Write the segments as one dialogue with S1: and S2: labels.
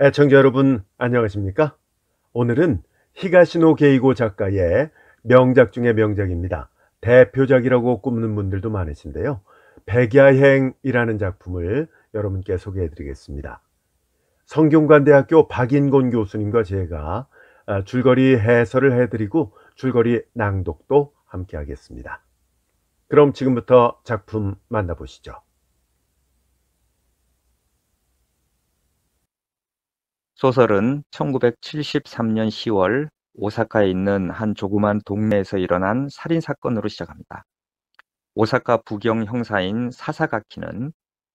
S1: 애청자 여러분 안녕하십니까? 오늘은 히가시노 게이고 작가의 명작 중의 명작입니다. 대표작이라고 꼽는 분들도 많으신데요. 백야행이라는 작품을 여러분께 소개해 드리겠습니다. 성균관대학교 박인곤 교수님과 제가 아, 줄거리 해설을 해드리고 줄거리 낭독도 함께 하겠습니다. 그럼 지금부터 작품 만나보시죠.
S2: 소설은 1973년 10월 오사카에 있는 한 조그만 동네에서 일어난 살인 사건으로 시작합니다. 오사카 부경 형사인 사사가키는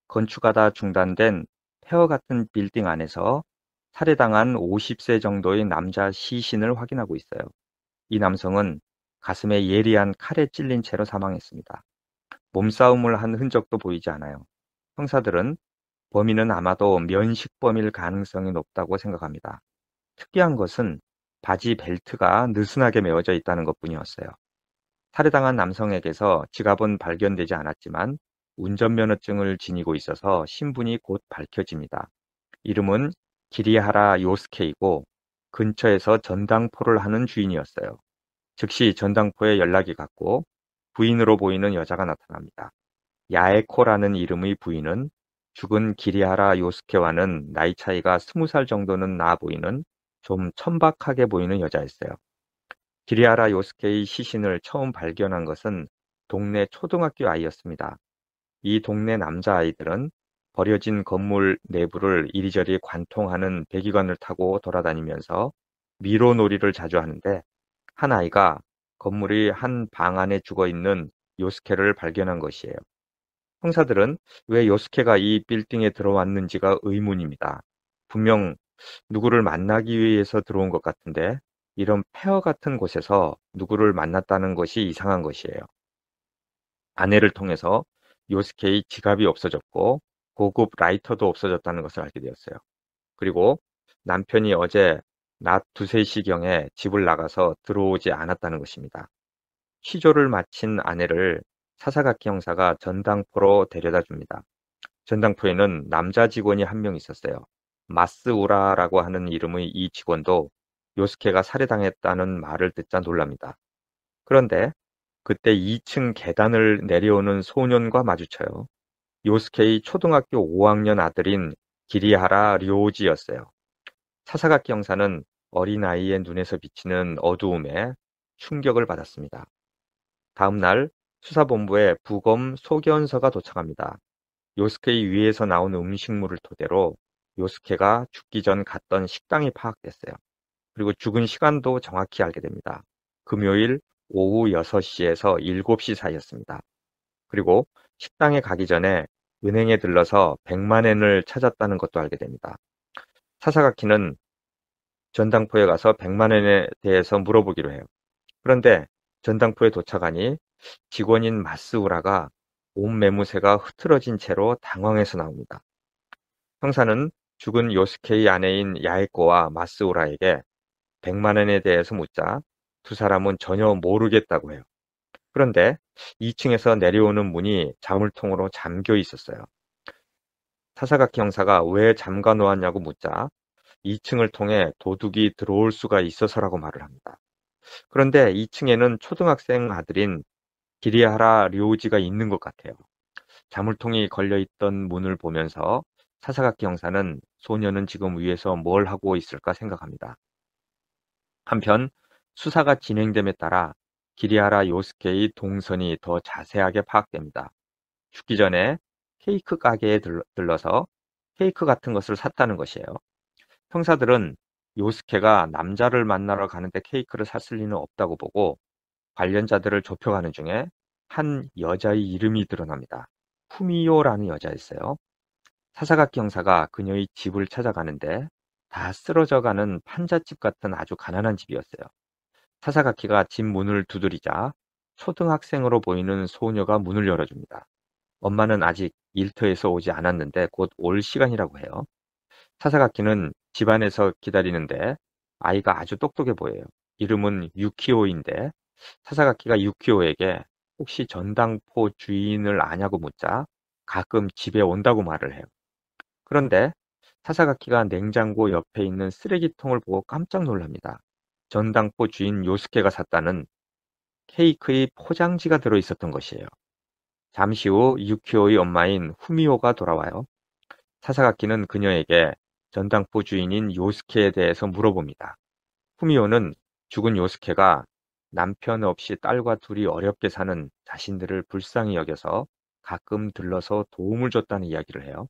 S2: 건축하다 중단된 폐허 같은 빌딩 안에서 살해당한 50세 정도의 남자 시신을 확인하고 있어요. 이 남성은 가슴에 예리한 칼에 찔린 채로 사망했습니다. 몸싸움을 한 흔적도 보이지 않아요. 형사들은 범인은 아마도 면식범일 가능성이 높다고 생각합니다. 특이한 것은 바지 벨트가 느슨하게 메워져 있다는 것뿐이었어요. 살해당한 남성에게서 지갑은 발견되지 않았지만 운전면허증을 지니고 있어서 신분이 곧 밝혀집니다. 이름은 기리하라 요스케이고 근처에서 전당포를 하는 주인이었어요. 즉시 전당포에 연락이 갔고 부인으로 보이는 여자가 나타납니다. 야에코라는 이름의 부인은 죽은 기리하라 요스케와는 나이 차이가 스무 살 정도는 나 보이는 좀 천박하게 보이는 여자였어요. 기리하라 요스케의 시신을 처음 발견한 것은 동네 초등학교 아이였습니다. 이 동네 남자아이들은 버려진 건물 내부를 이리저리 관통하는 배기관을 타고 돌아다니면서 미로놀이를 자주 하는데 한 아이가 건물의 한 방 안에 죽어 있는 요스케를 발견한 것이에요. 형사들은 왜 요스케가 이 빌딩에 들어왔는지가 의문입니다. 분명 누구를 만나기 위해서 들어온 것 같은데 이런 폐허 같은 곳에서 누구를 만났다는 것이 이상한 것이에요. 아내를 통해서 요스케의 지갑이 없어졌고 고급 라이터도 없어졌다는 것을 알게 되었어요. 그리고 남편이 어제 낮 두세 시경에 집을 나가서 들어오지 않았다는 것입니다. 시조를 마친 아내를 사사각기 형사가 전당포로 데려다 줍니다. 전당포에는 남자 직원이 한 명 있었어요. 마스우라라고 하는 이름의 이 직원도 요스케가 살해당했다는 말을 듣자 놀랍니다. 그런데 그때 2층 계단을 내려오는 소년과 마주쳐요. 요스케의 초등학교 5학년 아들인 기리하라 료지였어요. 사사각기 형사는 어린아이의 눈에서 비치는 어두움에 충격을 받았습니다. 다음날 수사본부에 부검 소견서가 도착합니다. 요스케의 위에서 나온 음식물을 토대로 요스케가 죽기 전 갔던 식당이 파악됐어요. 그리고 죽은 시간도 정확히 알게 됩니다. 금요일 오후 6시에서 7시 사이였습니다. 그리고 식당에 가기 전에 은행에 들러서 100만 엔을 찾았다는 것도 알게 됩니다. 사사가키는 전당포에 가서 100만 엔에 대해서 물어보기로 해요. 그런데 전당포에 도착하니 직원인 마스우라가 온 매무새가 흐트러진 채로 당황해서 나옵니다. 형사는 죽은 요스케의 아내인 야에코와 마스우라에게 100만 원에 대해서 묻자 두 사람은 전혀 모르겠다고 해요. 그런데 2층에서 내려오는 문이 자물통으로 잠겨 있었어요. 사사각 형사가 왜 잠가 놓았냐고 묻자 2층을 통해 도둑이 들어올 수가 있어서라고 말을 합니다. 그런데 2층에는 초등학생 아들인 기리하라 료지가 있는 것 같아요. 자물통이 걸려있던 문을 보면서 사사각키 형사는 소녀는 지금 위에서 뭘 하고 있을까 생각합니다. 한편 수사가 진행됨에 따라 기리하라 요스케의 동선이 더 자세하게 파악됩니다. 죽기 전에 케이크 가게에 들러서 케이크 같은 것을 샀다는 것이에요. 형사들은 요스케가 남자를 만나러 가는데 케이크를 샀을 리는 없다고 보고 관련자들을 좁혀가는 중에 한 여자의 이름이 드러납니다. 후미요라는 여자였어요. 사사각기 형사가 그녀의 집을 찾아가는데 다 쓰러져가는 판잣집 같은 아주 가난한 집이었어요. 사사각기가집 문을 두드리자 초등학생으로 보이는 소녀가 문을 열어줍니다. 엄마는 아직 일터에서 오지 않았는데 곧 올 시간이라고 해요. 사사각기는 집안에서 기다리는데 아이가 아주 똑똑해 보여요. 이름은 유키오인데 사사각기가 유키오에게 혹시 전당포 주인을 아냐고 묻자 가끔 집에 온다고 말을 해요. 그런데 사사각기가 냉장고 옆에 있는 쓰레기통을 보고 깜짝 놀랍니다. 전당포 주인 요스케가 샀다는 케이크의 포장지가 들어있었던 것이에요. 잠시 후 유키오의 엄마인 후미오가 돌아와요. 사사각기는 그녀에게 전당포 주인인 요스케에 대해서 물어봅니다. 후미오는 죽은 요스케가 남편 없이 딸과 둘이 어렵게 사는 자신들을 불쌍히 여겨서 가끔 들러서 도움을 줬다는 이야기를 해요.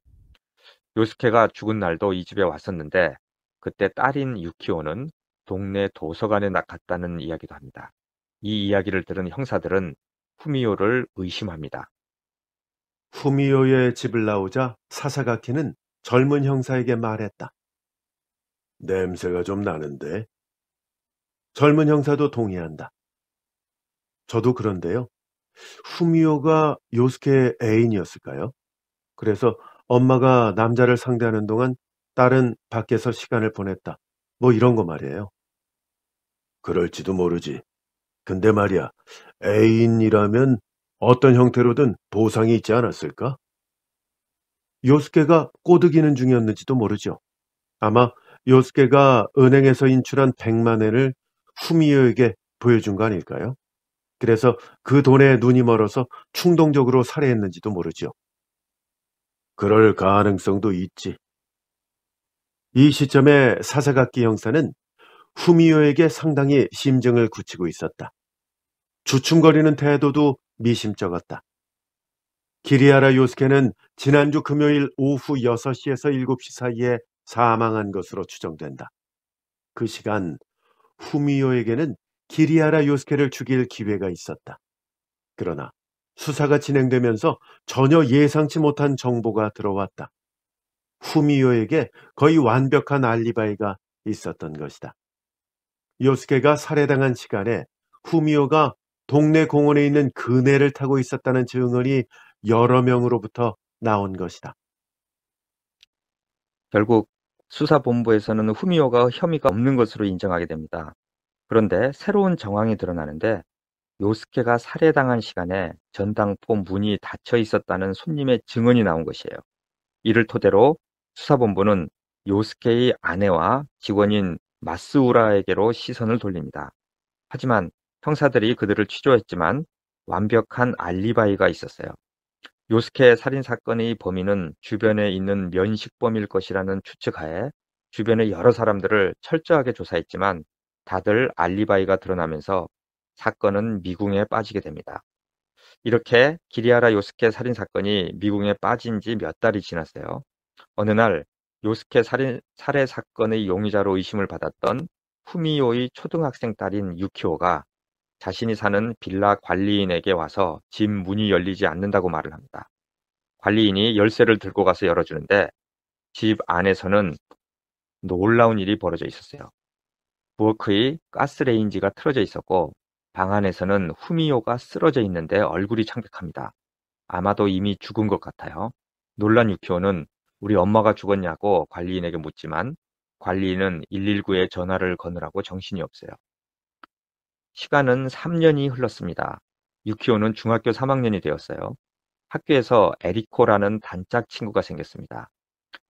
S2: 요스케가 죽은 날도 이 집에 왔었는데 그때 딸인 유키오는 동네 도서관에 나갔다는 이야기도 합니다. 이 이야기를 들은 형사들은 후미오를 의심합니다.
S1: 후미오의 집을 나오자 사사가키는 젊은 형사에게 말했다. 냄새가 좀 나는데 젊은 형사도 동의한다. 저도 그런데요. 후미오가 요스케의 애인이었을까요? 그래서 엄마가 남자를 상대하는 동안 딸은 밖에서 시간을 보냈다. 뭐 이런 거 말이에요. 그럴지도 모르지. 근데 말이야, 애인이라면 어떤 형태로든 보상이 있지 않았을까? 요스케가 꼬드기는 중이었는지도 모르죠. 아마 요스케가 은행에서 인출한 100만 엔을 후미오에게 보여준 거 아닐까요? 그래서 그 돈에 눈이 멀어서 충동적으로 살해했는지도 모르죠. 그럴 가능성도 있지. 이 시점에 사사각기 형사는 후미오에게 상당히 심증을 굳히고 있었다. 주춤거리는 태도도 미심쩍었다. 기리아라 요스케는 지난주 금요일 오후 6시에서 7시 사이에 사망한 것으로 추정된다. 그 시간 후미오에게는 기리아라 요스케를 죽일 기회가 있었다. 그러나 수사가 진행되면서 전혀 예상치 못한 정보가 들어왔다. 후미오에게 거의 완벽한 알리바이가 있었던 것이다. 요스케가 살해당한 시간에 후미오가 동네 공원에 있는 그네를 타고 있었다는 증언이 여러 명으로부터 나온 것이다.
S2: 결국 수사본부에서는 후미오가 혐의가 없는 것으로 인정하게 됩니다. 그런데 새로운 정황이 드러나는데 요스케가 살해당한 시간에 전당포 문이 닫혀 있었다는 손님의 증언이 나온 것이에요. 이를 토대로 수사본부는 요스케의 아내와 직원인 마스우라에게로 시선을 돌립니다. 하지만 형사들이 그들을 취조했지만 완벽한 알리바이가 있었어요. 요스케 살인 사건의 범인은 주변에 있는 면식범일 것이라는 추측하에 주변의 여러 사람들을 철저하게 조사했지만 다들 알리바이가 드러나면서 사건은 미궁에 빠지게 됩니다. 이렇게 기리아라 요스케 살인 사건이 미궁에 빠진 지 몇 달이 지났어요. 어느 날 요스케 살인, 살해 사건의 용의자로 의심을 받았던 후미오의 초등학생 딸인 유키오가 자신이 사는 빌라 관리인에게 와서 집 문이 열리지 않는다고 말을 합니다. 관리인이 열쇠를 들고 가서 열어주는데 집 안에서는 놀라운 일이 벌어져 있었어요. 부엌의 가스레인지가 틀어져 있었고 방 안에서는 후미오가 쓰러져 있는데 얼굴이 창백합니다. 아마도 이미 죽은 것 같아요. 놀란 유키오는 우리 엄마가 죽었냐고 관리인에게 묻지만 관리인은 119에 전화를 거느라고 정신이 없어요. 시간은 3년이 흘렀습니다. 유키오는 중학교 3학년이 되었어요. 학교에서 에리코라는 단짝 친구가 생겼습니다.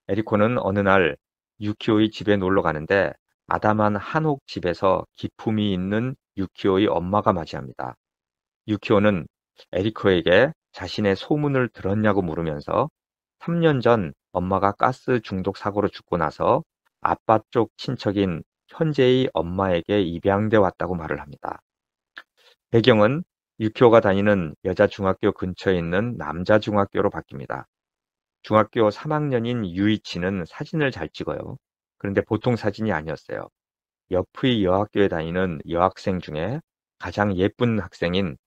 S2: 에리코는 어느 날 유키오의 집에 놀러 가는데 아담한 한옥 집에서 기품이 있는 유키오의 엄마가 맞이합니다. 유키오는 에리코에게 자신의 소문을 들었냐고 물으면서 3년 전 엄마가 가스 중독 사고로 죽고 나서 아빠 쪽 친척인 현재의 엄마에게 입양돼 왔다고 말을 합니다. 배경은 유키오가 다니는 여자 중학교 근처에 있는 남자 중학교로 바뀝니다. 중학교 3학년인 유이치는 사진을 잘 찍어요. 그런데 보통 사진이 아니었어요. 옆의 여학교에 다니는 여학생 중에 가장 예쁜 학생인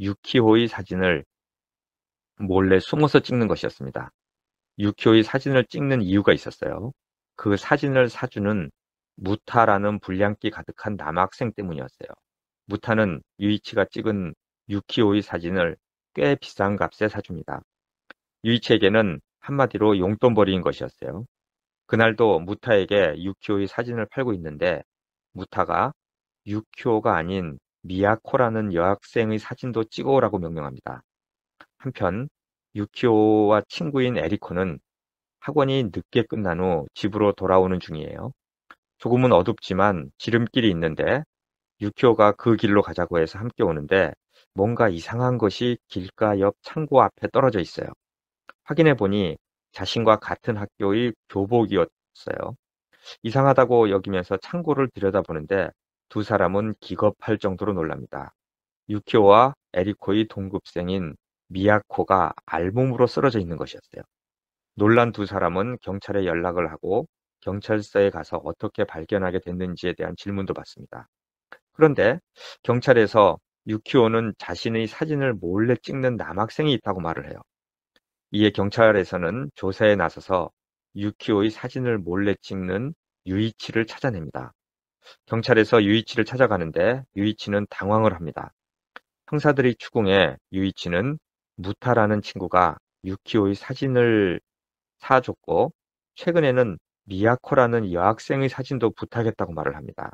S2: 유키호의 사진을 몰래 숨어서 찍는 것이었습니다. 유키호의 사진을 찍는 이유가 있었어요. 그 사진을 사주는 무타라는 불량기 가득한 남학생 때문이었어요. 무타는 유이치가 찍은 유키오의 사진을 꽤 비싼 값에 사줍니다. 유이치에게는 한마디로 용돈벌이인 것이었어요. 그날도 무타에게 유키오의 사진을 팔고 있는데 무타가 유키오가 아닌 미야코라는 여학생의 사진도 찍어오라고 명령합니다. 한편 유키오와 친구인 에리코는 학원이 늦게 끝난 후 집으로 돌아오는 중이에요. 조금은 어둡지만 지름길이 있는데 유키오가 그 길로 가자고 해서 함께 오는데 뭔가 이상한 것이 길가 옆 창고 앞에 떨어져 있어요. 확인해 보니 자신과 같은 학교의 교복이었어요. 이상하다고 여기면서 창고를 들여다보는데 두 사람은 기겁할 정도로 놀랍니다. 유키오와 에리코의 동급생인 미야코가 알몸으로 쓰러져 있는 것이었어요. 놀란 두 사람은 경찰에 연락을 하고 경찰서에 가서 어떻게 발견하게 됐는지에 대한 질문도 받습니다. 그런데 경찰에서 유키오는 자신의 사진을 몰래 찍는 남학생이 있다고 말을 해요. 이에 경찰에서는 조사에 나서서 유키오의 사진을 몰래 찍는 유이치를 찾아냅니다. 경찰에서 유이치를 찾아가는데 유이치는 당황을 합니다. 형사들이추궁해 유이치는 무타라는 친구가 유키오의 사진을 사줬고 최근에는 미야코라는 여학생의 사진도 부탁했다고 말을 합니다.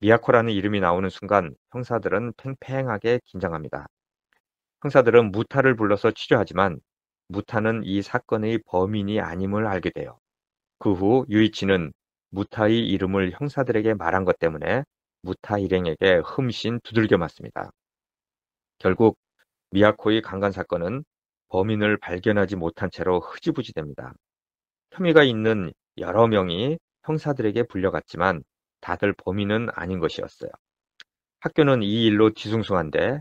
S2: 미야코라는 이름이 나오는 순간 형사들은 팽팽하게 긴장합니다. 형사들은 무타를 불러서 치료하지만 무타는 이 사건의 범인이 아님을 알게 돼요. 그 후 유이치는 무타의 이름을 형사들에게 말한 것 때문에 무타 일행에게 흠신 두들겨 맞습니다. 결국 미야코의 강간 사건은 범인을 발견하지 못한 채로 흐지부지 됩니다. 혐의가 있는 여러 명이 형사들에게 불려갔지만 다들 범인은 아닌 것이었어요. 학교는 이 일로 뒤숭숭한데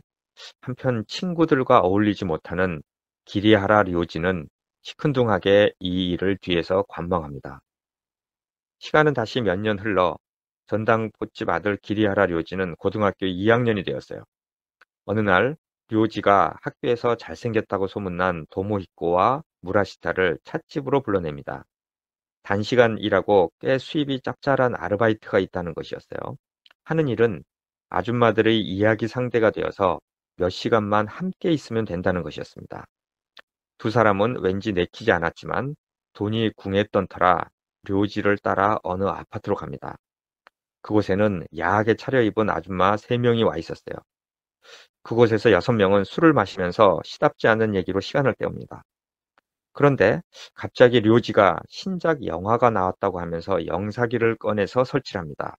S2: 한편 친구들과 어울리지 못하는 기리하라 료지는 시큰둥하게 이 일을 뒤에서 관망합니다. 시간은 다시 몇 년 흘러 전당 꽃집 아들 기리하라 료지는 고등학교 2학년이 되었어요. 어느 날 료지가 학교에서 잘생겼다고 소문난 도모히코와 무라시타를 찻집으로 불러냅니다. 단시간 일하고 꽤 수입이 짭짤한 아르바이트가 있다는 것이었어요. 하는 일은 아줌마들의 이야기 상대가 되어서 몇 시간만 함께 있으면 된다는 것이었습니다. 두 사람은 왠지 내키지 않았지만 돈이 궁했던 터라 료지를 따라 어느 아파트로 갑니다. 그곳에는 야하게 차려입은 아줌마 3명이 와 있었어요. 그곳에서 6명은 술을 마시면서 시답지 않은 얘기로 시간을 때웁니다. 그런데 갑자기 료지가 신작 영화가 나왔다고 하면서 영사기를 꺼내서 설치를 합니다.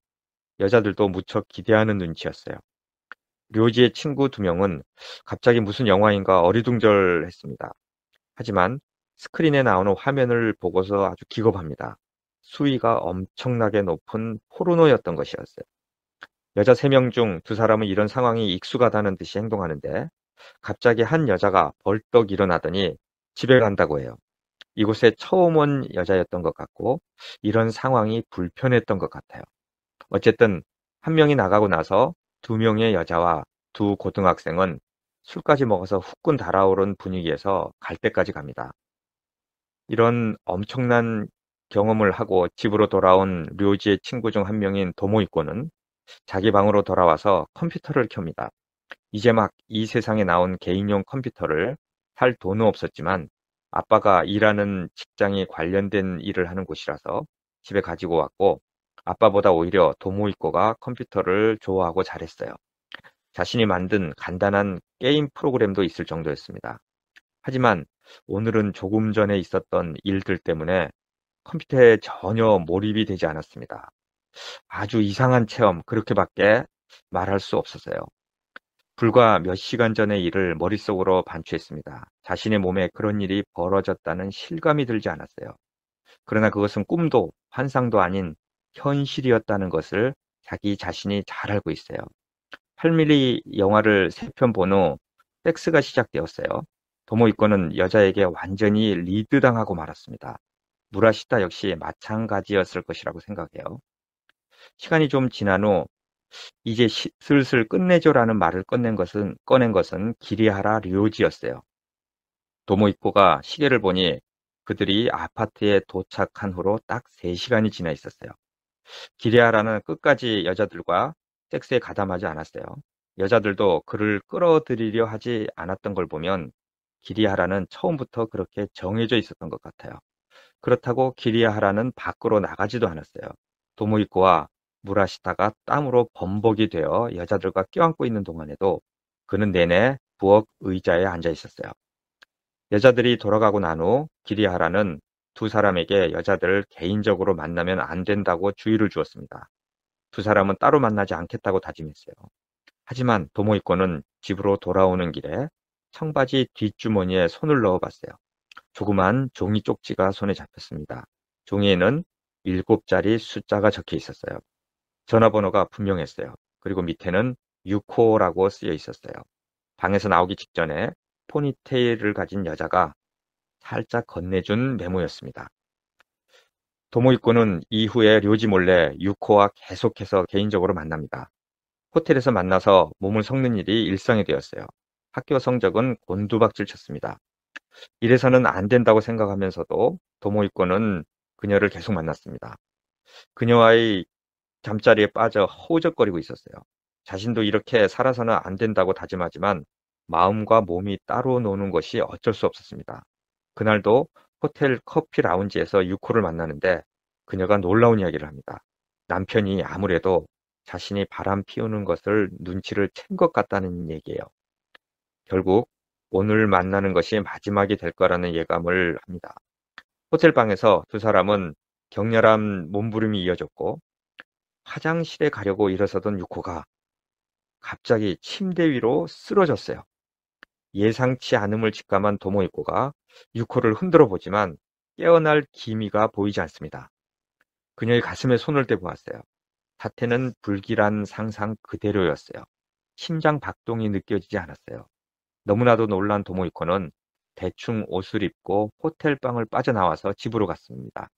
S2: 여자들도 무척 기대하는 눈치였어요. 료지의 친구 두 명은 갑자기 무슨 영화인가 어리둥절했습니다. 하지만 스크린에 나오는 화면을 보고서 아주 기겁합니다. 수위가 엄청나게 높은 포르노였던 것이었어요. 여자 세 명 중 두 사람은 이런 상황이 익숙하다는 듯이 행동하는데 갑자기 한 여자가 벌떡 일어나더니 집에 간다고 해요. 이곳에 처음 온 여자였던 것 같고 이런 상황이 불편했던 것 같아요. 어쨌든 한 명이 나가고 나서 두 명의 여자와 두 고등학생은 술까지 먹어서 후끈 달아오른 분위기에서 갈 때까지 갑니다. 이런 엄청난 경험을 하고 집으로 돌아온 료지의 친구 중 한 명인 도모이코는 자기 방으로 돌아와서 컴퓨터를 켭니다. 이제 막 이 세상에 나온 개인용 컴퓨터를 살 돈은 없었지만 아빠가 일하는 직장에 관련된 일을 하는 곳이라서 집에 가지고 왔고 아빠보다 오히려 도모이코가 컴퓨터를 좋아하고 잘했어요. 자신이 만든 간단한 게임 프로그램도 있을 정도였습니다. 하지만 오늘은 조금 전에 있었던 일들 때문에 컴퓨터에 전혀 몰입이 되지 않았습니다. 아주 이상한 체험, 그렇게밖에 말할 수 없었어요. 불과 몇 시간 전에 일을 머릿속으로 반추했습니다. 자신의 몸에 그런 일이 벌어졌다는 실감이 들지 않았어요. 그러나 그것은 꿈도 환상도 아닌 현실이었다는 것을 자기 자신이 잘 알고 있어요. 8mm 영화를 3편본후 섹스가 시작되었어요. 도모이코는 여자에게 완전히 리드당하고 말았습니다. 무라시타 역시 마찬가지였을 것이라고 생각해요. 시간이 좀 지난 후 이제 시, 슬슬 끝내줘라는 말을 꺼낸 것은 꺼낸 것은 기리하라 료지였어요. 도모이코가 시계를 보니 그들이 아파트에 도착한 후로 딱 3시간이 지나 있었어요. 기리하라는 끝까지 여자들과 섹스에 가담하지 않았어요. 여자들도 그를 끌어들이려 하지 않았던 걸 보면 기리하라는 처음부터 그렇게 정해져 있었던 것 같아요. 그렇다고 기리하라는 밖으로 나가지도 않았어요. 도모이코와 물라시다가 땀으로 범벅이 되어 여자들과 껴안고 있는 동안에도 그는 내내 부엌 의자에 앉아 있었어요. 여자들이 돌아가고 난 후 기리하라는 두 사람에게 여자들을 개인적으로 만나면 안 된다고 주의를 주었습니다. 두 사람은 따로 만나지 않겠다고 다짐했어요. 하지만 도모이코는 집으로 돌아오는 길에 청바지 뒷주머니에 손을 넣어봤어요. 조그만 종이 쪽지가 손에 잡혔습니다. 종이에는 일곱 자리 숫자가 적혀 있었어요. 전화번호가 분명했어요. 그리고 밑에는 6호라고 쓰여 있었어요. 방에서 나오기 직전에 포니테일을 가진 여자가 살짝 건네준 메모였습니다. 도모이코는 이후에 료지 몰래 6호와 계속해서 개인적으로 만납니다. 호텔에서 만나서 몸을 섞는 일이 일상이 되었어요. 학교 성적은 곤두박질 쳤습니다. 이래서는 안 된다고 생각하면서도 도모이코는 그녀를 계속 만났습니다. 그녀와의 잠자리에 빠져 허우적거리고 있었어요. 자신도 이렇게 살아서는 안 된다고 다짐하지만 마음과 몸이 따로 노는 것이 어쩔 수 없었습니다. 그날도 호텔 커피 라운지에서 유코를 만나는데 그녀가 놀라운 이야기를 합니다. 남편이 아무래도 자신이 바람 피우는 것을 눈치를 챈 것 같다는 얘기예요. 결국 오늘 만나는 것이 마지막이 될 거라는 예감을 합니다. 호텔 방에서 두 사람은 격렬한 몸부림이 이어졌고 화장실에 가려고 일어서던 6호가 갑자기 침대 위로 쓰러졌어요. 예상치 않음을 직감한 도모이코가 6호를 흔들어 보지만 깨어날 기미가 보이지 않습니다. 그녀의 가슴에 손을 대보았어요. 사태는 불길한 상상 그대로였어요. 심장 박동이 느껴지지 않았어요. 너무나도 놀란 도모이코는 대충 옷을 입고 호텔방을 빠져나와서 집으로 갔습니다.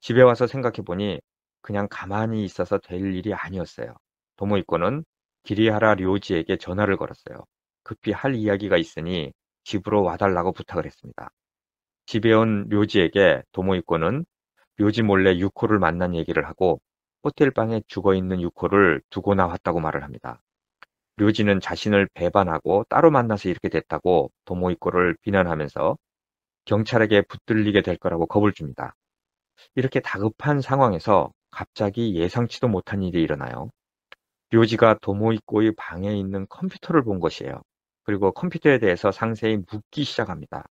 S2: 집에 와서 생각해보니 그냥 가만히 있어서 될 일이 아니었어요. 도모이코는 기리하라 료지에게 전화를 걸었어요. 급히 할 이야기가 있으니 집으로 와달라고 부탁을 했습니다. 집에 온 료지에게 도모이코는 료지 몰래 유코를 만난 얘기를 하고 호텔방에 죽어있는 유코를 두고 나왔다고 말을 합니다. 료지는 자신을 배반하고 따로 만나서 이렇게 됐다고 도모이코를 비난하면서 경찰에게 붙들리게 될 거라고 겁을 줍니다. 이렇게 다급한 상황에서 갑자기 예상치도 못한 일이 일어나요. 료지가 도모이코의 방에 있는 컴퓨터를 본 것이에요. 그리고 컴퓨터에 대해서 상세히 묻기 시작합니다.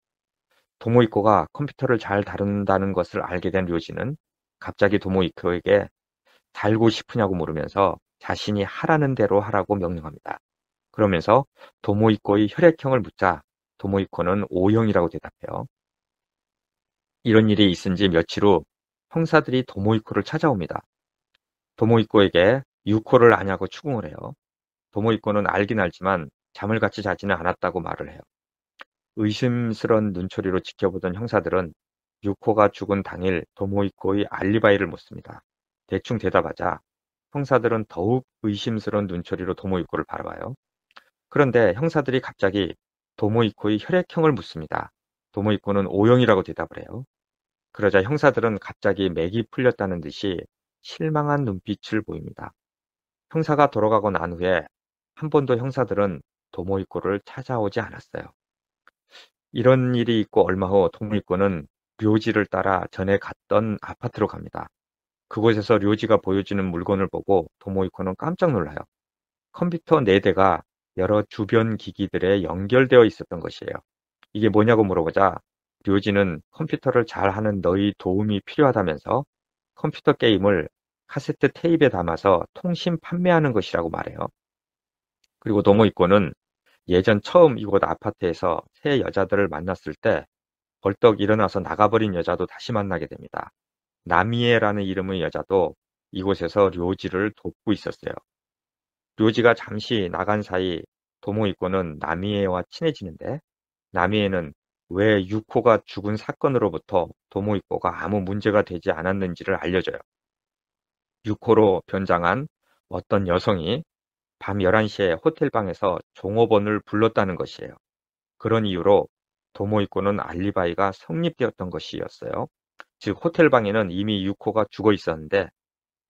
S2: 도모이코가 컴퓨터를 잘 다룬다는 것을 알게 된 료지는 갑자기 도모이코에게 달고 싶으냐고 물으면서 자신이 하라는 대로 하라고 명령합니다. 그러면서 도모이코의 혈액형을 묻자 도모이코는 O형이라고 대답해요. 이런 일이 있은 지 며칠 후 형사들이 도모이코를 찾아옵니다. 도모이코에게 유코를 아냐고 추궁을 해요. 도모이코는 알긴 알지만 잠을 같이 자지는 않았다고 말을 해요. 의심스런 눈초리로 지켜보던 형사들은 유코가 죽은 당일 도모이코의 알리바이를 묻습니다. 대충 대답하자 형사들은 더욱 의심스러운 눈초리로 도모이코를 바라봐요. 그런데 형사들이 갑자기 도모이코의 혈액형을 묻습니다. 도모이코는 O형이라고 대답을 해요. 그러자 형사들은 갑자기 맥이 풀렸다는 듯이 실망한 눈빛을 보입니다. 형사가 돌아가고 난 후에 한 번도 형사들은 도모이코를 찾아오지 않았어요. 이런 일이 있고 얼마 후 도모이코는 료지를 따라 전에 갔던 아파트로 갑니다. 그곳에서 료지가 보여주는 물건을 보고 도모이코는 깜짝 놀라요. 컴퓨터 4대가 여러 주변 기기들에 연결되어 있었던 것이에요. 이게 뭐냐고 물어보자 류지는 컴퓨터를 잘하는 너희 도움이 필요하다면서 컴퓨터 게임을 카세트 테이프에 담아서 통신 판매하는 것이라고 말해요. 그리고 동모이고는 예전 처음 이곳 아파트에서 세 여자들을 만났을 때 벌떡 일어나서 나가버린 여자도 다시 만나게 됩니다. 나미에라는 이름의 여자도 이곳에서 료지를 돕고 있었어요. 료지가 잠시 나간 사이 도모이고는 나미에와 친해지는데 나미에는 왜 6호가 죽은 사건으로부터 도모이코가 아무 문제가 되지 않았는지를 알려줘요. 6호로 변장한 어떤 여성이 밤 11시에 호텔방에서 종업원을 불렀다는 것이에요. 그런 이유로 도모이코는 알리바이가 성립되었던 것이었어요. 즉 호텔방에는 이미 6호가 죽어 있었는데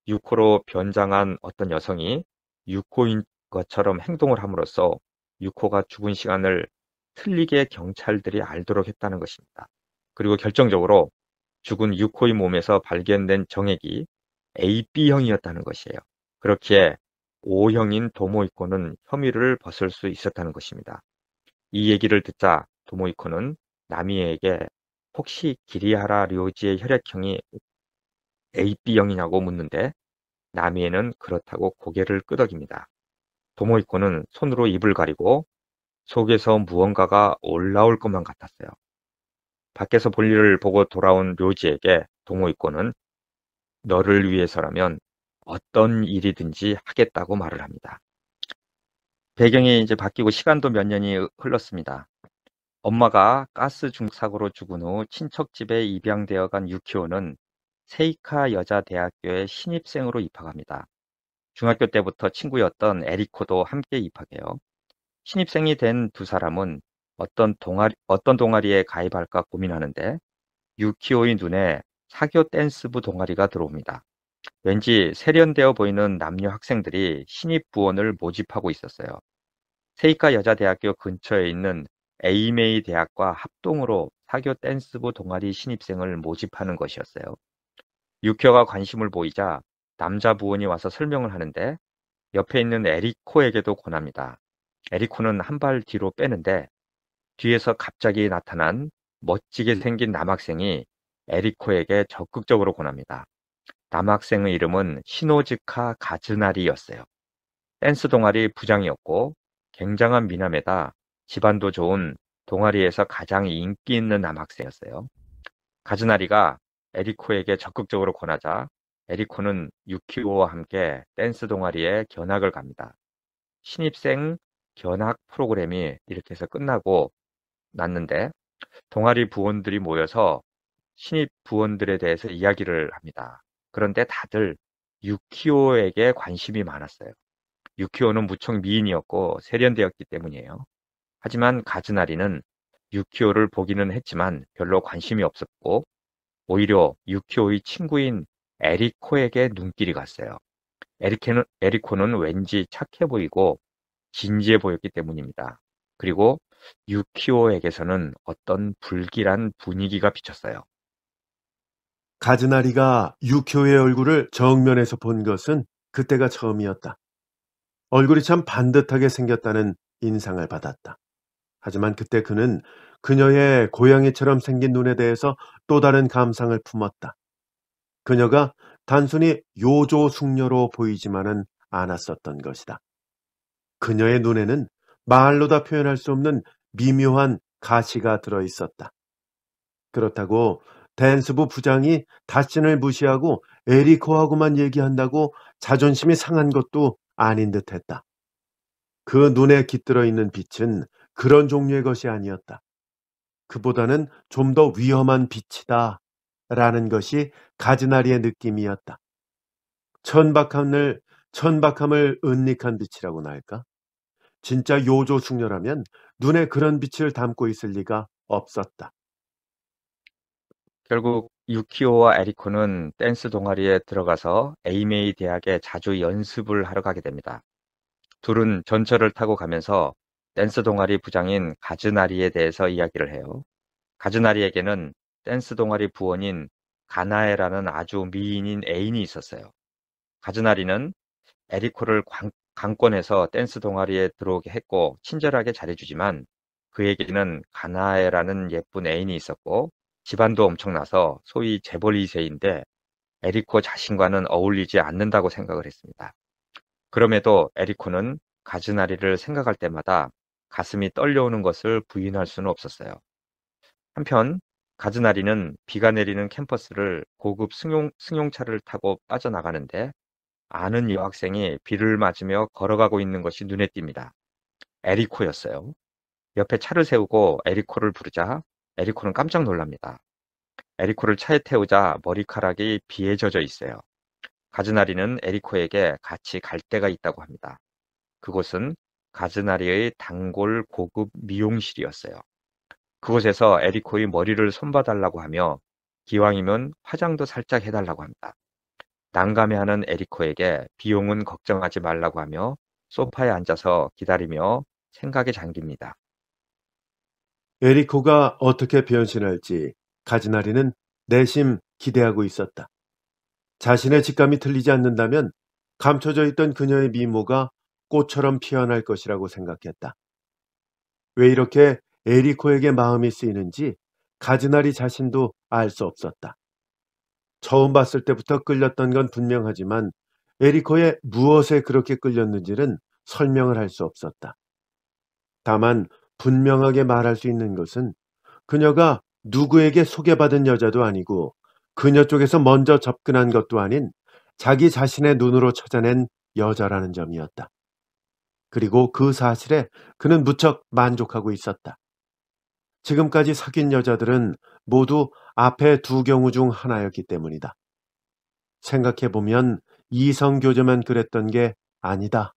S2: 6호로 변장한 어떤 여성이 6호인 것처럼 행동을 함으로써 6호가 죽은 시간을 틀리게 경찰들이 알도록 했다는 것입니다. 그리고 결정적으로 죽은 유코의 몸에서 발견된 정액이 AB형이었다는 것이에요. 그렇기에 O형인 도모이코는 혐의를 벗을 수 있었다는 것입니다. 이 얘기를 듣자 도모이코는 나미에게 혹시 기리하라 료지의 혈액형이 AB형이냐고 묻는데 나미에는 그렇다고 고개를 끄덕입니다. 도모이코는 손으로 입을 가리고 속에서 무언가가 올라올 것만 같았어요. 밖에서 볼일을 보고 돌아온 묘지에게 동호입고는 너를 위해서라면 어떤 일이든지 하겠다고 말을 합니다. 배경이 이제 바뀌고 시간도 몇 년이 흘렀습니다. 엄마가 가스 중사고로 죽은 후 친척 집에 입양되어 간 유키오는 세이카 여자대학교에 신입생으로 입학합니다. 중학교 때부터 친구였던 에리코도 함께 입학해요. 신입생이 된 두 사람은 어떤 동아리, 어떤 동아리에 가입할까 고민하는데 유키오의 눈에 사교 댄스부 동아리가 들어옵니다. 왠지 세련되어 보이는 남녀 학생들이 신입 부원을 모집하고 있었어요. 세이카 여자대학교 근처에 있는 에이메이 대학과 합동으로 사교 댄스부 동아리 신입생을 모집하는 것이었어요. 유키오가 관심을 보이자 남자 부원이 와서 설명을 하는데 옆에 있는 에리코에게도 권합니다. 에리코는 한 발 뒤로 빼는데 뒤에서 갑자기 나타난 멋지게 생긴 남학생이 에리코에게 적극적으로 권합니다. 남학생의 이름은 시노즈카 가즈나리였어요. 댄스 동아리 부장이었고 굉장한 미남에다 집안도 좋은 동아리에서 가장 인기 있는 남학생이었어요. 가즈나리가 에리코에게 적극적으로 권하자 에리코는 유키오와 함께 댄스 동아리에 견학을 갑니다. 신입생 견학 프로그램이 이렇게 해서 끝나고 났는데 동아리 부원들이 모여서 신입 부원들에 대해서 이야기를 합니다. 그런데 다들 유키오에게 관심이 많았어요. 유키오는 무척 미인이었고 세련되었기 때문이에요. 하지만 가즈나리는 유키오를 보기는 했지만 별로 관심이 없었고 오히려 유키오의 친구인 에리코에게 눈길이 갔어요. 에리코는, 에리코는 왠지 착해 보이고 진지해 보였기 때문입니다. 그리고 유키오에게서는 어떤 불길한 분위기가 비쳤어요.
S1: 가즈나리가 유키오의 얼굴을 정면에서 본 것은 그때가 처음이었다. 얼굴이 참 반듯하게 생겼다는 인상을 받았다. 하지만 그때 그는 그녀의 고양이처럼 생긴 눈에 대해서 또 다른 감상을 품었다. 그녀가 단순히 요조 숙녀로 보이지만은 않았었던 것이다. 그녀의 눈에는 말로 다 표현할 수 없는 미묘한 가시가 들어 있었다. 그렇다고 댄스부 부장이 다신을 무시하고 에리코하고만 얘기한다고 자존심이 상한 것도 아닌 듯 했다. 그 눈에 깃들어 있는 빛은 그런 종류의 것이 아니었다. 그보다는 좀 더 위험한 빛이다. 라는 것이 가즈나리의 느낌이었다. 천박함을, 천박함을 은닉한 빛이라고나 할까? 진짜 요조 숙녀라면 눈에 그런 빛을 담고 있을 리가 없었다. 결국 유키오와 에리코는 댄스
S2: 동아리에 들어가서 에이메이 대학에 자주 연습을 하러 가게 됩니다. 둘은 전철을 타고 가면서 댄스 동아리 부장인 가즈나리에 대해서 이야기를 해요. 가즈나리에게는 댄스 동아리 부원인 가나에라는 아주 미인인 애인이 있었어요. 가즈나리는 에리코를 광, 강권해서 댄스 동아리에 들어오게 했고 친절하게 잘해주지만 그에게는 가나에라는 예쁜 애인이 있었고 집안도 엄청나서 소위 재벌 2세인데 에리코 자신과는 어울리지 않는다고 생각을 했습니다. 그럼에도 에리코는 가즈나리를 생각할 때마다 가슴이 떨려오는 것을 부인할 수는 없었어요. 한편 가즈나리는 비가 내리는 캠퍼스를 고급 승용, 승용차를 타고 빠져나가는데 아는 여학생이 비를 맞으며 걸어가고 있는 것이 눈에 띕니다. 에리코였어요. 옆에 차를 세우고 에리코를 부르자 에리코는 깜짝 놀랍니다. 에리코를 차에 태우자 머리카락이 비에 젖어 있어요. 가즈나리는 에리코에게 같이 갈 데가 있다고 합니다. 그곳은 가즈나리의 단골 고급 미용실이었어요. 그곳에서 에리코의 머리를 손봐달라고 하며 기왕이면 화장도 살짝 해달라고 합니다. 난감해하는 에리코에게 비용은 걱정하지 말라고 하며 소파에 앉아서 기다리며 생각에 잠깁니다.
S1: 에리코가 어떻게 변신할지 가지나리는 내심 기대하고 있었다. 자신의 직감이 틀리지 않는다면 감춰져 있던 그녀의 미모가 꽃처럼 피어날 것이라고 생각했다. 왜 이렇게 에리코에게 마음이 쓰이는지 가즈나리 자신도 알 수 없었다. 처음 봤을 때부터 끌렸던 건 분명하지만 에리코의 무엇에 그렇게 끌렸는지는 설명을 할 수 없었다. 다만 분명하게 말할 수 있는 것은 그녀가 누구에게 소개받은 여자도 아니고 그녀 쪽에서 먼저 접근한 것도 아닌 자기 자신의 눈으로 찾아낸 여자라는 점이었다. 그리고 그 사실에 그는 무척 만족하고 있었다. 지금까지 사귄 여자들은 모두 앞에두 경우 중 하나였기 때문이다. 생각해보면 이성교제만 그랬던 게 아니다.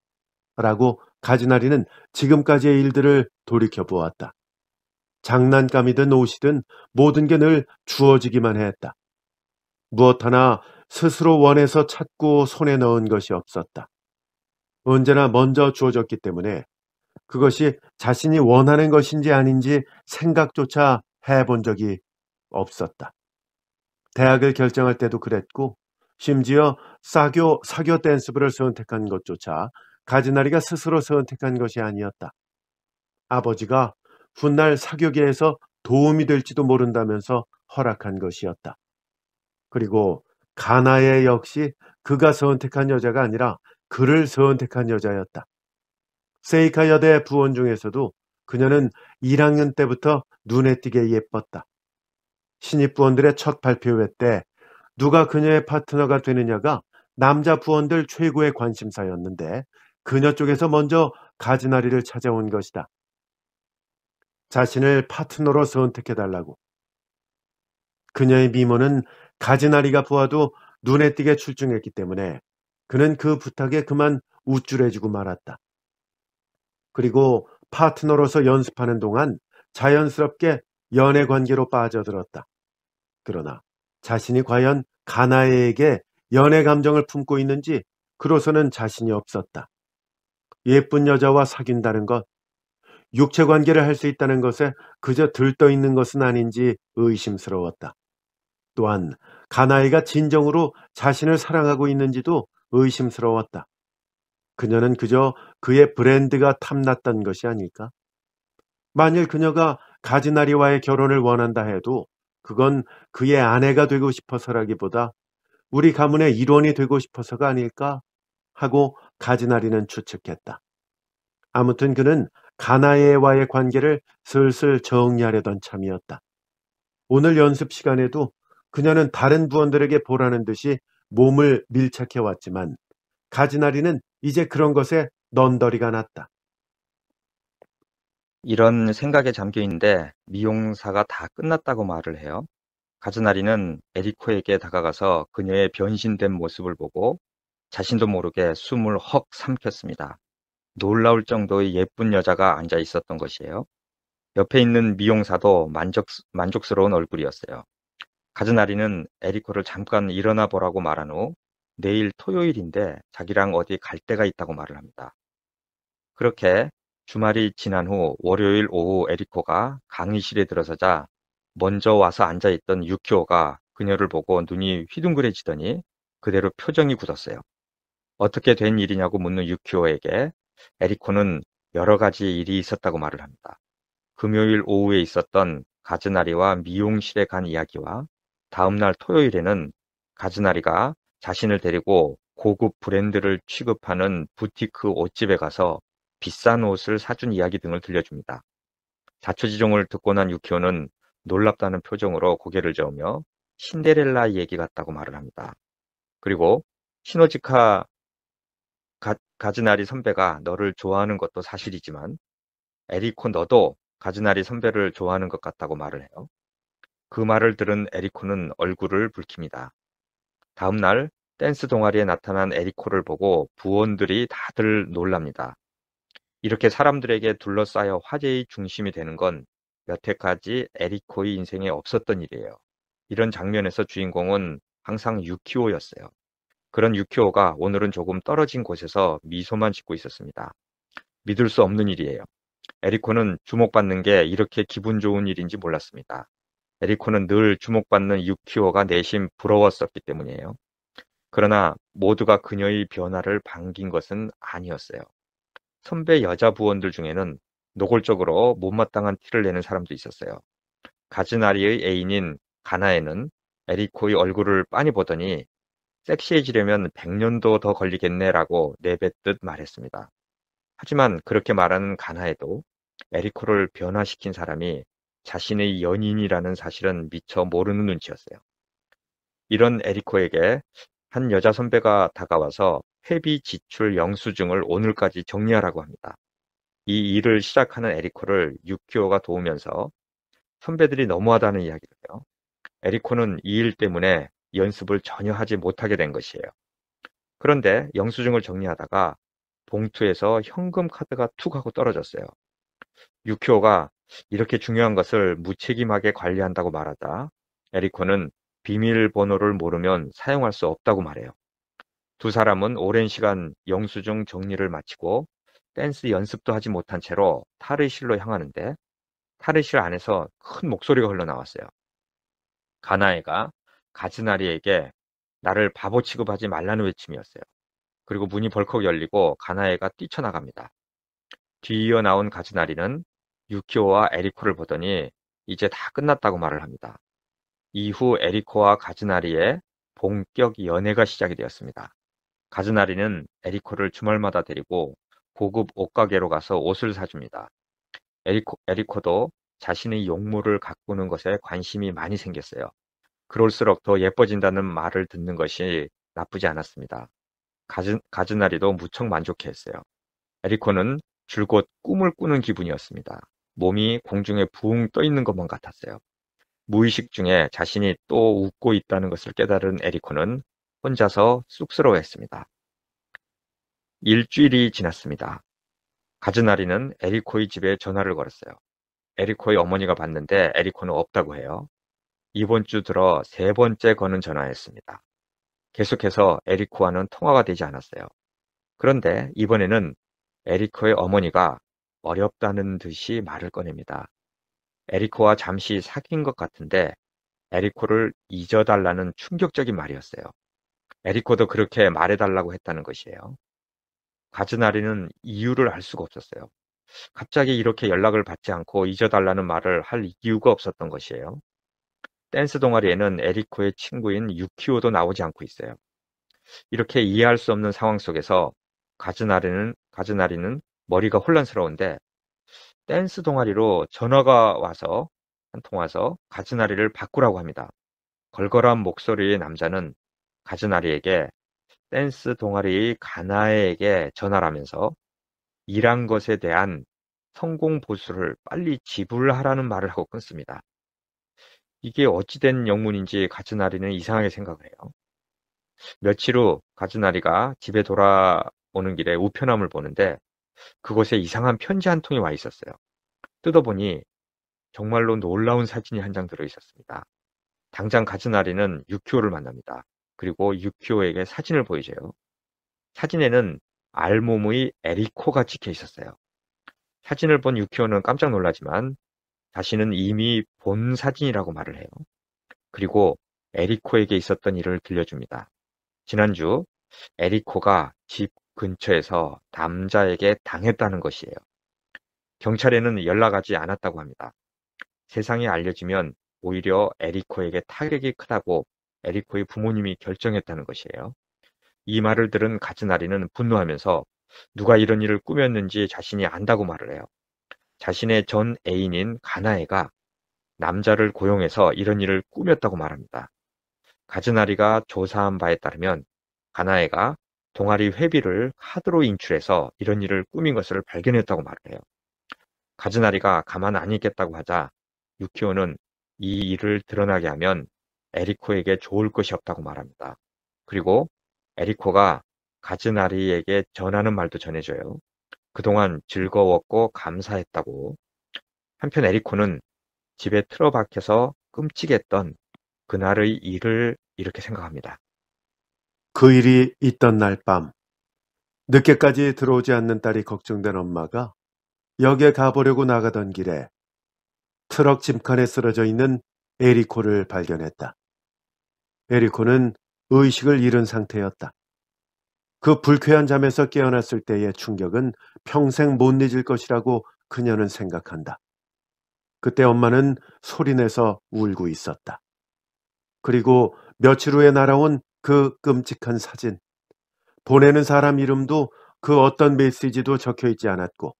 S1: 라고 가지나리는 지금까지의 일들을 돌이켜보았다. 장난감이든 옷이든 모든 게 늘 주어지기만 했다. 무엇 하나 스스로 원해서 찾고 손에 넣은 것이 없었다. 언제나 먼저 주어졌기 때문에 그것이 자신이 원하는 것인지 아닌지 생각조차 해본 적이 없었다. 대학을 결정할 때도 그랬고 심지어 사교 사교 댄스부를 선택한 것조차 가지나리가 스스로 선택한 것이 아니었다. 아버지가 훗날 사교계에서 도움이 될지도 모른다면서 허락한 것이었다. 그리고 가나에 역시 그가 선택한 여자가 아니라 그를 선택한 여자였다. 세이카 여대 부원 중에서도 그녀는 1학년 때부터 눈에 띄게 예뻤다. 신입 부원들의 첫 발표회 때 누가 그녀의 파트너가 되느냐가 남자 부원들 최고의 관심사였는데 그녀 쪽에서 먼저 가지나리를 찾아온 것이다. 자신을 파트너로 선택해달라고. 그녀의 미모는 가지나리가 보아도 눈에 띄게 출중했기 때문에 그는 그 부탁에 그만 우쭐해지고 말았다. 그리고 파트너로서 연습하는 동안 자연스럽게 연애 관계로 빠져들었다. 그러나 자신이 과연 가나에게 연애 감정을 품고 있는지 그로서는 자신이 없었다. 예쁜 여자와 사귄다는 것, 육체 관계를 할 수 있다는 것에 그저 들떠 있는 것은 아닌지 의심스러웠다. 또한 가나이가 진정으로 자신을 사랑하고 있는지도 의심스러웠다. 그녀는 그저 그의 브랜드가 탐났던 것이 아닐까? 만일 그녀가 가지나리와의 결혼을 원한다 해도 그건 그의 아내가 되고 싶어서라기보다 우리 가문의 일원이 되고 싶어서가 아닐까 하고 가지나리는 추측했다. 아무튼 그는 가나에와의 관계를 슬슬 정리하려던 참이었다. 오늘 연습 시간에도 그녀는 다른 부원들에게 보라는 듯이 몸을 밀착해 왔지만 가지나리는 이제 그런 것에 넌더리가 났다.
S2: 이런 생각에 잠겨 있는데 미용사가 다 끝났다고 말을 해요. 가즈나리는 에리코에게 다가가서 그녀의 변신된 모습을 보고 자신도 모르게 숨을 헉 삼켰습니다. 놀라울 정도의 예쁜 여자가 앉아 있었던 것이에요. 옆에 있는 미용사도 만족, 만족스러운 얼굴이었어요. 가즈나리는 에리코를 잠깐 일어나 보라고 말한 후 내일 토요일인데 자기랑 어디 갈 데가 있다고 말을 합니다. 그렇게 주말이 지난 후 월요일 오후 에리코가 강의실에 들어서자 먼저 와서 앉아있던 유키오가 그녀를 보고 눈이 휘둥그레지더니 그대로 표정이 굳었어요. 어떻게 된 일이냐고 묻는 유키오에게 에리코는 여러 가지 일이 있었다고 말을 합니다. 금요일 오후에 있었던 가즈나리와 미용실에 간 이야기와 다음날 토요일에는 가즈나리가 자신을 데리고 고급 브랜드를 취급하는 부티크 옷집에 가서 비싼 옷을 사준 이야기 등을 들려줍니다. 자초지종을 듣고 난 유키오는 놀랍다는 표정으로 고개를 저으며 신데렐라 얘기 같다고 말을 합니다. 그리고 시노지카 가, 가즈나리 선배가 너를 좋아하는 것도 사실이지만 에리코 너도 가즈나리 선배를 좋아하는 것 같다고 말을 해요. 그 말을 들은 에리코는 얼굴을 붉힙니다. 다음날 댄스 동아리에 나타난 에리코를 보고 부원들이 다들 놀랍니다. 이렇게 사람들에게 둘러싸여 화제의 중심이 되는 건 여태까지 에리코의 인생에 없었던 일이에요. 이런 장면에서 주인공은 항상 유키오였어요. 그런 유키오가 오늘은 조금 떨어진 곳에서 미소만 짓고 있었습니다. 믿을 수 없는 일이에요. 에리코는 주목받는 게 이렇게 기분 좋은 일인지 몰랐습니다. 에리코는 늘 주목받는 유키오가 내심 부러웠었기 때문이에요. 그러나 모두가 그녀의 변화를 반긴 것은 아니었어요. 선배 여자 부원들 중에는 노골적으로 못마땅한 티를 내는 사람도 있었어요. 가즈나리의 애인인 가나에는 에리코의 얼굴을 빤히 보더니 섹시해지려면 100년도 더 걸리겠네라고 내뱉듯 말했습니다. 하지만 그렇게 말하는 가나에도 에리코를 변화시킨 사람이 자신의 연인이라는 사실은 미처 모르는 눈치였어요. 이런 에리코에게 한 여자 선배가 다가와서 회비 지출 영수증을 오늘까지 정리하라고 합니다. 이 일을 시작하는 에리코를 유키오가 도우면서 선배들이 너무하다는 이야기를 해요. 에리코는 이 일 때문에 연습을 전혀 하지 못하게 된 것이에요. 그런데 영수증을 정리하다가 봉투에서 현금 카드가 툭 하고 떨어졌어요. 유키오가 이렇게 중요한 것을 무책임하게 관리한다고 말하자 에리코는 비밀번호를 모르면 사용할 수 없다고 말해요. 두 사람은 오랜 시간 영수증 정리를 마치고 댄스 연습도 하지 못한 채로 탈의실로 향하는데 탈의실 안에서 큰 목소리가 흘러나왔어요. 가나에가 가즈나리에게 나를 바보 취급하지 말라는 외침이었어요. 그리고 문이 벌컥 열리고 가나에가 뛰쳐나갑니다. 뒤이어 나온 가즈나리는 유키오와 에리코를 보더니 이제 다 끝났다고 말을 합니다. 이후 에리코와 가즈나리의 본격 연애가 시작이 되었습니다. 가즈나리는 에리코를 주말마다 데리고 고급 옷가게로 가서 옷을 사줍니다. 에리코, 에리코도 자신의 용모를 가꾸는 것에 관심이 많이 생겼어요. 그럴수록 더 예뻐진다는 말을 듣는 것이 나쁘지 않았습니다. 가즈, 가즈나리도 무척 만족해했어요. 에리코는 줄곧 꿈을 꾸는 기분이었습니다. 몸이 공중에 붕떠 있는 것만 같았어요. 무의식 중에 자신이 또 웃고 있다는 것을 깨달은 에리코는 혼자서 쑥스러워했습니다. 일주일이 지났습니다. 가즈나리는 에리코의 집에 전화를 걸었어요. 에리코의 어머니가 봤는데 에리코는 없다고 해요. 이번 주 들어 세 번째 거는 전화했습니다. 계속해서 에리코와는 통화가 되지 않았어요. 그런데 이번에는 에리코의 어머니가 어렵다는 듯이 말을 꺼냅니다. 에리코와 잠시 사귄 것 같은데 에리코를 잊어달라는 충격적인 말이었어요. 에리코도 그렇게 말해달라고 했다는 것이에요. 가즈나리는 이유를 알 수가 없었어요. 갑자기 이렇게 연락을 받지 않고 잊어달라는 말을 할 이유가 없었던 것이에요. 댄스 동아리에는 에리코의 친구인 유키오도 나오지 않고 있어요. 이렇게 이해할 수 없는 상황 속에서 가즈나리는, 가즈나리는 머리가 혼란스러운데 댄스 동아리로 전화가 와서 한 통 와서 가즈나리를 바꾸라고 합니다. 걸걸한 목소리의 남자는 가즈나리에게 댄스 동아리 가나에게 전화하면서 일한 것에 대한 성공 보수를 빨리 지불하라는 말을 하고 끊습니다. 이게 어찌된 영문인지 가즈나리는 이상하게 생각을 해요. 며칠 후 가즈나리가 집에 돌아오는 길에 우편함을 보는데 그곳에 이상한 편지 한 통이 와 있었어요. 뜯어보니 정말로 놀라운 사진이 한 장 들어 있었습니다. 당장 가즈나리는 유키오를 만납니다. 그리고 유키오에게 사진을 보여줘요. 사진에는 알몸의 에리코가 찍혀 있었어요. 사진을 본 유키오는 깜짝 놀라지만 자신은 이미 본 사진이라고 말을 해요. 그리고 에리코에게 있었던 일을 들려줍니다. 지난주 에리코가 집 근처에서 남자에게 당했다는 것이에요. 경찰에는 연락하지 않았다고 합니다. 세상에 알려지면 오히려 에리코에게 타격이 크다고 에리코의 부모님이 결정했다는 것이에요. 이 말을 들은 가즈나리는 분노하면서 누가 이런 일을 꾸몄는지 자신이 안다고 말을 해요. 자신의 전 애인인 가나에가 남자를 고용해서 이런 일을 꾸몄다고 말합니다. 가즈나리가 조사한 바에 따르면 가나에가 동아리 회비를 카드로 인출해서 이런 일을 꾸민 것을 발견했다고 말을 해요. 가즈나리가 가만 안 있겠다고 하자 유키오는 이 일을 드러나게 하면 에리코에게 좋을 것이 없다고 말합니다. 그리고 에리코가 가즈나리에게 전하는 말도 전해줘요. 그동안 즐거웠고 감사했다고. 한편 에리코는 집에 틀어박혀서
S1: 끔찍했던 그날의 일을 이렇게 생각합니다. 그 일이 있던 날 밤, 늦게까지 들어오지 않는 딸이 걱정된 엄마가 역에 가보려고 나가던 길에 트럭 짐칸에 쓰러져 있는 에리코를 발견했다. 에리코는 의식을 잃은 상태였다. 그 불쾌한 잠에서 깨어났을 때의 충격은 평생 못 잊을 것이라고 그녀는 생각한다. 그때 엄마는 소리내서 울고 있었다. 그리고 며칠 후에 날아온 그 끔찍한 사진, 보내는 사람 이름도 그 어떤 메시지도 적혀 있지 않았고,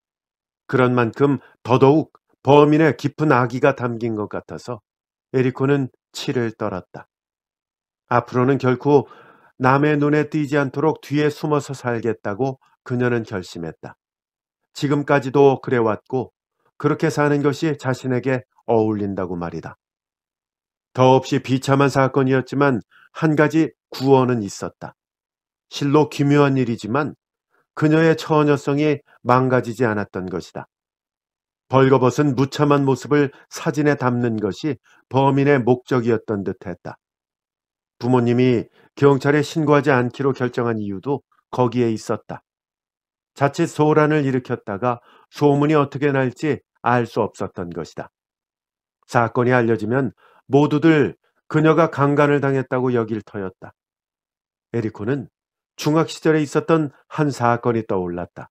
S1: 그런 만큼 더더욱 범인의 깊은 악의가 담긴 것 같아서 에리코는 치를 떨었다. 앞으로는 결코 남의 눈에 띄지 않도록 뒤에 숨어서 살겠다고 그녀는 결심했다. 지금까지도 그래왔고, 그렇게 사는 것이 자신에게 어울린다고 말이다. 더없이 비참한 사건이었지만 한 가지 구원은 있었다. 실로 기묘한 일이지만 그녀의 처녀성이 망가지지 않았던 것이다. 벌거벗은 무참한 모습을 사진에 담는 것이 범인의 목적이었던 듯했다. 부모님이 경찰에 신고하지 않기로 결정한 이유도 거기에 있었다. 자칫 소란을 일으켰다가 소문이 어떻게 날지 알 수 없었던 것이다. 사건이 알려지면 모두들 그녀가 강간을 당했다고 여길 터였다. 에리코는 중학 시절에 있었던 한 사건이 떠올랐다.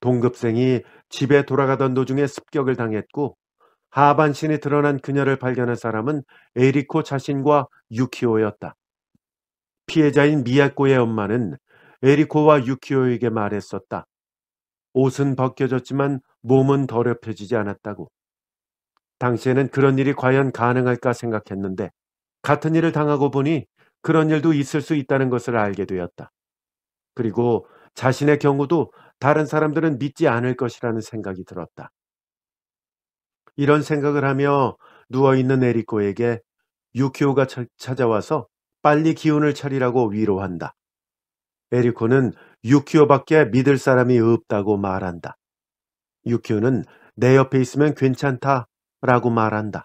S1: 동급생이 집에 돌아가던 도중에 습격을 당했고 하반신이 드러난 그녀를 발견한 사람은 에리코 자신과 유키오였다. 피해자인 미야코의 엄마는 에리코와 유키오에게 말했었다. 옷은 벗겨졌지만 몸은 더럽혀지지 않았다고. 당시에는 그런 일이 과연 가능할까 생각했는데 같은 일을 당하고 보니 그런 일도 있을 수 있다는 것을 알게 되었다. 그리고 자신의 경우도 다른 사람들은 믿지 않을 것이라는 생각이 들었다. 이런 생각을 하며 누워있는 에리코에게 유키오가 찾아와서 빨리 기운을 차리라고 위로한다. 에리코는 유키오밖에 믿을 사람이 없다고 말한다. 유키오는 내 옆에 있으면 괜찮다 라고 말한다.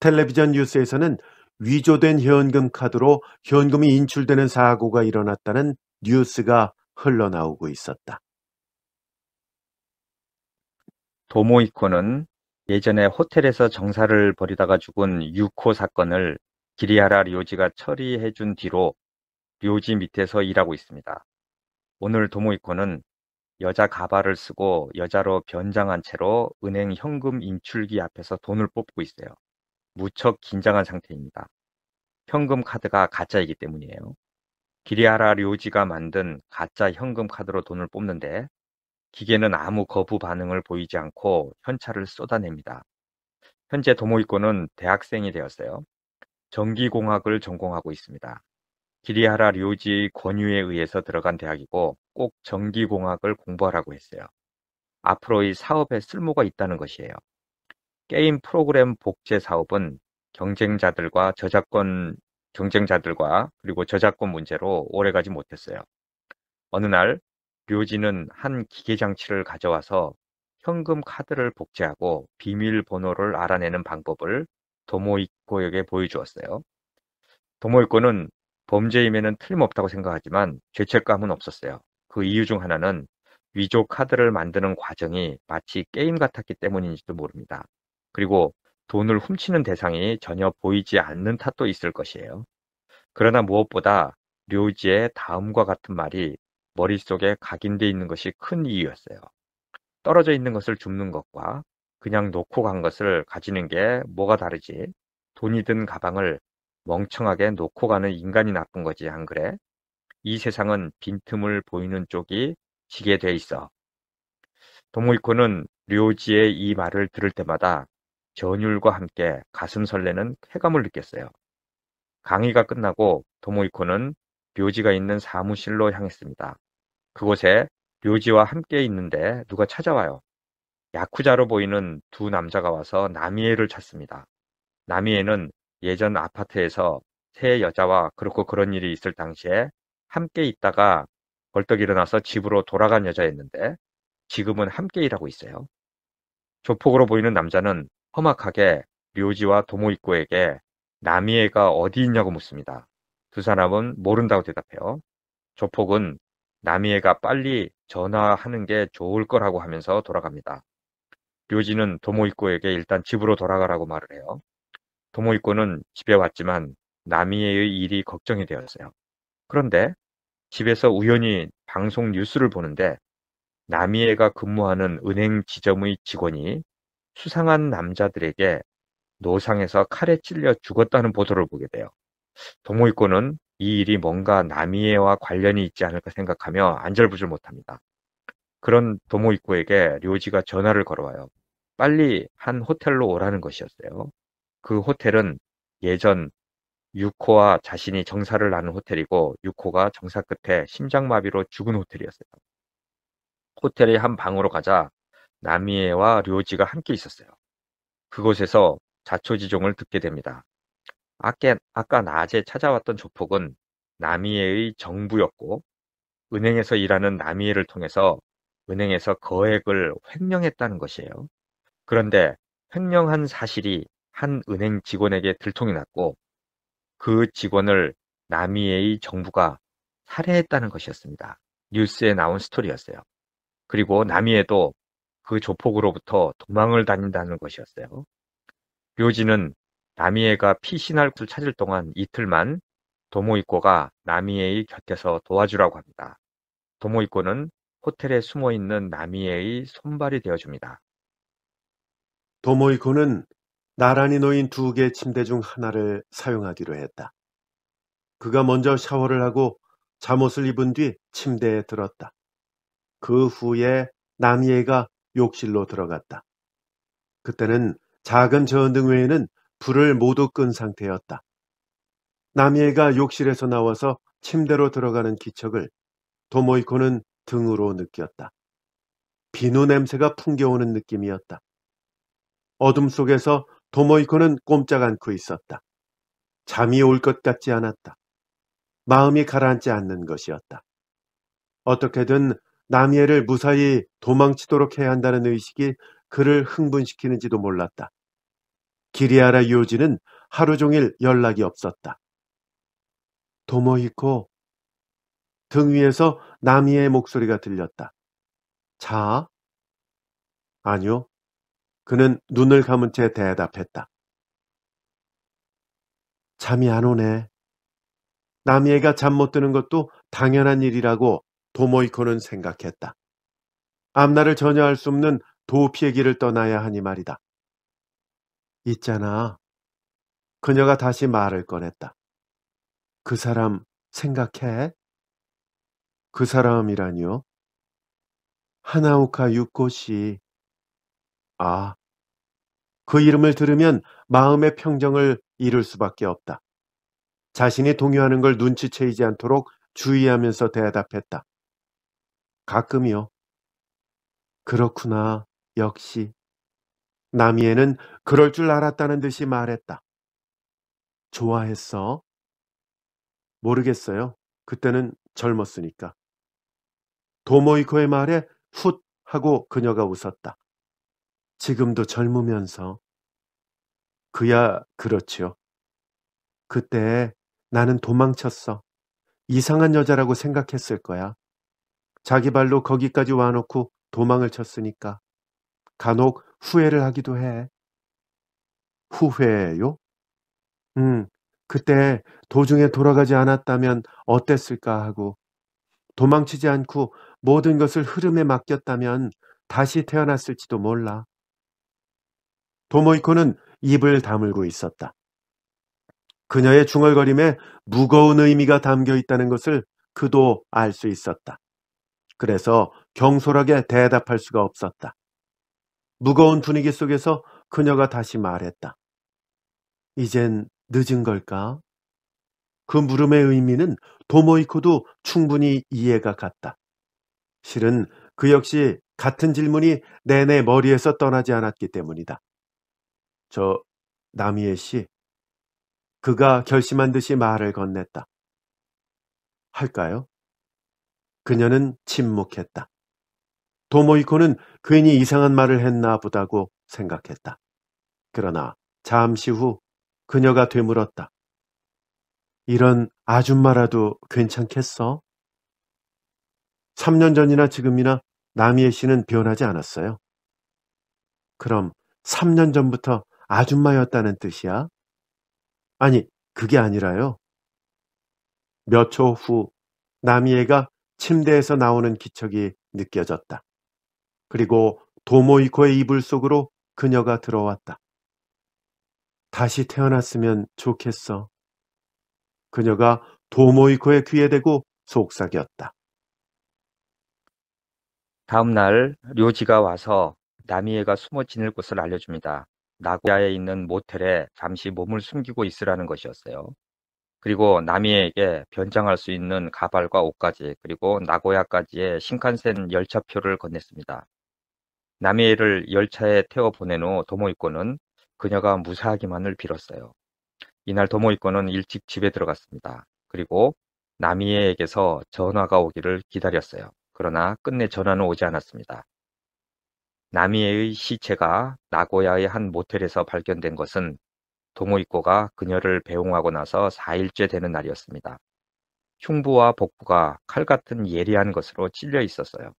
S1: 텔레비전 뉴스에서는 위조된 현금 카드로 현금이 인출되는 사고가 일어났다는 뉴스가 흘러나오고 있었다. 도모이코는 예전에 호텔에서 정사를
S2: 벌이다가 죽은 유코 사건을 기리하라 료지가 처리해 준 뒤로 료지 밑에서 일하고 있습니다. 오늘 도모이코는 여자 가발을 쓰고 여자로 변장한 채로 은행 현금 인출기 앞에서 돈을 뽑고 있어요. 무척 긴장한 상태입니다. 현금 카드가 가짜이기 때문이에요. 기리아라 료지가 만든 가짜 현금 카드로 돈을 뽑는데 기계는 아무 거부 반응을 보이지 않고 현찰을 쏟아냅니다. 현재 도모이코는 대학생이 되었어요. 전기공학을 전공하고 있습니다. 기리하라 료지 권유에 의해서 들어간 대학이고 꼭 전기공학을 공부하라고 했어요. 앞으로의 사업에 쓸모가 있다는 것이에요. 게임 프로그램 복제 사업은 경쟁자들과 저작권 경쟁자들과 그리고 저작권 문제로 오래가지 못했어요. 어느 날 료지는 한 기계 장치를 가져와서 현금 카드를 복제하고 비밀번호를 알아내는 방법을 도모이코에게 보여주었어요. 도모이코는 범죄임에는 틀림없다고 생각하지만 죄책감은 없었어요. 그 이유 중 하나는 위조 카드를 만드는 과정이 마치 게임 같았기 때문인지도 모릅니다. 그리고 돈을 훔치는 대상이 전혀 보이지 않는 탓도 있을 것이에요. 그러나 무엇보다 료지의 다음과 같은 말이 머릿속에 각인되어 있는 것이 큰 이유였어요. 떨어져 있는 것을 줍는 것과 그냥 놓고 간 것을 가지는 게 뭐가 다르지? 돈이 든 가방을 멍청하게 놓고 가는 인간이 나쁜 거지, 안 그래? 이 세상은 빈틈을 보이는 쪽이 지게 돼 있어. 도모이코는 료지의 이 말을 들을 때마다 전율과 함께 가슴 설레는 쾌감을 느꼈어요. 강의가 끝나고 도모이코는 묘지가 있는 사무실로 향했습니다. 그곳에 묘지와 함께 있는데 누가 찾아와요. 야쿠자로 보이는 두 남자가 와서 나미에를 찾습니다. 나미에는 예전 아파트에서 세 여자와 그렇고 그런 일이 있을 당시에 함께 있다가 벌떡 일어나서 집으로 돌아간 여자였는데 지금은 함께 일하고 있어요. 조폭으로 보이는 남자는 험악하게 묘지와 도모이구에게나미애가 어디 있냐고 묻습니다. 두 사람은 모른다고 대답해요. 조폭은 나미애가 빨리 전화하는 게 좋을 거라고 하면서 돌아갑니다. 묘지는 도모이구에게 일단 집으로 돌아가라고 말을 해요. 도모이구는 집에 왔지만 나미애의 일이 걱정이 되었어요. 그런데 집에서 우연히 방송 뉴스를 보는데 남이애가 근무하는 은행 지점의 직원이 수상한 남자들에게 노상에서 칼에 찔려 죽었다는 보도를 보게 돼요. 도모이코는 이 일이 뭔가 남이애와 관련이 있지 않을까 생각하며 안절부절 못합니다. 그런 도모이코에게 료지가 전화를 걸어와요. 빨리 한 호텔로 오라는 것이었어요. 그 호텔은 예전 유코와 자신이 정사를 나눈 호텔이고 유코가 정사 끝에 심장마비로 죽은 호텔이었어요. 호텔의 한 방으로 가자 나미에와 료지가 함께 있었어요. 그곳에서 자초지종을 듣게 됩니다. 아까, 아까 낮에 찾아왔던 조폭은 나미에의 정부였고 은행에서 일하는 나미에를 통해서 은행에서 거액을 횡령했다는 것이에요. 그런데 횡령한 사실이 한 은행 직원에게 들통이 났고 그 직원을 남이에이 정부가 살해했다는 것이었습니다. 뉴스에 나온 스토리였어요. 그리고 남이에도 그 조폭으로부터 도망을 다닌다는 것이었어요. 묘지는 남이에가 피신할굴 찾을 동안 이틀만 도모이코가 남이에의 곁에서 도와주라고 합니다. 도모이코는 호텔에 숨어 있는 남이에의 손발이 되어줍니다.
S1: 도모이코는 나란히 놓인 두 개의 침대 중 하나를 사용하기로 했다. 그가 먼저 샤워를 하고 잠옷을 입은 뒤 침대에 들었다. 그 후에 남예가 욕실로 들어갔다. 그때는 작은 저은등 외에는 불을 모두 끈 상태였다. 남예가 욕실에서 나와서 침대로 들어가는 기척을 도모이코는 등으로 느꼈다. 비누 냄새가 풍겨오는 느낌이었다. 어둠 속에서 도모이코는 꼼짝 않고 그 있었다. 잠이 올 것 같지 않았다. 마음이 가라앉지 않는 것이었다. 어떻게든 나미예를 무사히 도망치도록 해야 한다는 의식이 그를 흥분시키는지도 몰랐다. 기리아라 요지는 하루 종일 연락이 없었다. 도모이코. 등 위에서 남이의 목소리가 들렸다. 자? 아니요. 그는 눈을 감은 채 대답했다. 잠이 안 오네. 남이애가 잠 못 드는 것도 당연한 일이라고 도모이코는 생각했다. 앞날을 전혀 알 수 없는 도피의 길을 떠나야 하니 말이다. 있잖아. 그녀가 다시 말을 꺼냈다. 그 사람 생각해? 그 사람이라니요? 하나오카 유코씨. 아, 그 이름을 들으면 마음의 평정을 이룰 수밖에 없다. 자신이 동요하는 걸 눈치채이지 않도록 주의하면서 대답했다. 가끔이요. 그렇구나. 역시. 남이에는 그럴 줄 알았다는 듯이 말했다. 좋아했어? 모르겠어요. 그때는 젊었으니까. 도모이코의 말에 훗 하고 그녀가 웃었다. 지금도 젊으면서. 그야 그렇지요. 그때 나는 도망쳤어. 이상한 여자라고 생각했을 거야. 자기 발로 거기까지 와놓고 도망을 쳤으니까. 간혹 후회를 하기도 해. 후회요? 응, 그때 도중에 돌아가지 않았다면 어땠을까 하고, 도망치지 않고 모든 것을 흐름에 맡겼다면 다시 태어났을지도 몰라. 도모이코는 입을 다물고 있었다. 그녀의 중얼거림에 무거운 의미가 담겨 있다는 것을 그도 알 수 있었다. 그래서 경솔하게 대답할 수가 없었다. 무거운 분위기 속에서 그녀가 다시 말했다. 이젠 늦은 걸까? 그 물음의 의미는 도모이코도 충분히 이해가 갔다. 실은 그 역시 같은 질문이 내내 머리에서 떠나지 않았기 때문이다. 저나미애 씨, 그가 결심한 듯이 말을 건넸다. 할까요? 그녀는 침묵했다. 도모이코는 괜히 이상한 말을 했나 보다고 생각했다. 그러나 잠시 후 그녀가 되물었다. 이런 아줌마라도 괜찮겠어? 3년 전이나 지금이나 나미애 씨는 변하지 않았어요. 그럼 3년 전부터 아줌마였다는 뜻이야? 아니, 그게 아니라요. 몇 초 후 나미에가 침대에서 나오는 기척이 느껴졌다. 그리고 도모이코의 이불 속으로 그녀가 들어왔다. 다시 태어났으면 좋겠어. 그녀가 도모이코의 귀에 대고 속삭였다.
S2: 다음 날 료지가 와서 나미에가 숨어 지낼 곳을 알려줍니다. 나고야에 있는 모텔에 잠시 몸을 숨기고 있으라는 것이었어요. 그리고 나미에게 변장할 수 있는 가발과 옷까지 그리고 나고야까지의 신칸센 열차표를 건넸습니다. 나미에를 열차에 태워 보낸 후 도모이코는 그녀가 무사하기만을 빌었어요. 이날 도모이코는 일찍 집에 들어갔습니다. 그리고 나미에에게서 전화가 오기를 기다렸어요. 그러나 끝내 전화는 오지 않았습니다. 나미의 시체가 나고야의 한 모텔에서 발견된 것은 동호입고가 그녀를 배웅하고 나서 4일째 되는 날이었습니다. 흉부와 복부가 칼 같은 예리한 것으로 찔려 있었어요.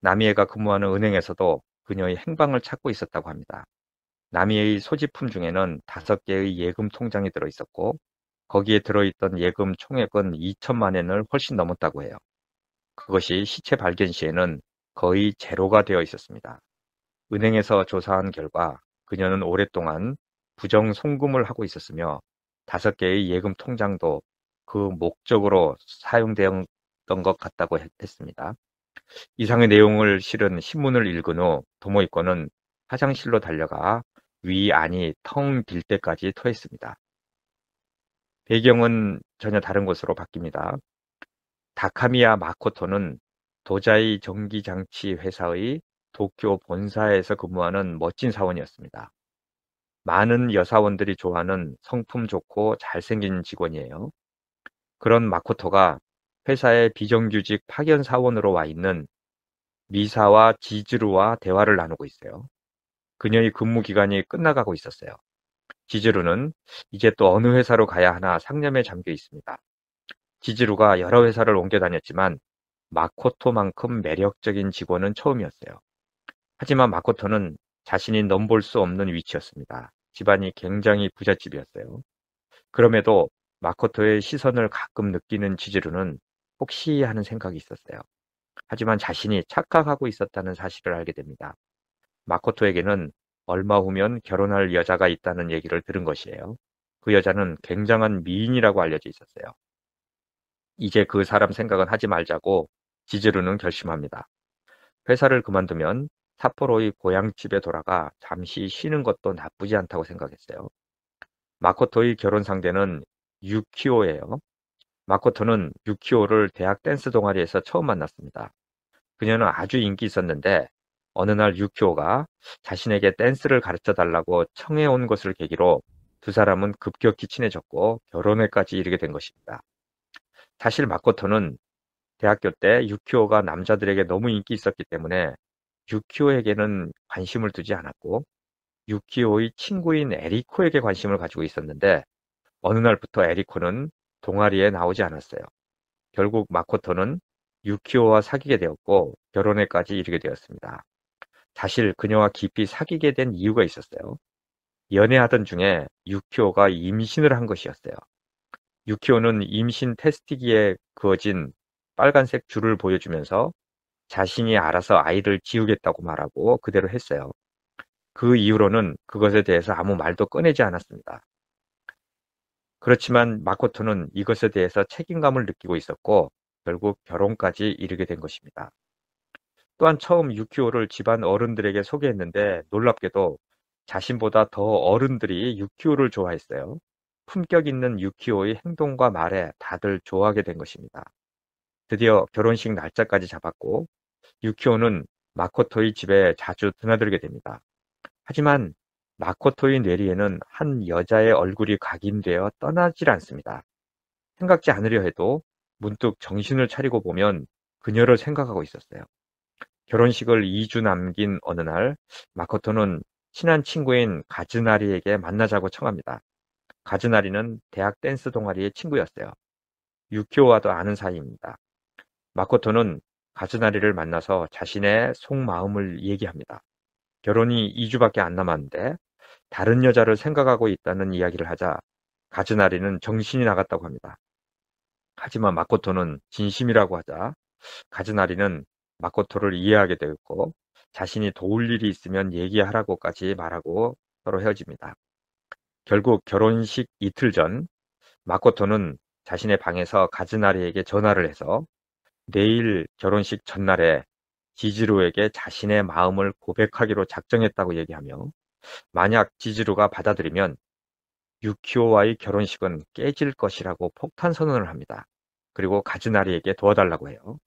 S2: 나미에가 근무하는 은행에서도 그녀의 행방을 찾고 있었다고 합니다. 나미의 소지품 중에는 다섯 개의 예금 통장이 들어있었고 거기에 들어있던 예금 총액은 2천만 엔을 훨씬 넘었다고 해요. 그것이 시체 발견 시에는 거의 제로가 되어 있었습니다. 은행에서 조사한 결과 그녀는 오랫동안 부정 송금을 하고 있었으며 다섯 개의 예금 통장도 그 목적으로 사용되었던 것 같다고 했습니다. 이상의 내용을 실은 신문을 읽은 후 도모이권은 화장실로 달려가 위 안이 텅 빌 때까지 토했습니다. 배경은 전혀 다른 곳으로 바뀝니다. 다카미야 마코토는 도자이 전기장치 회사의 도쿄 본사에서 근무하는 멋진 사원이었습니다. 많은 여사원들이 좋아하는 성품 좋고 잘생긴 직원이에요. 그런 마코토가 회사의 비정규직 파견 사원으로 와 있는 미사와 지즈루와 대화를 나누고 있어요. 그녀의 근무 기간이 끝나가고 있었어요. 지즈루는 이제 또 어느 회사로 가야 하나 상념에 잠겨 있습니다. 지즈루가 여러 회사를 옮겨 다녔지만 마코토만큼 매력적인 직원은 처음이었어요. 하지만 마코토는 자신이 넘볼 수 없는 위치였습니다. 집안이 굉장히 부잣집이었어요. 그럼에도 마코토의 시선을 가끔 느끼는 지지로는 혹시 하는 생각이 있었어요. 하지만 자신이 착각하고 있었다는 사실을 알게 됩니다. 마코토에게는 얼마 후면 결혼할 여자가 있다는 얘기를 들은 것이에요. 그 여자는 굉장한 미인이라고 알려져 있었어요. 이제 그 사람 생각은 하지 말자고 지지루는 결심합니다. 회사를 그만두면 사포로의 고향집에 돌아가 잠시 쉬는 것도 나쁘지 않다고 생각했어요. 마코토의 결혼 상대는 유키오예요. 마코토는 유키오를 대학 댄스 동아리에서 처음 만났습니다. 그녀는 아주 인기 있었는데 어느 날 유키오가 자신에게 댄스를 가르쳐 달라고 청해온 것을 계기로 두 사람은 급격히 친해졌고 결혼에까지 이르게 된 것입니다. 사실 마코토는 대학교 때 유키오가 남자들에게 너무 인기 있었기 때문에 유키오에게는 관심을 두지 않았고 유키오의 친구인 에리코에게 관심을 가지고 있었는데 어느 날부터 에리코는 동아리에 나오지 않았어요. 결국 마코토는 유키오와 사귀게 되었고 결혼에까지 이르게 되었습니다. 사실 그녀와 깊이 사귀게 된 이유가 있었어요. 연애하던 중에 유키오가 임신을 한 것이었어요. 유키오는 임신 테스트기에 그어진 빨간색 줄을 보여주면서 자신이 알아서 아이를 지우겠다고 말하고 그대로 했어요. 그 이후로는 그것에 대해서 아무 말도 꺼내지 않았습니다. 그렇지만 마코토는 이것에 대해서 책임감을 느끼고 있었고 결국 결혼까지 이르게 된 것입니다. 또한 처음 유키오를 집안 어른들에게 소개했는데 놀랍게도 자신보다 더 어른들이 유키오를 좋아했어요. 품격 있는 유키오의 행동과 말에 다들 좋아하게 된 것입니다. 드디어 결혼식 날짜까지 잡았고 유키오는 마코토의 집에 자주 드나들게 됩니다. 하지만 마코토의 뇌리에는 한 여자의 얼굴이 각인되어 떠나질 않습니다. 생각지 않으려 해도 문득 정신을 차리고 보면 그녀를 생각하고 있었어요. 결혼식을 2주 남긴 어느 날 마코토는 친한 친구인 가즈나리에게 만나자고 청합니다. 가즈나리는 대학 댄스 동아리의 친구였어요. 유키오와도 아는 사이입니다. 마코토는 가즈나리를 만나서 자신의 속마음을 얘기합니다. 결혼이 2주밖에 안 남았는데 다른 여자를 생각하고 있다는 이야기를 하자 가즈나리는 정신이 나갔다고 합니다. 하지만 마코토는 진심이라고 하자 가즈나리는 마코토를 이해하게 되었고 자신이 도울 일이 있으면 얘기하라고까지 말하고 서로 헤어집니다. 결국 결혼식 이틀 전 마코토는 자신의 방에서 가즈나리에게 전화를 해서 내일 결혼식 전날에 지지루에게 자신의 마음을 고백하기로 작정했다고 얘기하며 만약 지지루가 받아들이면 유키오와의 결혼식은 깨질 것이라고 폭탄 선언을 합니다. 그리고 가즈나리에게 도와달라고 해요.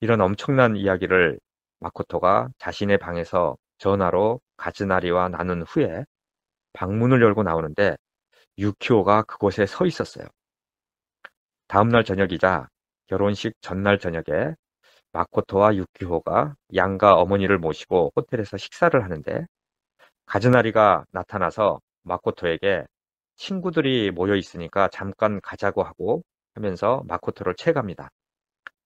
S2: 이런 엄청난 이야기를 마코토가 자신의 방에서 전화로 가즈나리와 나눈 후에 방문을 열고 나오는데 유키오가 그곳에 서 있었어요. 다음날 저녁이자 결혼식 전날 저녁에 마코토와 유키호가 양가 어머니를 모시고 호텔에서 식사를 하는데 가즈나리가 나타나서 마코토에게 친구들이 모여 있으니까 잠깐 가자고 하고 하면서 마코토를 채갑니다.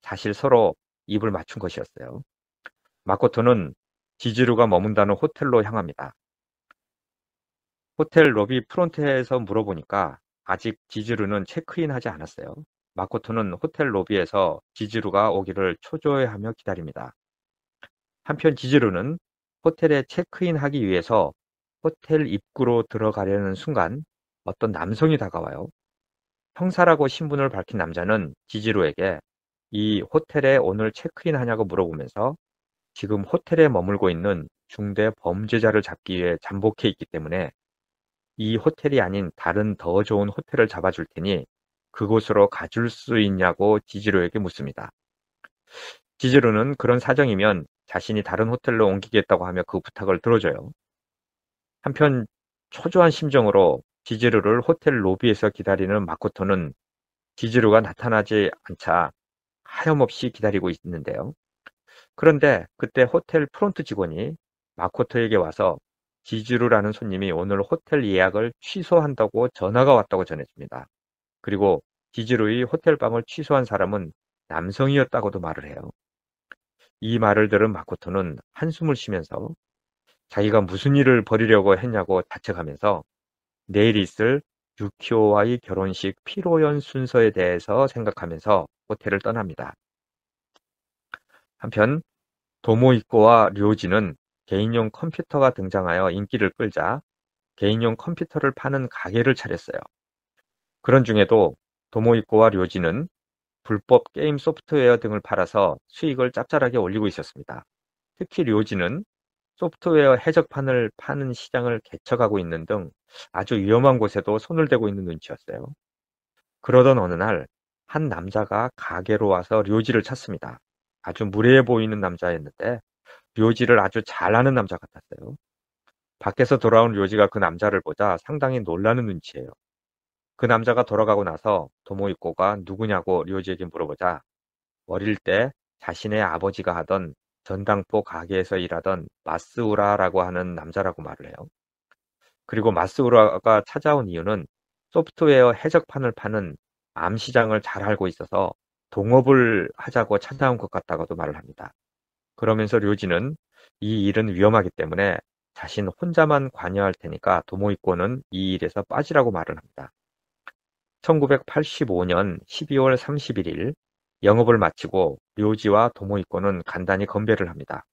S2: 사실 서로 입을 맞춘 것이었어요. 마코토는 지지루가 머문다는 호텔로 향합니다. 호텔 로비 프론트에서 물어보니까 아직 지지루는 체크인하지 않았어요. 마코토는 호텔 로비에서 지지루가 오기를 초조해하며 기다립니다. 한편 지지루는 호텔에 체크인하기 위해서 호텔 입구로 들어가려는 순간 어떤 남성이 다가와요. 형사라고 신분을 밝힌 남자는 지지루에게 이 호텔에 오늘 체크인 하냐고 물어보면서 지금 호텔에 머물고 있는 중대 범죄자를 잡기 위해 잠복해 있기 때문에 이 호텔이 아닌 다른 더 좋은 호텔을 잡아줄 테니 그곳으로 가줄 수 있냐고 지지로에게 묻습니다. 지지로는 그런 사정이면 자신이 다른 호텔로 옮기겠다고 하며 그 부탁을 들어줘요. 한편 초조한 심정으로 지지로를 호텔 로비에서 기다리는 마코토는 지지로가 나타나지 않자 하염없이 기다리고 있는데요. 그런데 그때 호텔 프론트 직원이 마코토에게 와서 지지루라는 손님이 오늘 호텔 예약을 취소한다고 전화가 왔다고 전해줍니다. 그리고 디지로의 호텔방을 취소한 사람은 남성이었다고도 말을 해요. 이 말을 들은 마코토는 한숨을 쉬면서 자기가 무슨 일을 벌이려고 했냐고 자책하면서 내일 있을 유키오와의 결혼식 피로연 순서에 대해서 생각하면서 호텔을 떠납니다. 한편 도모이코와 료지는 개인용 컴퓨터가 등장하여 인기를 끌자 개인용 컴퓨터를 파는 가게를 차렸어요. 그런 중에도 도모이코와 료지는 불법 게임 소프트웨어 등을 팔아서 수익을 짭짤하게 올리고 있었습니다. 특히 료지는 소프트웨어 해적판을 파는 시장을 개척하고 있는 등 아주 위험한 곳에도 손을 대고 있는 눈치였어요. 그러던 어느 날 한 남자가 가게로 와서 료지를 찾습니다. 아주 무례해 보이는 남자였는데 료지를 아주 잘 아는 남자 같았어요. 밖에서 돌아온 료지가 그 남자를 보자 상당히 놀라는 눈치예요. 그 남자가 돌아가고 나서 도모이코가 누구냐고 료지에게 물어보자 어릴 때 자신의 아버지가 하던 전당포 가게에서 일하던 마스우라라고 하는 남자라고 말을 해요. 그리고 마스우라가 찾아온 이유는 소프트웨어 해적판을 파는 암시장을 잘 알고 있어서 동업을 하자고 찾아온 것 같다고도 말을 합니다. 그러면서 료지는 이 일은 위험하기 때문에 자신 혼자만 관여할 테니까 도모이코는 이 일에서 빠지라고 말을 합니다. 1985년 12월 31일 영업을 마치고 묘지와 도모이코는 간단히 건배를 합니다.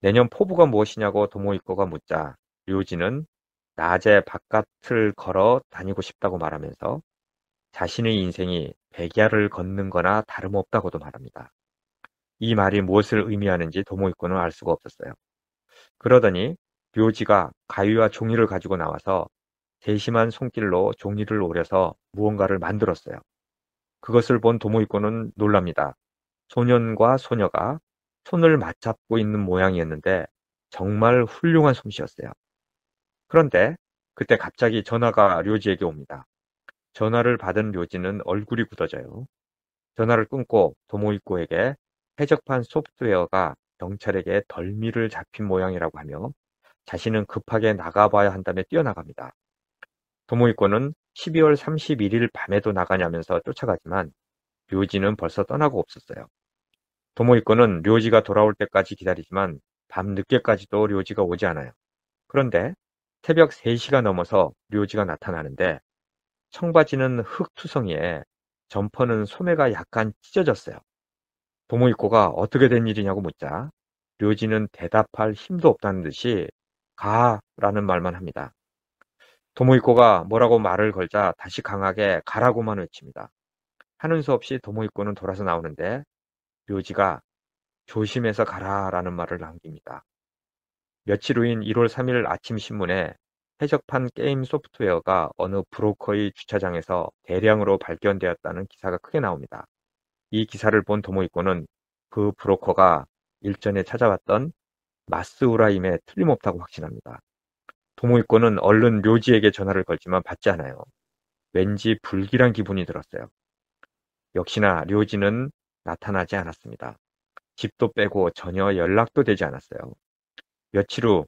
S2: 내년 포부가 무엇이냐고 도모이코가 묻자 묘지는 낮에 바깥을 걸어 다니고 싶다고 말하면서 자신의 인생이 백야를 걷는 거나 다름없다고도 말합니다. 이 말이 무엇을 의미하는지 도모이코는 알 수가 없었어요. 그러더니 묘지가 가위와 종이를 가지고 나와서 대심한 손길로 종이를 오려서 무언가를 만들었어요. 그것을 본 도모이코는 놀랍니다. 소년과 소녀가 손을 맞잡고 있는 모양이었는데 정말 훌륭한 솜씨였어요. 그런데 그때 갑자기 전화가 료지에게 옵니다. 전화를 받은 료지는 얼굴이 굳어져요. 전화를 끊고 도모이코에게 해적판 소프트웨어가 경찰에게 덜미를 잡힌 모양이라고 하며 자신은 급하게 나가봐야 한다며 뛰어나갑니다. 도모이코는 12월 31일 밤에도 나가냐면서 쫓아가지만 료지는 벌써 떠나고 없었어요. 도모이코는 료지가 돌아올 때까지 기다리지만 밤 늦게까지도 료지가 오지 않아요. 그런데 새벽 3시가 넘어서 료지가 나타나는데 청바지는 흙투성이에 점퍼는 소매가 약간 찢어졌어요. 도모이코가 어떻게 된 일이냐고 묻자 료지는 대답할 힘도 없다는 듯이 가라는 말만 합니다. 도모이코가 뭐라고 말을 걸자 다시 강하게 가라고만 외칩니다. 하는 수 없이 도모이코는 돌아서 나오는데 묘지가 조심해서 가라라는 말을 남깁니다. 며칠 후인 1월 3일 아침 신문에 해적판 게임 소프트웨어가 어느 브로커의 주차장에서 대량으로 발견되었다는 기사가 크게 나옵니다. 이 기사를 본 도모이코는 그 브로커가 일전에 찾아왔던 마스우라임에 틀림없다고 확신합니다. 도모이꾼는 얼른 묘지에게 전화를 걸지만 받지 않아요. 왠지 불길한 기분이 들었어요. 역시나 료지는 나타나지 않았습니다. 집도 빼고 전혀 연락도 되지 않았어요. 며칠 후,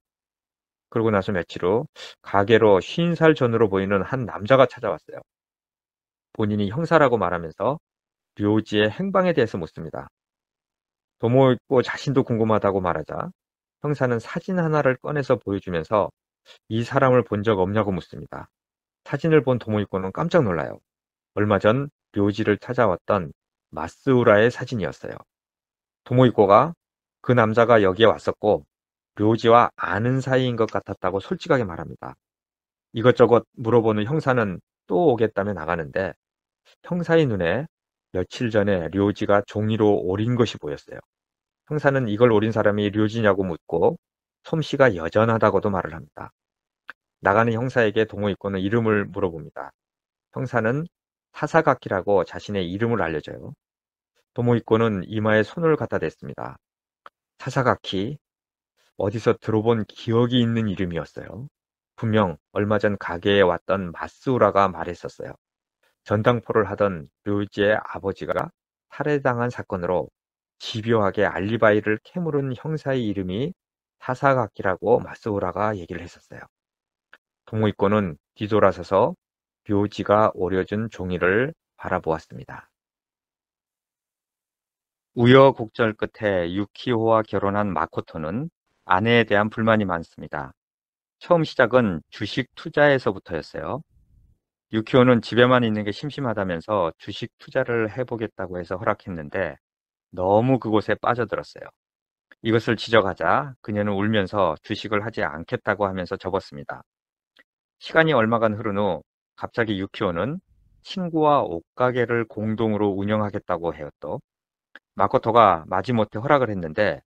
S2: 그러고 나서 며칠 후, 가게로 50살 전으로 보이는 한 남자가 찾아왔어요. 본인이 형사라고 말하면서 료지의 행방에 대해서 묻습니다. 도모 있고 자신도 궁금하다고 말하자 형사는 사진 하나를 꺼내서 보여주면서 이 사람을 본 적 없냐고 묻습니다. 사진을 본 도모이코는 깜짝 놀라요. 얼마 전 묘지를 찾아왔던 마스우라의 사진이었어요. 도모이코가 그 남자가 여기에 왔었고 묘지와 아는 사이인 것 같았다고 솔직하게 말합니다. 이것저것 물어보는 형사는 또 오겠다며 나가는데 형사의 눈에 며칠 전에 료지가 종이로 오린 것이 보였어요. 형사는 이걸 오린 사람이 료지냐고 묻고 솜씨가 여전하다고도 말을 합니다. 나가는 형사에게 동호 입권는 이름을 물어봅니다. 형사는 사사각기라고 자신의 이름을 알려줘요. 동호이권은 이마에 손을 갖다 댔습니다. 사사각기 어디서 들어본 기억이 있는 이름이었어요. 분명 얼마 전 가게에 왔던 마스우라가 말했었어요. 전당포를 하던 류지의 아버지가 살해당한 사건으로 집요하게 알리바이를 캐물은 형사의 이름이 사사각기라고 마스우라가 얘기를 했었어요. 동무이권은 뒤돌아서서 교지가 오려준 종이를 바라보았습니다. 우여곡절 끝에 유키호와 결혼한 마코토는 아내에 대한 불만이 많습니다. 처음 시작은 주식 투자에서부터였어요. 유키호는 집에만 있는 게 심심하다면서 주식 투자를 해보겠다고 해서 허락했는데 너무 그곳에 빠져들었어요. 이것을 지적하자 그녀는 울면서 주식을 하지 않겠다고 하면서 접었습니다. 시간이 얼마간 흐른 후 갑자기 유키오는 친구와 옷가게를 공동으로 운영하겠다고 해였도 마코토가 마지못해 허락을 했는데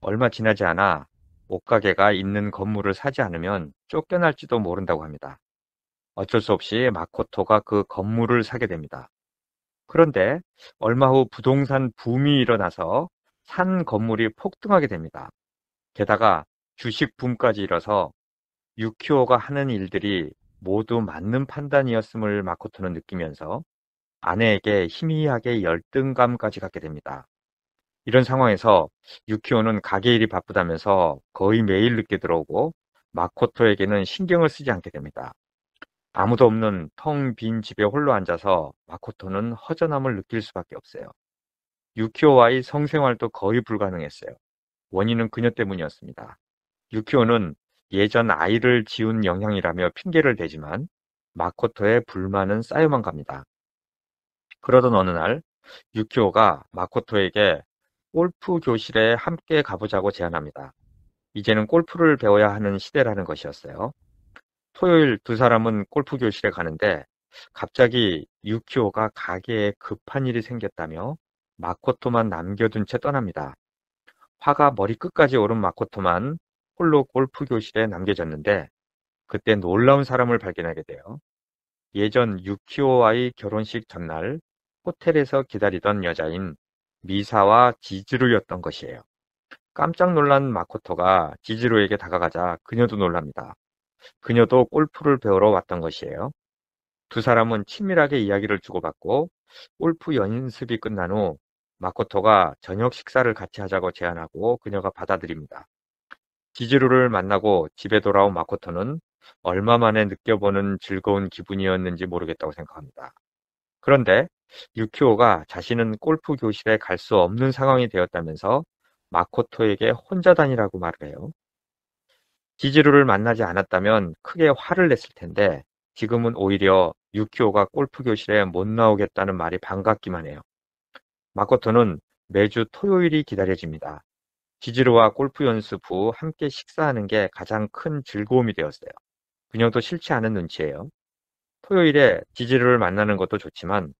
S2: 얼마 지나지 않아 옷가게가 있는 건물을 사지 않으면 쫓겨날지도 모른다고 합니다. 어쩔 수 없이 마코토가 그 건물을 사게 됩니다. 그런데 얼마 후 부동산 붐이 일어나서 산 건물이 폭등하게 됩니다. 게다가 주식 붐까지 일어서 유키오가 하는 일들이 모두 맞는 판단이었음을 마코토는 느끼면서 아내에게 희미하게 열등감까지 갖게 됩니다. 이런 상황에서 유키오는 가게 일이 바쁘다면서 거의 매일 늦게 들어오고 마코토에게는 신경을 쓰지 않게 됩니다. 아무도 없는 텅 빈 집에 홀로 앉아서 마코토는 허전함을 느낄 수밖에 없어요. 유키오와의 성생활도 거의 불가능했어요. 원인은 그녀 때문이었습니다. 유키오는 예전 아이를 지운 영향이라며 핑계를 대지만 마코토의 불만은 쌓여만 갑니다. 그러던 어느 날 유키오가 마코토에게 골프 교실에 함께 가보자고 제안합니다. 이제는 골프를 배워야 하는 시대라는 것이었어요. 토요일 두 사람은 골프 교실에 가는데 갑자기 유키오가 가게에 급한 일이 생겼다며 마코토만 남겨둔 채 떠납니다. 화가 머리 끝까지 오른 마코토만 홀로 골프 교실에 남겨졌는데 그때 놀라운 사람을 발견하게 돼요. 예전 유키오와의 결혼식 전날 호텔에서 기다리던 여자인 미사와 지즈루였던 것이에요. 깜짝 놀란 마코토가 지즈루에게 다가가자 그녀도 놀랍니다. 그녀도 골프를 배우러 왔던 것이에요. 두 사람은 친밀하게 이야기를 주고받고 골프 연습이 끝난 후 마코토가 저녁 식사를 같이 하자고 제안하고 그녀가 받아들입니다. 지지루를 만나고 집에 돌아온 마코토는 얼마 만에 느껴보는 즐거운 기분이었는지 모르겠다고 생각합니다. 그런데 유키오가 자신은 골프 교실에 갈 수 없는 상황이 되었다면서 마코토에게 혼자 다니라고 말을 해요. 지지루를 만나지 않았다면 크게 화를 냈을 텐데 지금은 오히려 유키오가 골프 교실에 못 나오겠다는 말이 반갑기만 해요. 마코토는 매주 토요일이 기다려집니다. 지지로와 골프 연습 후 함께 식사하는 게 가장 큰 즐거움이 되었어요. 그녀도 싫지 않은 눈치예요. 토요일에 지지로를 만나는 것도 좋지만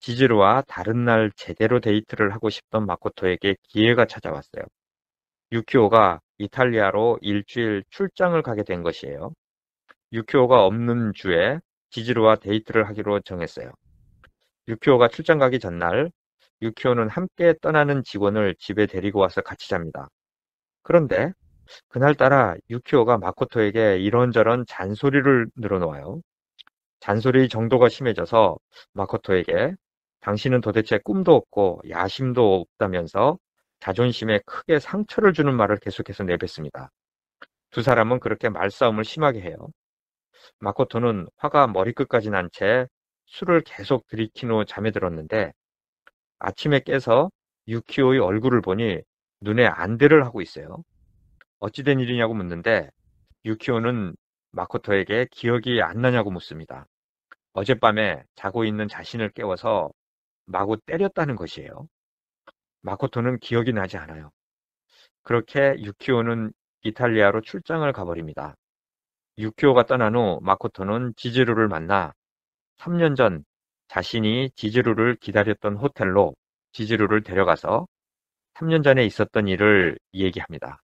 S2: 지지로와 다른 날 제대로 데이트를 하고 싶던 마코토에게 기회가 찾아왔어요. 유키오가 이탈리아로 일주일 출장을 가게 된 것이에요. 유키오가 없는 주에 지지로와 데이트를 하기로 정했어요. 유키오가 출장 가기 전날 유키오는 함께 떠나는 직원을 집에 데리고 와서 같이 잡니다. 그런데 그날따라 유키오가 마코토에게 이런저런 잔소리를 늘어놓아요. 잔소리 정도가 심해져서 마코토에게 당신은 도대체 꿈도 없고 야심도 없다면서 자존심에 크게 상처를 주는 말을 계속해서 내뱉습니다. 두 사람은 그렇게 말싸움을 심하게 해요. 마코토는 화가 머리끝까지 난 채 술을 계속 들이킨 후 잠에 들었는데 아침에 깨서 유키오의 얼굴을 보니 눈에 안대를 하고 있어요. 어찌된 일이냐고 묻는데 유키오는 마코토에게 기억이 안 나냐고 묻습니다. 어젯밤에 자고 있는 자신을 깨워서 마구 때렸다는 것이에요. 마코토는 기억이 나지 않아요. 그렇게 유키오는 이탈리아로 출장을 가버립니다. 유키오가 떠난 후 마코토는 지지루를 만나 3년 전 자신이 지지루를 기다렸던 호텔로 지지루를 데려가서 3년 전에 있었던 일을 얘기합니다.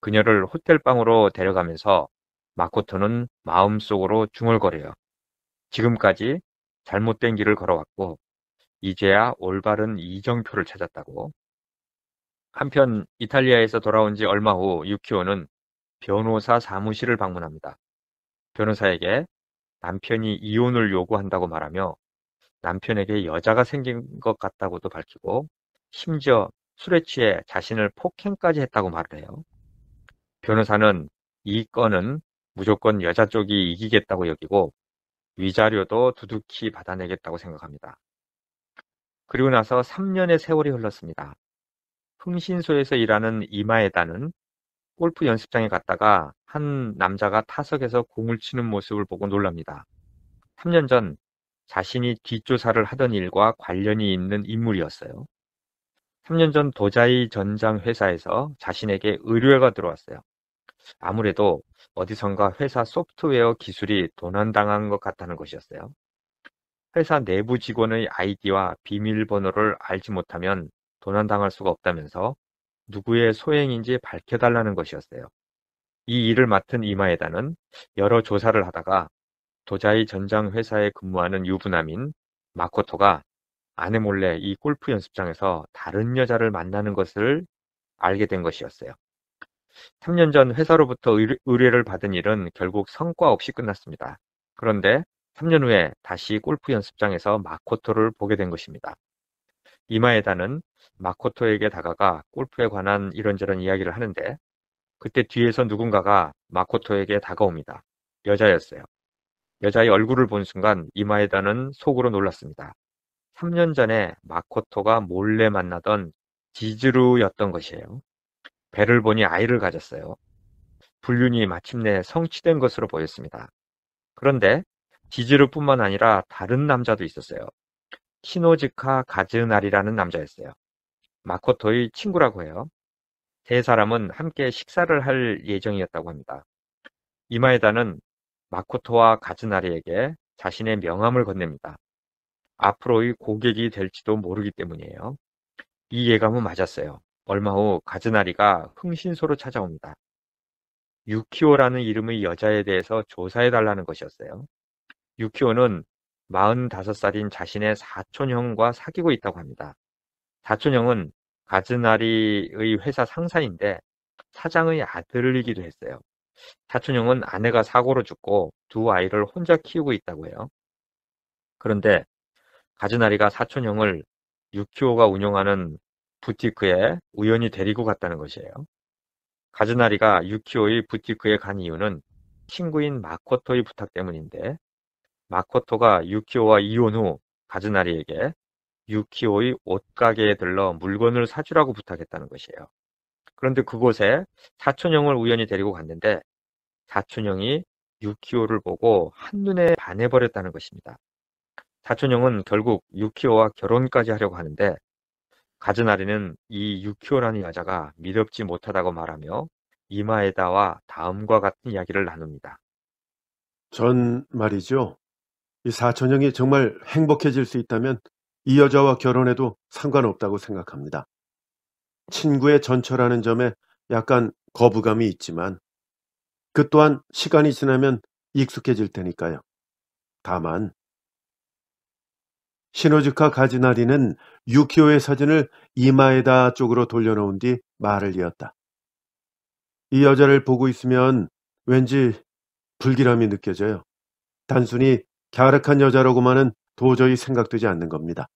S2: 그녀를 호텔방으로 데려가면서 마코토는 마음속으로 중얼거려요. 지금까지 잘못된 길을 걸어왔고 이제야 올바른 이정표를 찾았다고. 한편 이탈리아에서 돌아온 지 얼마 후 유키오는 변호사 사무실을 방문합니다. 변호사에게 남편이 이혼을 요구한다고 말하며 남편에게 여자가 생긴 것 같다고도 밝히고 심지어 술에 취해 자신을 폭행까지 했다고 말을 해요. 변호사는 이 건은 무조건 여자 쪽이 이기겠다고 여기고 위자료도 두둑히 받아내겠다고 생각합니다. 그리고 나서 3년의 세월이 흘렀습니다. 흥신소에서 일하는 이마에다는 골프 연습장에 갔다가 한 남자가 타석에서 공을 치는 모습을 보고 놀랍니다. 3년 전 자신이 뒷조사를 하던 일과 관련이 있는 인물이었어요. 3년 전 도자이 전장 회사에서 자신에게 의뢰가 들어왔어요. 아무래도 어디선가 회사 소프트웨어 기술이 도난당한 것 같다는 것이었어요. 회사 내부 직원의 아이디와 비밀번호를 알지 못하면 도난당할 수가 없다면서 누구의 소행인지 밝혀달라는 것이었어요. 이 일을 맡은 이마에다는 여러 조사를 하다가 도자이 전장 회사에 근무하는 유부남인 마코토가 아내 몰래 이 골프 연습장에서 다른 여자를 만나는 것을 알게 된 것이었어요. 3년 전 회사로부터 의뢰를 받은 일은 결국 성과 없이 끝났습니다. 그런데 3년 후에 다시 골프 연습장에서 마코토를 보게 된 것입니다. 이마에다는 마코토에게 다가가 골프에 관한 이런저런 이야기를 하는데 그때 뒤에서 누군가가 마코토에게 다가옵니다. 여자였어요. 여자의 얼굴을 본 순간 이마에다는 속으로 놀랐습니다. 3년 전에 마코토가 몰래 만나던 지즈루였던 것이에요. 배를 보니 아이를 가졌어요. 불륜이 마침내 성취된 것으로 보였습니다. 그런데 지즈루뿐만 아니라 다른 남자도 있었어요. 시노즈카가즈나리라는 남자였어요. 마코토의 친구라고 해요. 세 사람은 함께 식사를 할 예정이었다고 합니다. 이마에다는 마코토와 가즈나리에게 자신의 명함을 건넵니다. 앞으로의 고객이 될지도 모르기 때문이에요. 이 예감은 맞았어요. 얼마 후 가즈나리가 흥신소로 찾아옵니다. 유키오라는 이름의 여자에 대해서 조사해달라는 것이었어요. 유키오는 45살인 자신의 사촌형과 사귀고 있다고 합니다. 사촌형은 가즈나리의 회사 상사인데 사장의 아들이기도 했어요. 사촌형은 아내가 사고로 죽고 두 아이를 혼자 키우고 있다고 해요. 그런데 가즈나리가 사촌형을 유키오가 운영하는 부티크에 우연히 데리고 갔다는 것이에요. 가즈나리가 유키오의 부티크에 간 이유는 친구인 마코토의 부탁 때문인데 마코토가 유키오와 이혼 후 가즈나리에게 유키오의 옷가게에 들러 물건을 사주라고 부탁했다는 것이에요. 그런데 그곳에 사촌형을 우연히 데리고 갔는데 사촌형이 유키오를 보고 한눈에 반해버렸다는 것입니다. 사촌형은 결국 유키오와 결혼까지 하려고 하는데 가즈나리는 이 유키오라는 여자가 미덥지 못하다고 말하며 이마에다와 다음과 같은 이야기를 나눕니다.
S1: 전 말이죠. 이 사촌형이 정말 행복해질 수 있다면 이 여자와 결혼해도 상관없다고 생각합니다. 친구의 전처라는 점에 약간 거부감이 있지만 그 또한 시간이 지나면 익숙해질 테니까요. 다만 시노즈카 가지나리는 유키오의 사진을 이마에다 쪽으로 돌려놓은 뒤 말을 이었다. 이 여자를 보고 있으면 왠지 불길함이 느껴져요. 단순히 갸륵한 여자라고만은 도저히 생각되지 않는 겁니다.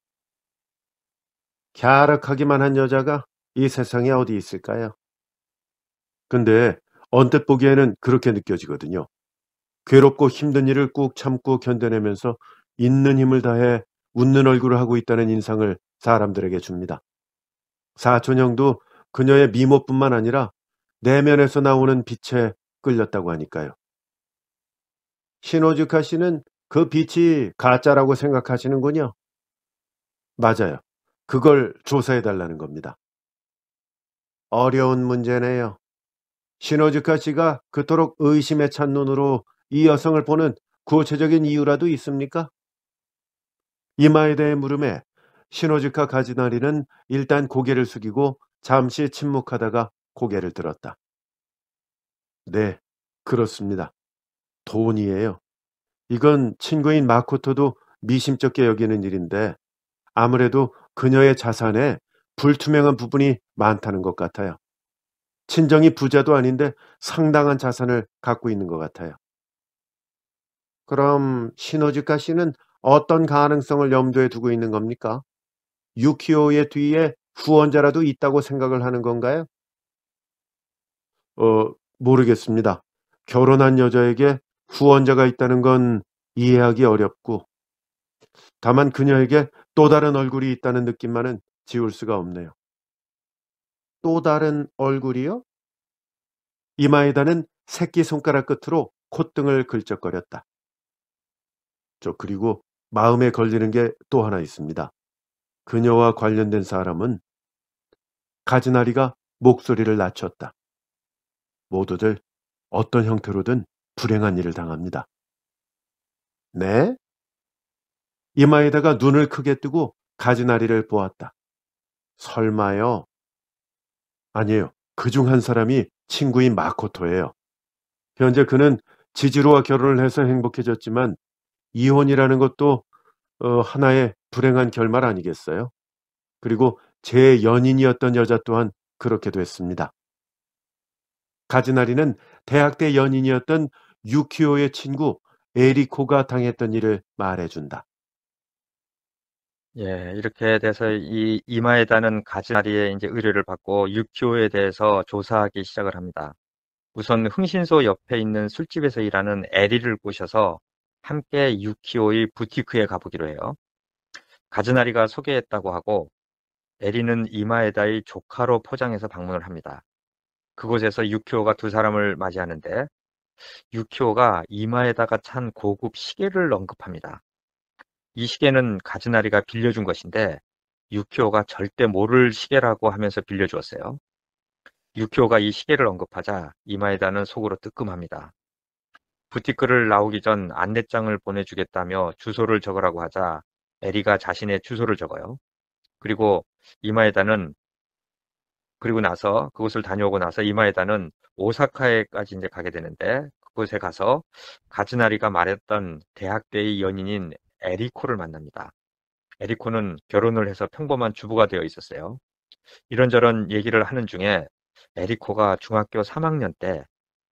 S1: 갸륵하기만 한 여자가 이 세상에 어디 있을까요? 근데 언뜻 보기에는 그렇게 느껴지거든요. 괴롭고 힘든 일을 꾹 참고 견뎌내면서 있는 힘을 다해 웃는 얼굴을 하고 있다는 인상을 사람들에게 줍니다. 사촌형도 그녀의 미모뿐만 아니라 내면에서 나오는 빛에 끌렸다고 하니까요. 신호주카 씨는 그 빛이 가짜라고 생각하시는군요. 맞아요. 그걸 조사해 달라는 겁니다. 어려운 문제네요. 시노즈카 씨가 그토록 의심에 찬 눈으로 이 여성을 보는 구체적인 이유라도 있습니까? 이마에 대해 물음에 시노즈카 가지나리는 일단 고개를 숙이고 잠시 침묵하다가 고개를 들었다. 네, 그렇습니다. 돈이에요. 이건 친구인 마코토도 미심쩍게 여기는 일인데 아무래도 그녀의 자산에 불투명한 부분이 많다는 것 같아요. 친정이 부자도 아닌데 상당한 자산을 갖고 있는 것 같아요. 그럼 신호지카 씨는 어떤 가능성을 염두에 두고 있는 겁니까? 유키오의 뒤에 후원자라도 있다고 생각을 하는 건가요? 어, 모르겠습니다. 결혼한 여자에게 후원자가 있다는 건 이해하기 어렵고, 다만 그녀에게 또 다른 얼굴이 있다는 느낌만은 지울 수가 없네요. 또 다른 얼굴이요? 이마에다는 새끼손가락 끝으로 콧등을 긁적거렸다. 저 그리고 마음에 걸리는 게 또 하나 있습니다. 그녀와 관련된 사람은 가즈나리가 목소리를 낮췄다. 모두들 어떤 형태로든 불행한 일을 당합니다. 네? 이마에다가 눈을 크게 뜨고 가즈나리를 보았다. 설마요? 아니에요. 그 중 한 사람이 친구인 마코토예요. 현재 그는 지지로와 결혼을 해서 행복해졌지만 이혼이라는 것도 어, 하나의 불행한 결말 아니겠어요? 그리고 제 연인이었던 여자 또한 그렇게 됐습니다. 가즈나리는 대학 때 연인이었던 유키오의 친구 에리코가 당했던 일을 말해준다.
S2: 예, 이렇게 돼서 이 이마에다는 가지나리의 이제 의뢰를 받고 육효에 대해서 조사하기 시작을 합니다. 우선 흥신소 옆에 있는 술집에서 일하는 에리를 꼬셔서 함께 유키오의 부티크에 가보기로 해요. 가즈나리가 소개했다고 하고 에리는 이마에다의 조카로 포장해서 방문을 합니다. 그곳에서 유키오가 두 사람을 맞이하는데 유키오가 이마에다가 찬 고급 시계를 언급합니다. 이 시계는 가즈나리가 빌려준 것인데 유키오가 절대 모를 시계라고 하면서 빌려주었어요. 유키오가 이 시계를 언급하자 이마에다는 속으로 뜨끔합니다. 부티크를 나오기 전 안내장을 보내주겠다며 주소를 적으라고 하자 에리가 자신의 주소를 적어요. 그리고 이마에다는 그리고 나서 그곳을 다녀오고 나서 이마에다는 오사카에까지 이제 가게 되는데 그곳에 가서 가즈나리가 말했던 대학 때의 연인인 에리코를 만납니다. 에리코는 결혼을 해서 평범한 주부가 되어 있었어요. 이런저런 얘기를 하는 중에 에리코가 중학교 3학년 때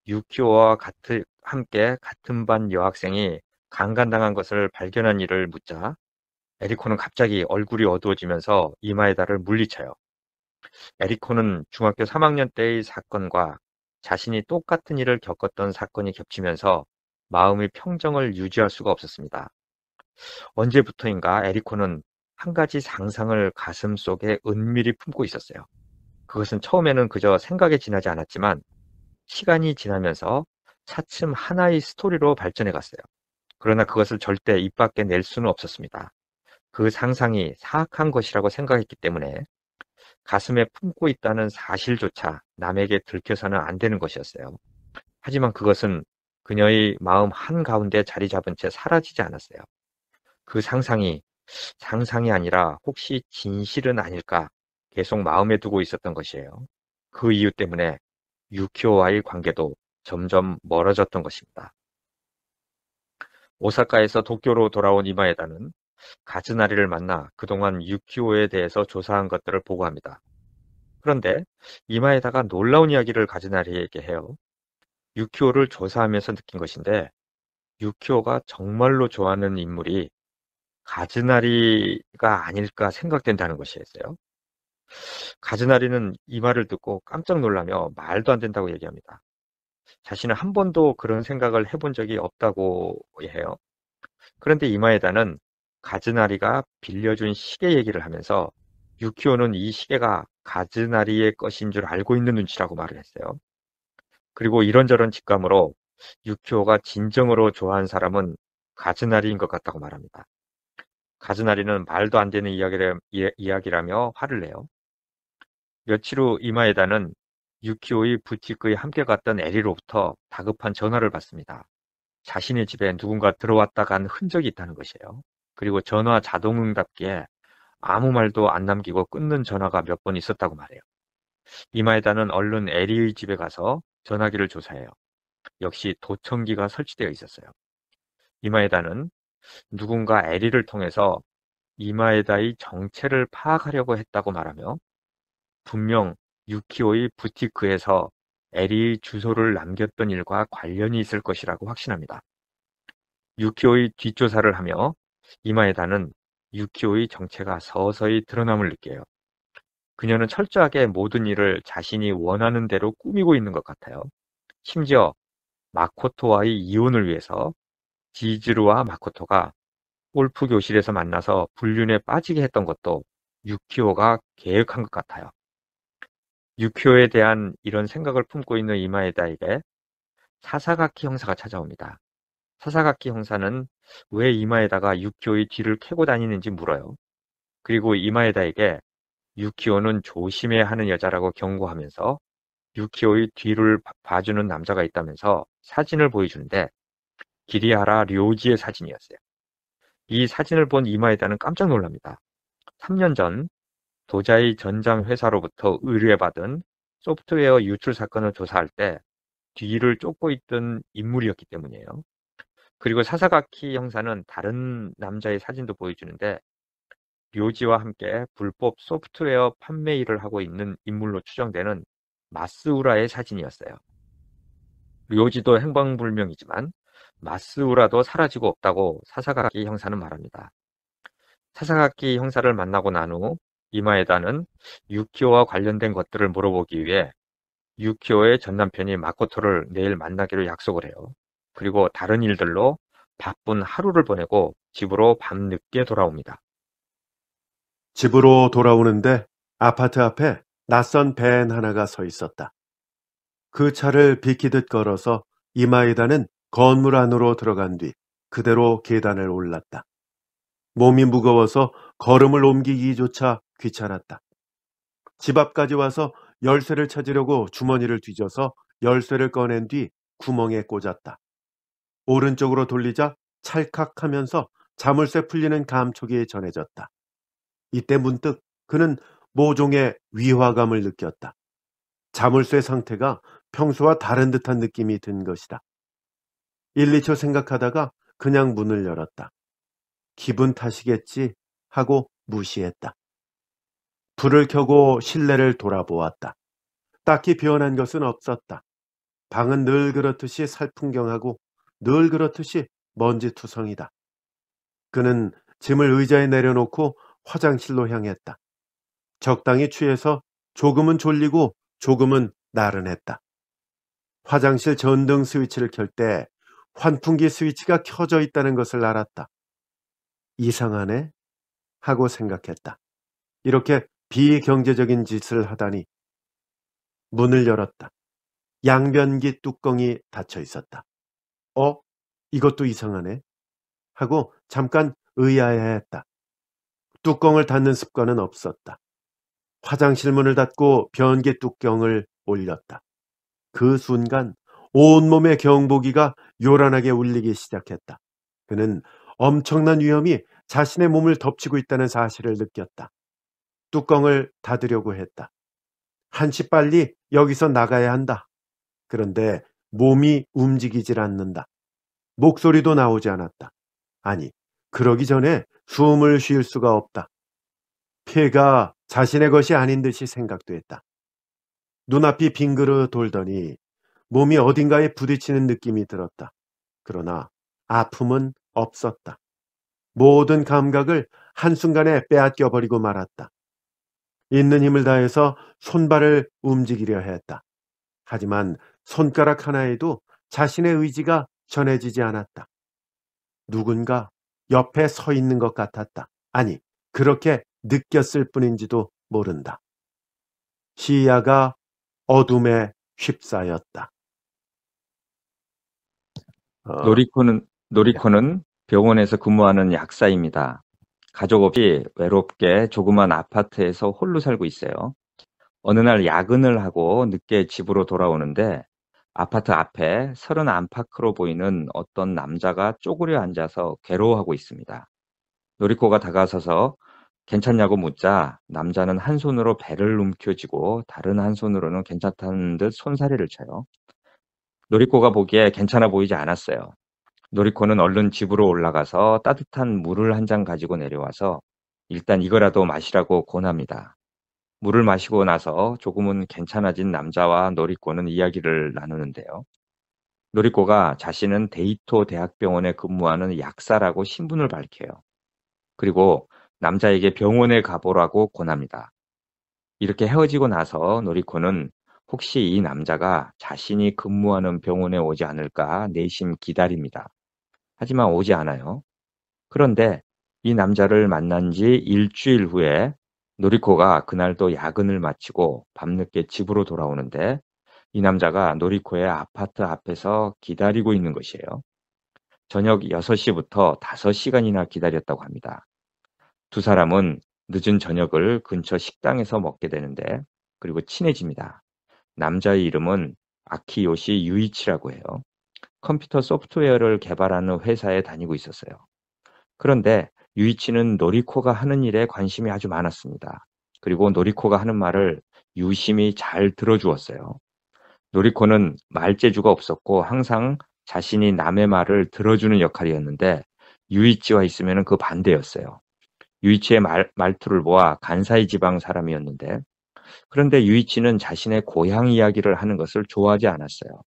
S2: 유키오와 같은, 함께 같은 반 여학생이 강간당한 것을 발견한 일을 묻자 에리코는 갑자기 얼굴이 어두워지면서 이마에 달을 물리쳐요. 에리코는 중학교 3학년 때의 사건과 자신이 똑같은 일을 겪었던 사건이 겹치면서 마음의 평정을 유지할 수가 없었습니다. 언제부터인가 에리코는 한 가지 상상을 가슴 속에 은밀히 품고 있었어요. 그것은 처음에는 그저 생각에 지나지 않았지만 시간이 지나면서 차츰 하나의 스토리로 발전해 갔어요. 그러나 그것을 절대 입 밖에 낼 수는 없었습니다. 그 상상이 사악한 것이라고 생각했기 때문에 가슴에 품고 있다는 사실조차 남에게 들켜서는 안 되는 것이었어요. 하지만 그것은 그녀의 마음 한가운데 자리 잡은 채 사라지지 않았어요. 그 상상이 상상이 아니라 혹시 진실은 아닐까 계속 마음에 두고 있었던 것이에요. 그 이유 때문에 유키오와의 관계도 점점 멀어졌던 것입니다. 오사카에서 도쿄로 돌아온 이마에다는 가즈나리를 만나 그동안 유키오에 대해서 조사한 것들을 보고합니다. 그런데 이마에다가 놀라운 이야기를 가즈나리에게 해요. 유키오를 조사하면서 느낀 것인데 유키오가 정말로 좋아하는 인물이 가즈나리가 아닐까 생각된다는 것이었어요. 가즈나리는 이 말을 듣고 깜짝 놀라며 말도 안 된다고 얘기합니다. 자신은 한 번도 그런 생각을 해본 적이 없다고 해요. 그런데 이마에다는 가즈나리가 빌려준 시계 얘기를 하면서 유키오는 이 시계가 가즈나리의 것인 줄 알고 있는 눈치라고 말을 했어요. 그리고 이런저런 직감으로 유키오가 진정으로 좋아하는 사람은 가즈나리인 것 같다고 말합니다. 가즈나리는 말도 안 되는 이야기라, 이야기라며 화를 내요. 며칠 후 이마에다는 유키오의 부티크에 함께 갔던 에리로부터 다급한 전화를 받습니다. 자신의 집에 누군가 들어왔다 간 흔적이 있다는 것이에요. 그리고 전화 자동응답기에 아무 말도 안 남기고 끊는 전화가 몇 번 있었다고 말해요. 이마에다는 얼른 에리의 집에 가서 전화기를 조사해요. 역시 도청기가 설치되어 있었어요. 이마에다는 누군가 에리를 통해서 이마에다의 정체를 파악하려고 했다고 말하며 분명 유키오의 부티크에서 에리의 주소를 남겼던 일과 관련이 있을 것이라고 확신합니다. 유키오의 뒷조사를 하며 이마에다는 유키오의 정체가 서서히 드러남을 느껴요. 그녀는 철저하게 모든 일을 자신이 원하는 대로 꾸미고 있는 것 같아요. 심지어 마코토와의 이혼을 위해서 기이즈루와 마코토가 골프 교실에서 만나서 불륜에 빠지게 했던 것도 유키오가 계획한 것 같아요. 유키오에 대한 이런 생각을 품고 있는 이마에다에게 사사각키 형사가 찾아옵니다. 사사각키 형사는 왜 이마에다가 유키오의 뒤를 캐고 다니는지 물어요. 그리고 이마에다에게 유키오는 조심해야 하는 여자라고 경고하면서 유키오의 뒤를 봐주는 남자가 있다면서 사진을 보여주는데 기리하라 료지의 사진이었어요. 이 사진을 본 이마에다는 깜짝 놀랍니다. 3년 전 도자이 전장 회사로부터 의뢰받은 소프트웨어 유출 사건을 조사할 때 뒤를 쫓고 있던 인물이었기 때문이에요. 그리고 사사가키 형사는 다른 남자의 사진도 보여주는데 료지와 함께 불법 소프트웨어 판매 일을 하고 있는 인물로 추정되는 마스우라의 사진이었어요. 료지도 행방불명이지만 마스우라도 사라지고 없다고 사사각기 형사는 말합니다. 사사각기 형사를 만나고 난 후 이마에다는 유키오와 관련된 것들을 물어보기 위해 유키오의 전 남편이 마코토를 내일 만나기로 약속을 해요. 그리고 다른 일들로 바쁜 하루를 보내고 집으로 밤늦게 돌아옵니다.
S1: 집으로 돌아오는데 아파트 앞에 낯선 벤 하나가 서 있었다. 그 차를 비키듯 걸어서 이마에다는 건물 안으로 들어간 뒤 그대로 계단을 올랐다. 몸이 무거워서 걸음을 옮기기조차 귀찮았다. 집 앞까지 와서 열쇠를 찾으려고 주머니를 뒤져서 열쇠를 꺼낸 뒤 구멍에 꽂았다. 오른쪽으로 돌리자 찰칵하면서 자물쇠 풀리는 감촉이 전해졌다. 이때 문득 그는 모종의 위화감을 느꼈다. 자물쇠 상태가 평소와 다른 듯한 느낌이 든 것이다. 일, 이초 생각하다가 그냥 문을 열었다. 기분 탓이겠지 하고 무시했다. 불을 켜고 실내를 돌아보았다. 딱히 변한 것은 없었다. 방은 늘 그렇듯이 살풍경하고 늘 그렇듯이 먼지투성이다. 그는 짐을 의자에 내려놓고 화장실로 향했다. 적당히 취해서 조금은 졸리고 조금은 나른했다. 화장실 전등 스위치를 켤때 환풍기 스위치가 켜져 있다는 것을 알았다. 이상하네 하고 생각했다. 이렇게 비경제적인 짓을 하다니 문을 열었다. 양변기 뚜껑이 닫혀 있었다. 어? 이것도 이상하네 하고 잠깐 의아해했다. 뚜껑을 닫는 습관은 없었다. 화장실 문을 닫고 변기 뚜껑을 올렸다. 그 순간 온몸의 경보기가 요란하게 울리기 시작했다. 그는 엄청난 위험이 자신의 몸을 덮치고 있다는 사실을 느꼈다. 뚜껑을 닫으려고 했다. 한시 빨리 여기서 나가야 한다. 그런데 몸이 움직이질 않는다. 목소리도 나오지 않았다. 아니, 그러기 전에 숨을 쉴 수가 없다. 피해가 자신의 것이 아닌 듯이 생각됐다. 눈앞이 빙그르 돌더니 몸이 어딘가에 부딪히는 느낌이 들었다. 그러나 아픔은 없었다. 모든 감각을 한순간에 빼앗겨 버리고 말았다. 있는 힘을 다해서 손발을 움직이려 했다. 하지만 손가락 하나에도 자신의 의지가 전해지지 않았다. 누군가 옆에 서 있는 것 같았다. 아니, 그렇게 느꼈을 뿐인지도 모른다. 시야가 어둠에 휩싸였다.
S2: 어, 노리코는 노리코는 병원에서 근무하는 약사입니다. 가족 없이 외롭게 조그만 아파트에서 홀로 살고 있어요. 어느 날 야근을 하고 늦게 집으로 돌아오는데 아파트 앞에 서른 안팎으로 보이는 어떤 남자가 쪼그려 앉아서 괴로워하고 있습니다. 노리코가 다가서서 괜찮냐고 묻자 남자는 한 손으로 배를 움켜쥐고 다른 한 손으로는 괜찮다는 듯 손사래를 쳐요. 놀이코가 보기에 괜찮아 보이지 않았어요. 놀이코는 얼른 집으로 올라가서 따뜻한 물을 한 잔 가지고 내려와서 일단 이거라도 마시라고 권합니다. 물을 마시고 나서 조금은 괜찮아진 남자와 놀이코는 이야기를 나누는데요. 놀이코가 자신은 데이토 대학병원에 근무하는 약사라고 신분을 밝혀요. 그리고 남자에게 병원에 가보라고 권합니다. 이렇게 헤어지고 나서 노리코는 혹시 이 남자가 자신이 근무하는 병원에 오지 않을까 내심 기다립니다. 하지만 오지 않아요. 그런데 이 남자를 만난 지 일주일 후에 노리코가 그날도 야근을 마치고 밤늦게 집으로 돌아오는데 이 남자가 노리코의 아파트 앞에서 기다리고 있는 것이에요. 저녁 6시부터 5시간이나 기다렸다고 합니다. 두 사람은 늦은 저녁을 근처 식당에서 먹게 되는데 그리고 친해집니다. 남자의 이름은 아키요시 유이치라고 해요. 컴퓨터 소프트웨어를 개발하는 회사에 다니고 있었어요. 그런데 유이치는 노리코가 하는 일에 관심이 아주 많았습니다. 그리고 노리코가 하는 말을 유심히 잘 들어주었어요. 노리코는 말재주가 없었고 항상 자신이 남의 말을 들어주는 역할이었는데 유이치와 있으면 그 반대였어요. 유이치의 말, 말투를 보아 간사이 지방 사람이었는데 그런데 유이치는 자신의 고향 이야기를 하는 것을 좋아하지 않았어요.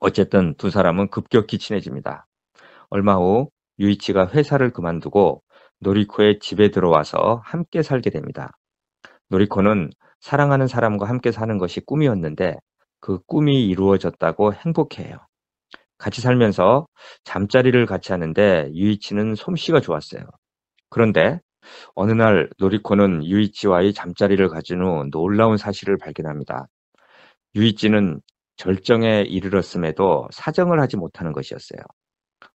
S2: 어쨌든 두 사람은 급격히 친해집니다. 얼마 후 유이치가 회사를 그만두고 노리코의 집에 들어와서 함께 살게 됩니다. 노리코는 사랑하는 사람과 함께 사는 것이 꿈이었는데 그 꿈이 이루어졌다고 행복해요. 같이 살면서 잠자리를 같이 하는데 유이치는 솜씨가 좋았어요. 그런데 어느 날 노리코는 유이치와의 잠자리를 가진 후 놀라운 사실을 발견합니다. 유이치는 절정에 이르렀음에도 사정을 하지 못하는 것이었어요.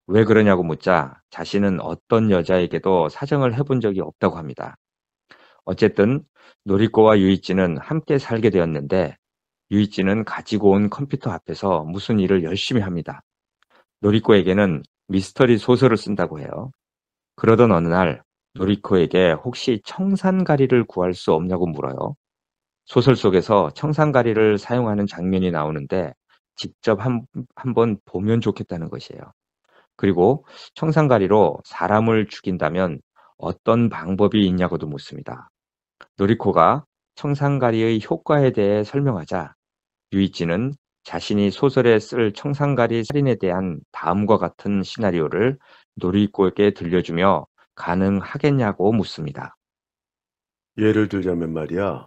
S2: 왜 그러냐고 묻자 자신은 어떤 여자에게도 사정을 해본 적이 없다고 합니다. 어쨌든 노리코와 유이치는 함께 살게 되었는데 유이치는 가지고 온 컴퓨터 앞에서 무슨 일을 열심히 합니다. 노리코에게는 미스터리 소설을 쓴다고 해요. 그러던 어느 날 도리코에게 혹시 청산가리를 구할 수 없냐고 물어요. 소설 속에서 청산가리를 사용하는 장면이 나오는데 직접 한, 한번 보면 좋겠다는 것이에요. 그리고 청산가리로 사람을 죽인다면 어떤 방법이 있냐고도 묻습니다. 노리코가 청산가리의 효과에 대해 설명하자 유이치는 자신이 소설에 쓸 청산가리 살인에 대한 다음과 같은 시나리오를 노리코에게 들려주며
S1: 가능하겠냐고 묻습니다. 예를 들자면 말이야.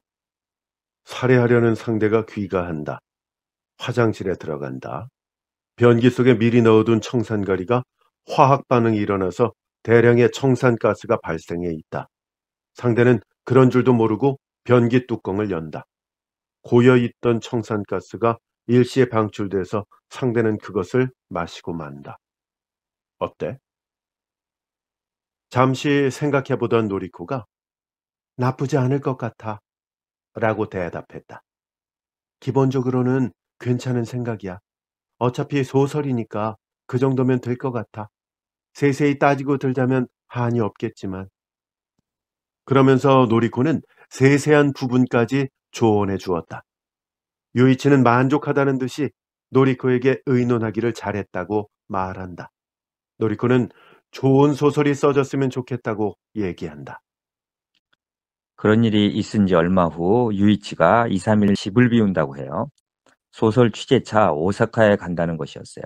S1: 살해하려는 상대가 귀가한다. 화장실에 들어간다. 변기 속에 미리 넣어둔 청산가리가 화학 반응이 일어나서 대량의 청산가스가 발생해 있다. 상대는 그런 줄도 모르고 변기 뚜껑을 연다. 고여 있던 청산가스가 일시에 방출돼서 상대는 그것을 마시고 만다. 어때? 잠시 생각해 보던 노리코가 나쁘지 않을 것 같아 라고 대답했다. 기본적으로는 괜찮은 생각이야. 어차피 소설이니까 그 정도면 될 것 같아. 세세히 따지고 들자면 한이 없겠지만. 그러면서 노리코는 세세한 부분까지 조언해 주었다. 유이치는 만족하다는 듯이 노리코에게 의논하기를 잘했다고 말한다. 노리코는 좋은 소설이 써졌으면 좋겠다고 얘기한다.
S2: 그런 일이 있은 지 얼마 후 유이치가 2, 3일 집을 비운다고 해요. 소설 취재차 오사카에 간다는 것이었어요.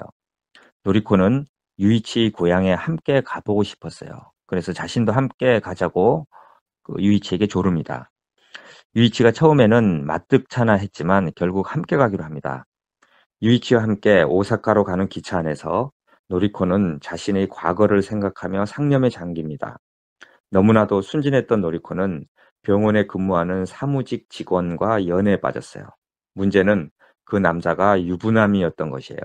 S2: 노리코는 유이치 고향에 함께 가보고 싶었어요. 그래서 자신도 함께 가자고 그 유이치에게 조릅니다. 유이치가 처음에는 맞듭차나 했지만 결국 함께 가기로 합니다. 유이치와 함께 오사카로 가는 기차 안에서 노리코는 자신의 과거를 생각하며 상념에 잠깁니다. 너무나도 순진했던 노리코는 병원에 근무하는 사무직 직원과 연애에 빠졌어요. 문제는 그 남자가 유부남이었던 것이에요.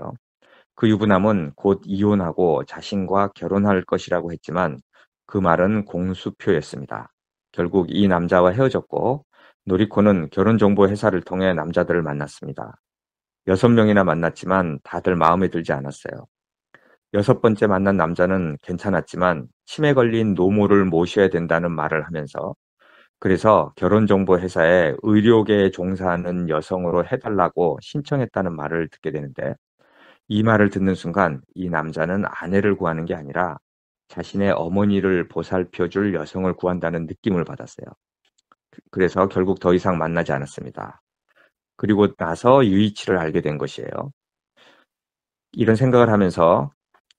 S2: 그 유부남은 곧 이혼하고 자신과 결혼할 것이라고 했지만 그 말은 공수표였습니다. 결국 이 남자와 헤어졌고 노리코는 결혼정보회사를 통해 남자들을 만났습니다. 여섯 명이나 만났지만 다들 마음에 들지 않았어요. 여섯 번째 만난 남자는 괜찮았지만 치매 걸린 노모를 모셔야 된다는 말을 하면서 그래서 결혼정보회사에 의료계에 종사하는 여성으로 해달라고 신청했다는 말을 듣게 되는데 이 말을 듣는 순간 이 남자는 아내를 구하는 게 아니라 자신의 어머니를 보살펴 줄 여성을 구한다는 느낌을 받았어요. 그, 그래서 결국 더 이상 만나지 않았습니다. 그리고 나서 유이치를 알게 된 것이에요. 이런 생각을 하면서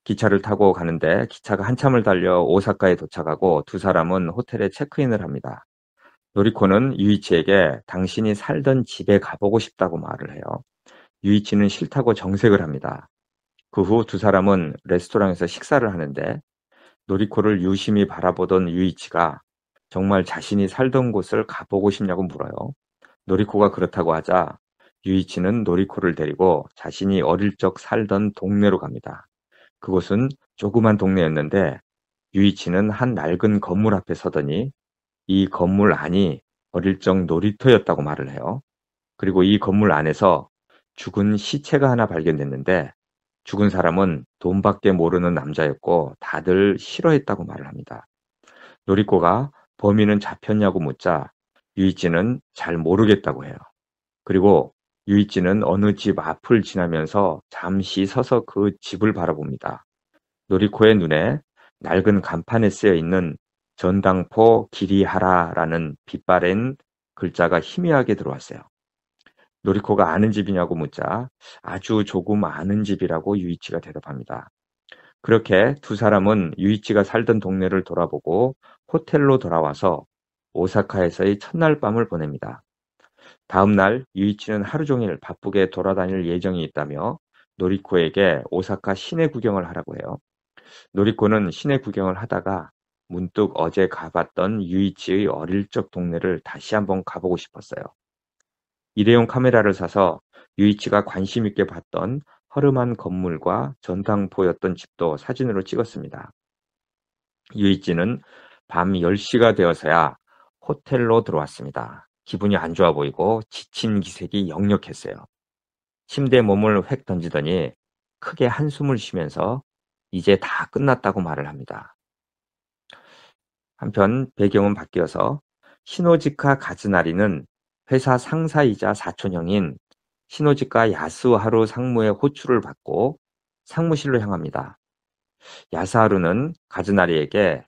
S2: 기차를 타고 가는데 기차가 한참을 달려 오사카에 도착하고 두 사람은 호텔에 체크인을 합니다. 노리코는 유이치에게 당신이 살던 집에 가보고 싶다고 말을 해요. 유이치는 싫다고 정색을 합니다. 그 후 두 사람은 레스토랑에서 식사를 하는데 노리코를 유심히 바라보던 유이치가 정말 자신이 살던 곳을 가보고 싶냐고 물어요. 노리코가 그렇다고 하자 유이치는 노리코를 데리고 자신이 어릴 적 살던 동네로 갑니다. 그곳은 조그만 동네였는데 유이치는 한 낡은 건물 앞에 서더니 이 건물 안이 어릴 적 놀이터였다고 말을 해요. 그리고 이 건물 안에서 죽은 시체가 하나 발견됐는데 죽은 사람은 돈밖에 모르는 남자였고 다들 싫어했다고 말을 합니다. 놀이코가 범인은 잡혔냐고 묻자 유이치는 잘 모르겠다고 해요. 그리고 유이치는 어느 집 앞을 지나면서 잠시 서서 그 집을 바라봅니다. 노리코의 눈에 낡은 간판에 쓰여 있는 전당포 기리하라라는 빛바랜 글자가 희미하게 들어왔어요. 노리코가 아는 집이냐고 묻자 아주 조금 아는 집이라고 유이치가 대답합니다. 그렇게 두 사람은 유이치가 살던 동네를 돌아보고 호텔로 돌아와서 오사카에서의 첫날 밤을 보냅니다. 다음 날 유이치는 하루 종일 바쁘게 돌아다닐 예정이 있다며 노리코에게 오사카 시내 구경을 하라고 해요. 노리코는 시내 구경을 하다가 문득 어제 가봤던 유이치의 어릴 적 동네를 다시 한번 가보고 싶었어요. 일회용 카메라를 사서 유이치가 관심 있게 봤던 허름한 건물과 전당포였던 집도 사진으로 찍었습니다. 유이치는 밤 10시가 되어서야 호텔로 들어왔습니다. 기분이 안 좋아 보이고 지친 기색이 역력했어요. 침대 몸을 획 던지더니 크게 한숨을 쉬면서 이제 다 끝났다고 말을 합니다. 한편 배경은 바뀌어서 시노지카 가즈나리는 회사 상사이자 사촌형인 시노지카 야스하루 상무의 호출을 받고 상무실로 향합니다. 야스하루는 가즈나리에게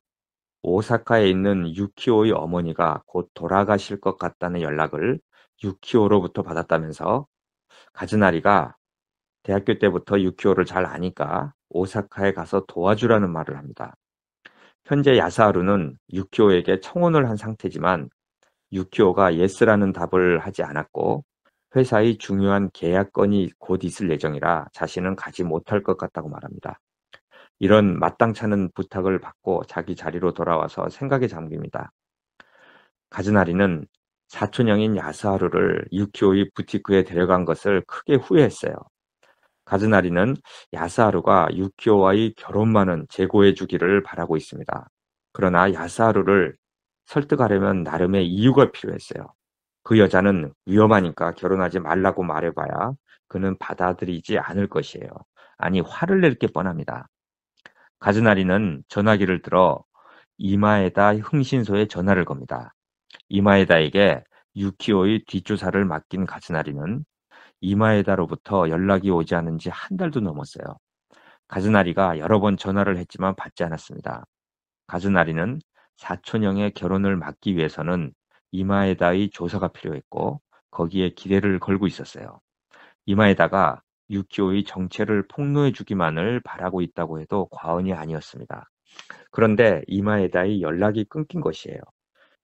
S2: 오사카에 있는 유키오의 어머니가 곧 돌아가실 것 같다는 연락을 유키오로부터 받았다면서 가즈나리가 대학교 때부터 유키오를 잘 아니까 오사카에 가서 도와주라는 말을 합니다. 현재 야사하루는 유키오에게 청혼을 한 상태지만 유키오가 예스라는 답을 하지 않았고 회사의 중요한 계약건이 곧 있을 예정이라 자신은 가지 못할 것 같다고 말합니다. 이런 마땅찮은 부탁을 받고 자기 자리로 돌아와서 생각에 잠깁니다. 가즈나리는 사촌형인 야스하루를 유키오의 부티크에 데려간 것을 크게 후회했어요. 가즈나리는 야스하루가 유키오와의 결혼만은 제고해주기를 바라고 있습니다. 그러나 야스하루를 설득하려면 나름의 이유가 필요했어요. 그 여자는 위험하니까 결혼하지 말라고 말해봐야 그는 받아들이지 않을 것이에요. 아니, 화를 낼게 뻔합니다. 가즈나리는 전화기를 들어 이마에다 흥신소에 전화를 겁니다. 이마에다에게 유키오의 뒷조사를 맡긴 가즈나리는 이마에다로부터 연락이 오지 않은지 한 달도 넘었어요. 가즈나리가 여러 번 전화를 했지만 받지 않았습니다. 가즈나리는 사촌형의 결혼을 막기 위해서는 이마에다의 조사가 필요했고 거기에 기대를 걸고 있었어요. 이마에다가 육지호의 정체를 폭로해주기만을 바라고 있다고 해도 과언이 아니었습니다. 그런데 이마에다의 연락이 끊긴 것이에요.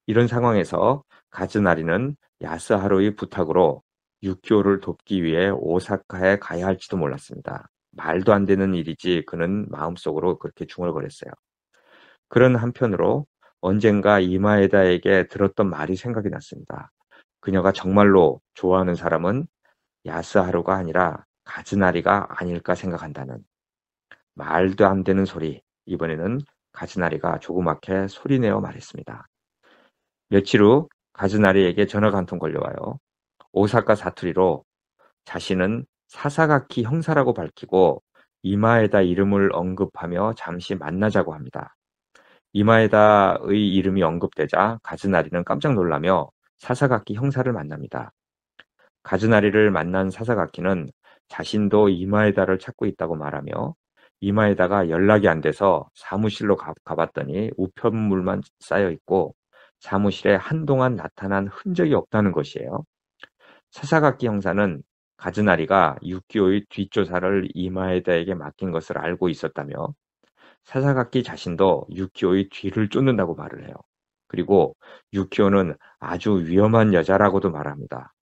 S2: 이런 상황에서 가즈나리는 야스하루의 부탁으로 육교를 돕기 위해 오사카에 가야 할지도 몰랐습니다. 말도 안 되는 일이지 그는 마음속으로 그렇게 중얼거렸어요. 그런 한편으로 언젠가 이마에다에게 들었던 말이 생각이 났습니다. 그녀가 정말로 좋아하는 사람은 야스하루가 아니라 가즈나리가 아닐까 생각한다는 말도 안 되는 소리. 이번에는 가즈나리가 조그맣게 소리내어 말했습니다. 며칠 후 가즈나리에게 전화가 한 통 걸려와요. 오사카 사투리로 자신은 사사가키 형사라고 밝히고 이마에다 이름을 언급하며 잠시 만나자고 합니다. 이마에다의 이름이 언급되자 가즈나리는 깜짝 놀라며 사사가키 형사를 만납니다. 가즈나리를 만난 사사가키는 자신도 이마에다를 찾고 있다고 말하며 이마에다가 연락이 안 돼서 사무실로 가, 가봤더니 우편물만 쌓여 있고 사무실에 한동안 나타난 흔적이 없다는 것이에요. 사사각기 형사는 가즈나리가 6기호의 뒷조사를 이마에다에게 맡긴 것을 알고 있었다며 사사각기 자신도 6기호의 뒤를 쫓는다고 말을 해요. 그리고 6기호는 아주 위험한 여자라고도 말합니다.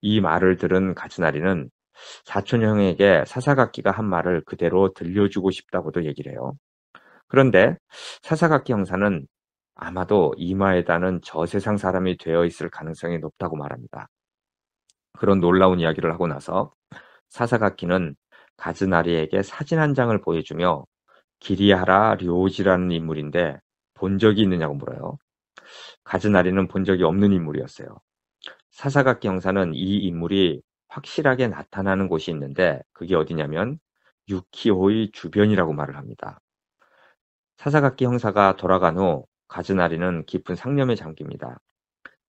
S2: 이 말을 들은 가즈나리는 사촌형에게 사사각기가 한 말을 그대로 들려주고 싶다고도 얘기를 해요. 그런데 사사각기 형사는 아마도 이마에다는 저세상 사람이 되어 있을 가능성이 높다고 말합니다. 그런 놀라운 이야기를 하고 나서 사사각기는 가즈나리에게 사진 한 장을 보여주며 기리하라 료지라는 인물인데 본 적이 있느냐고 물어요. 가즈나리는 본 적이 없는 인물이었어요. 사사각기 형사는 이 인물이 확실하게 나타나는 곳이 있는데 그게 어디냐면 유키호의 주변이라고 말을 합니다. 사사각기 형사가 돌아간 후 가즈나리는 깊은 상념에 잠깁니다.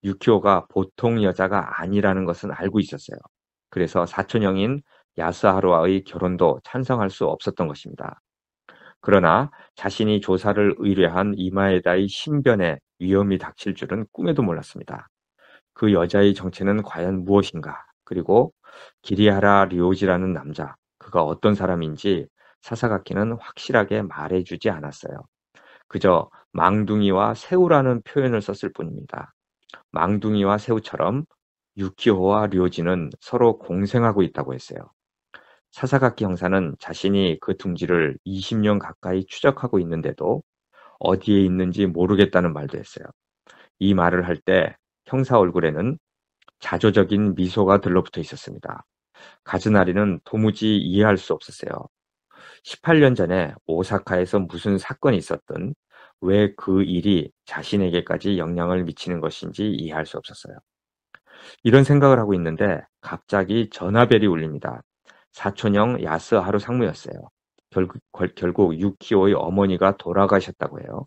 S2: 유키호가 보통 여자가 아니라는 것은 알고 있었어요. 그래서 사촌형인 야스하루와의 결혼도 찬성할 수 없었던 것입니다. 그러나 자신이 조사를 의뢰한 이마에다의 신변에 위험이 닥칠 줄은 꿈에도 몰랐습니다. 그 여자의 정체는 과연 무엇인가? 그리고 기리하라 리오지라는 남자, 그가 어떤 사람인지 사사가키는 확실하게 말해주지 않았어요. 그저 망둥이와 새우라는 표현을 썼을 뿐입니다. 망둥이와 새우처럼 유키호와 류지는 서로 공생하고 있다고 했어요. 사사가키 형사는 자신이 그 둥지를 20년 가까이 추적하고 있는데도 어디에 있는지 모르겠다는 말도 했어요. 이 말을 할 때 형사 얼굴에는 자조적인 미소가 들러붙어 있었습니다. 가즈나리는 도무지 이해할 수 없었어요. 18년 전에 오사카에서 무슨 사건이 있었든 왜그 일이 자신에게까지 영향을 미치는 것인지 이해할 수 없었어요. 이런 생각을 하고 있는데 갑자기 전화벨이 울립니다. 사촌형 야스하루 상무였어요. 결국, 결국 유키오의 어머니가 돌아가셨다고 해요.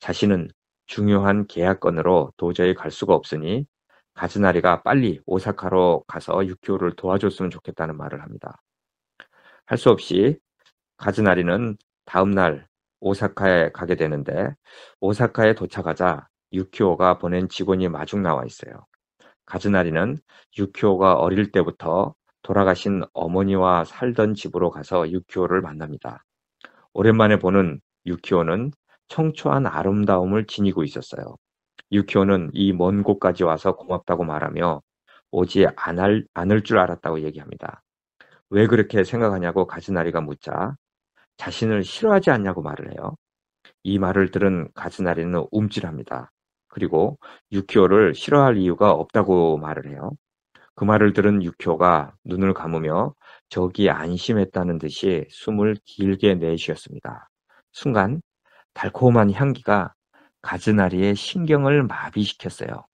S2: 자신은 중요한 계약건으로 도저히 갈 수가 없으니 가즈나리가 빨리 오사카로 가서 유키오를 도와줬으면 좋겠다는 말을 합니다. 할 수 없이 가즈나리는 다음 날 오사카에 가게 되는데 오사카에 도착하자 유키오가 보낸 직원이 마중 나와 있어요. 가즈나리는 유키오가 어릴 때부터 돌아가신 어머니와 살던 집으로 가서 유키오를 만납니다. 오랜만에 보는 유키오는 청초한 아름다움을 지니고 있었어요. 유키오는 이 먼 곳까지 와서 고맙다고 말하며 오지 않을, 않을 줄 알았다고 얘기합니다. 왜 그렇게 생각하냐고 가즈나리가 묻자 자신을 싫어하지 않냐고 말을 해요. 이 말을 들은 가즈나리는 움찔합니다. 그리고 유키오를 싫어할 이유가 없다고 말을 해요. 그 말을 들은 유키오가 눈을 감으며 저기 안심했다는 듯이 숨을 길게 내쉬었습니다. 순간 달콤한 향기가 가즈나리의 신경을 마비시켰어요.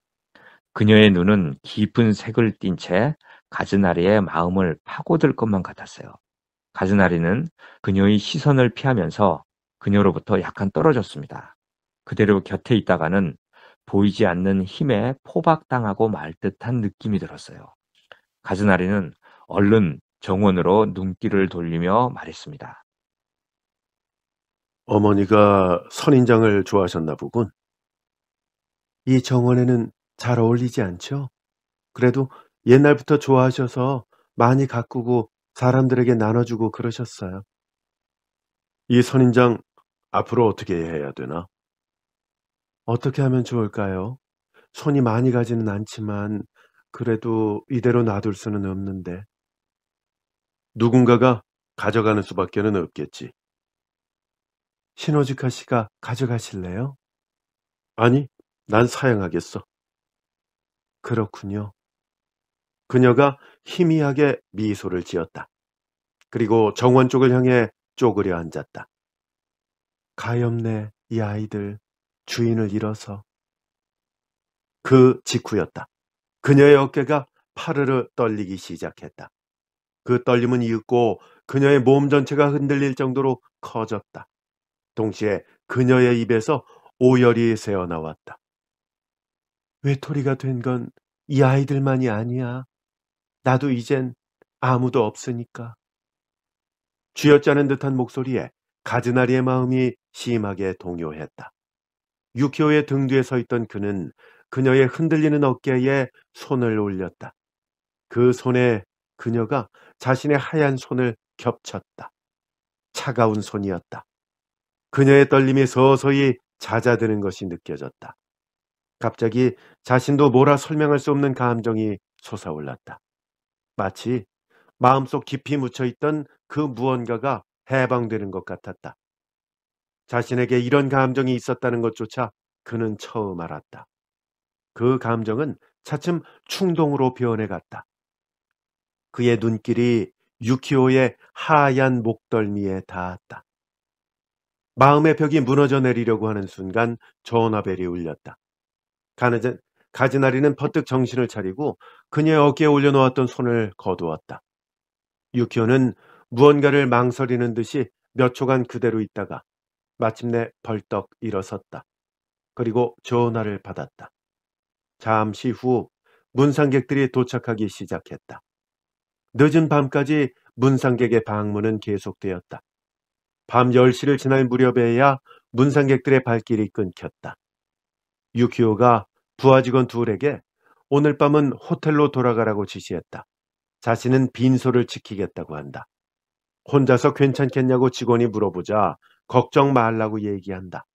S2: 그녀의 눈은 깊은 색을 띤 채 가즈나리의 마음을 파고들 것만 같았어요. 가즈나리는 그녀의 시선을 피하면서 그녀로부터 약간 떨어졌습니다. 그대로 곁에 있다가는 보이지 않는 힘에 포박당하고 말 듯한 느낌이 들었어요. 가즈나리는 얼른 정원으로 눈길을
S1: 돌리며 말했습니다. 어머니가 선인장을 좋아하셨나 보군. 이 정원에는 잘 어울리지 않죠? 그래도 옛날부터 좋아하셔서 많이 가꾸고 사람들에게 나눠주고 그러셨어요. 이 선인장 앞으로 어떻게 해야 되나? 어떻게 하면 좋을까요? 손이 많이 가지는 않지만 그래도 이대로 놔둘 수는 없는데. 누군가가 가져가는 수밖에는 없겠지. 신호지카 씨가 가져가실래요? 아니, 난 사양하겠어. 그렇군요. 그녀가 희미하게 미소를 지었다. 그리고 정원 쪽을 향해 쪼그려 앉았다. 가엾네, 이 아이들, 주인을 잃어서. 그 직후였다. 그녀의 어깨가 파르르 떨리기 시작했다. 그 떨림은 이윽고 그녀의 몸 전체가 흔들릴 정도로 커졌다. 동시에 그녀의 입에서 오열이 새어나왔다. 외톨이가 된 건 이 아이들만이 아니야. 나도 이젠 아무도 없으니까. 쥐어짜는 듯한 목소리에 가즈나리의 마음이 심하게 동요했다. 유키오의 등 뒤에 서 있던 그는 그녀의 흔들리는 어깨에 손을 올렸다. 그 손에 그녀가 자신의 하얀 손을 겹쳤다. 차가운 손이었다. 그녀의 떨림이 서서히 잦아드는 것이 느껴졌다. 갑자기 자신도 뭐라 설명할 수 없는 감정이 솟아올랐다. 마치 마음속 깊이 묻혀있던 그 무언가가 해방되는 것 같았다. 자신에게 이런 감정이 있었다는 것조차 그는 처음 알았다. 그 감정은 차츰 충동으로 변해갔다. 그의 눈길이 유키오의 하얀 목덜미에 닿았다. 마음의 벽이 무너져 내리려고 하는 순간 전화벨이 울렸다. 가느자, 가지나리는 퍼뜩 정신을 차리고 그녀의 어깨에 올려놓았던 손을 거두었다. 유키오는 무언가를 망설이는 듯이 몇 초간 그대로 있다가 마침내 벌떡 일어섰다. 그리고 전화를 받았다. 잠시 후 문상객들이 도착하기 시작했다. 늦은 밤까지 문상객의 방문은 계속되었다. 밤 10시를 지날 무렵에야 문상객들의 발길이 끊겼다. 유키오가 부하 직원 둘에게 오늘 밤은 호텔로 돌아가라고 지시했다. 자신은 빈소를 지키겠다고 한다. 혼자서 괜찮겠냐고 직원이 물어보자 걱정 말라고 얘기한다.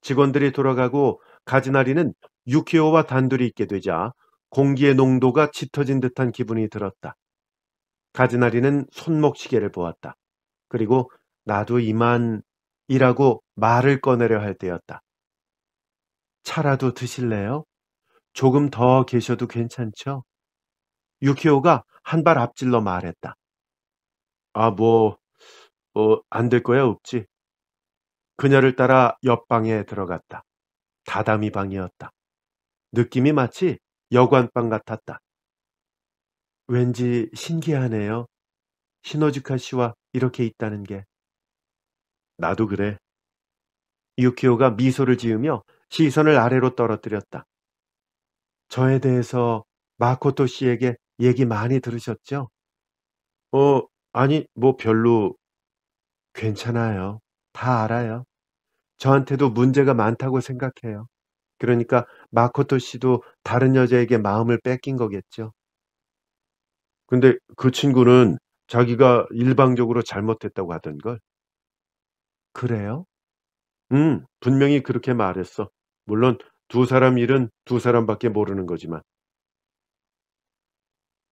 S1: 직원들이 돌아가고 가지나리는 유키오와 단둘이 있게 되자 공기의 농도가 짙어진 듯한 기분이 들었다. 가지나리는 손목시계를 보았다. 그리고 나도 이만이라고 말을 꺼내려 할 때였다. 차라도 드실래요? 조금 더 계셔도 괜찮죠? 유키오가 한 발 앞질러 말했다. 아, 뭐, 어, 뭐, 안될 거야, 없지. 그녀를 따라 옆방에 들어갔다. 다다미 방이었다. 느낌이 마치 여관방 같았다. 왠지 신기하네요. 시노즈카 씨와 이렇게 있다는 게. 나도 그래. 유키오가 미소를 지으며 시선을 아래로 떨어뜨렸다. 저에 대해서 마코토 씨에게 얘기 많이 들으셨죠? 어, 아니, 뭐 별로. 괜찮아요. 다 알아요. 저한테도 문제가 많다고 생각해요. 그러니까 마코토 씨도 다른 여자에게 마음을 뺏긴 거겠죠. 근데 그 친구는 자기가 일방적으로 잘못했다고 하던걸. 그래요? 음, 분명히 그렇게 말했어. 물론 두 사람 일은 두 사람밖에 모르는 거지만.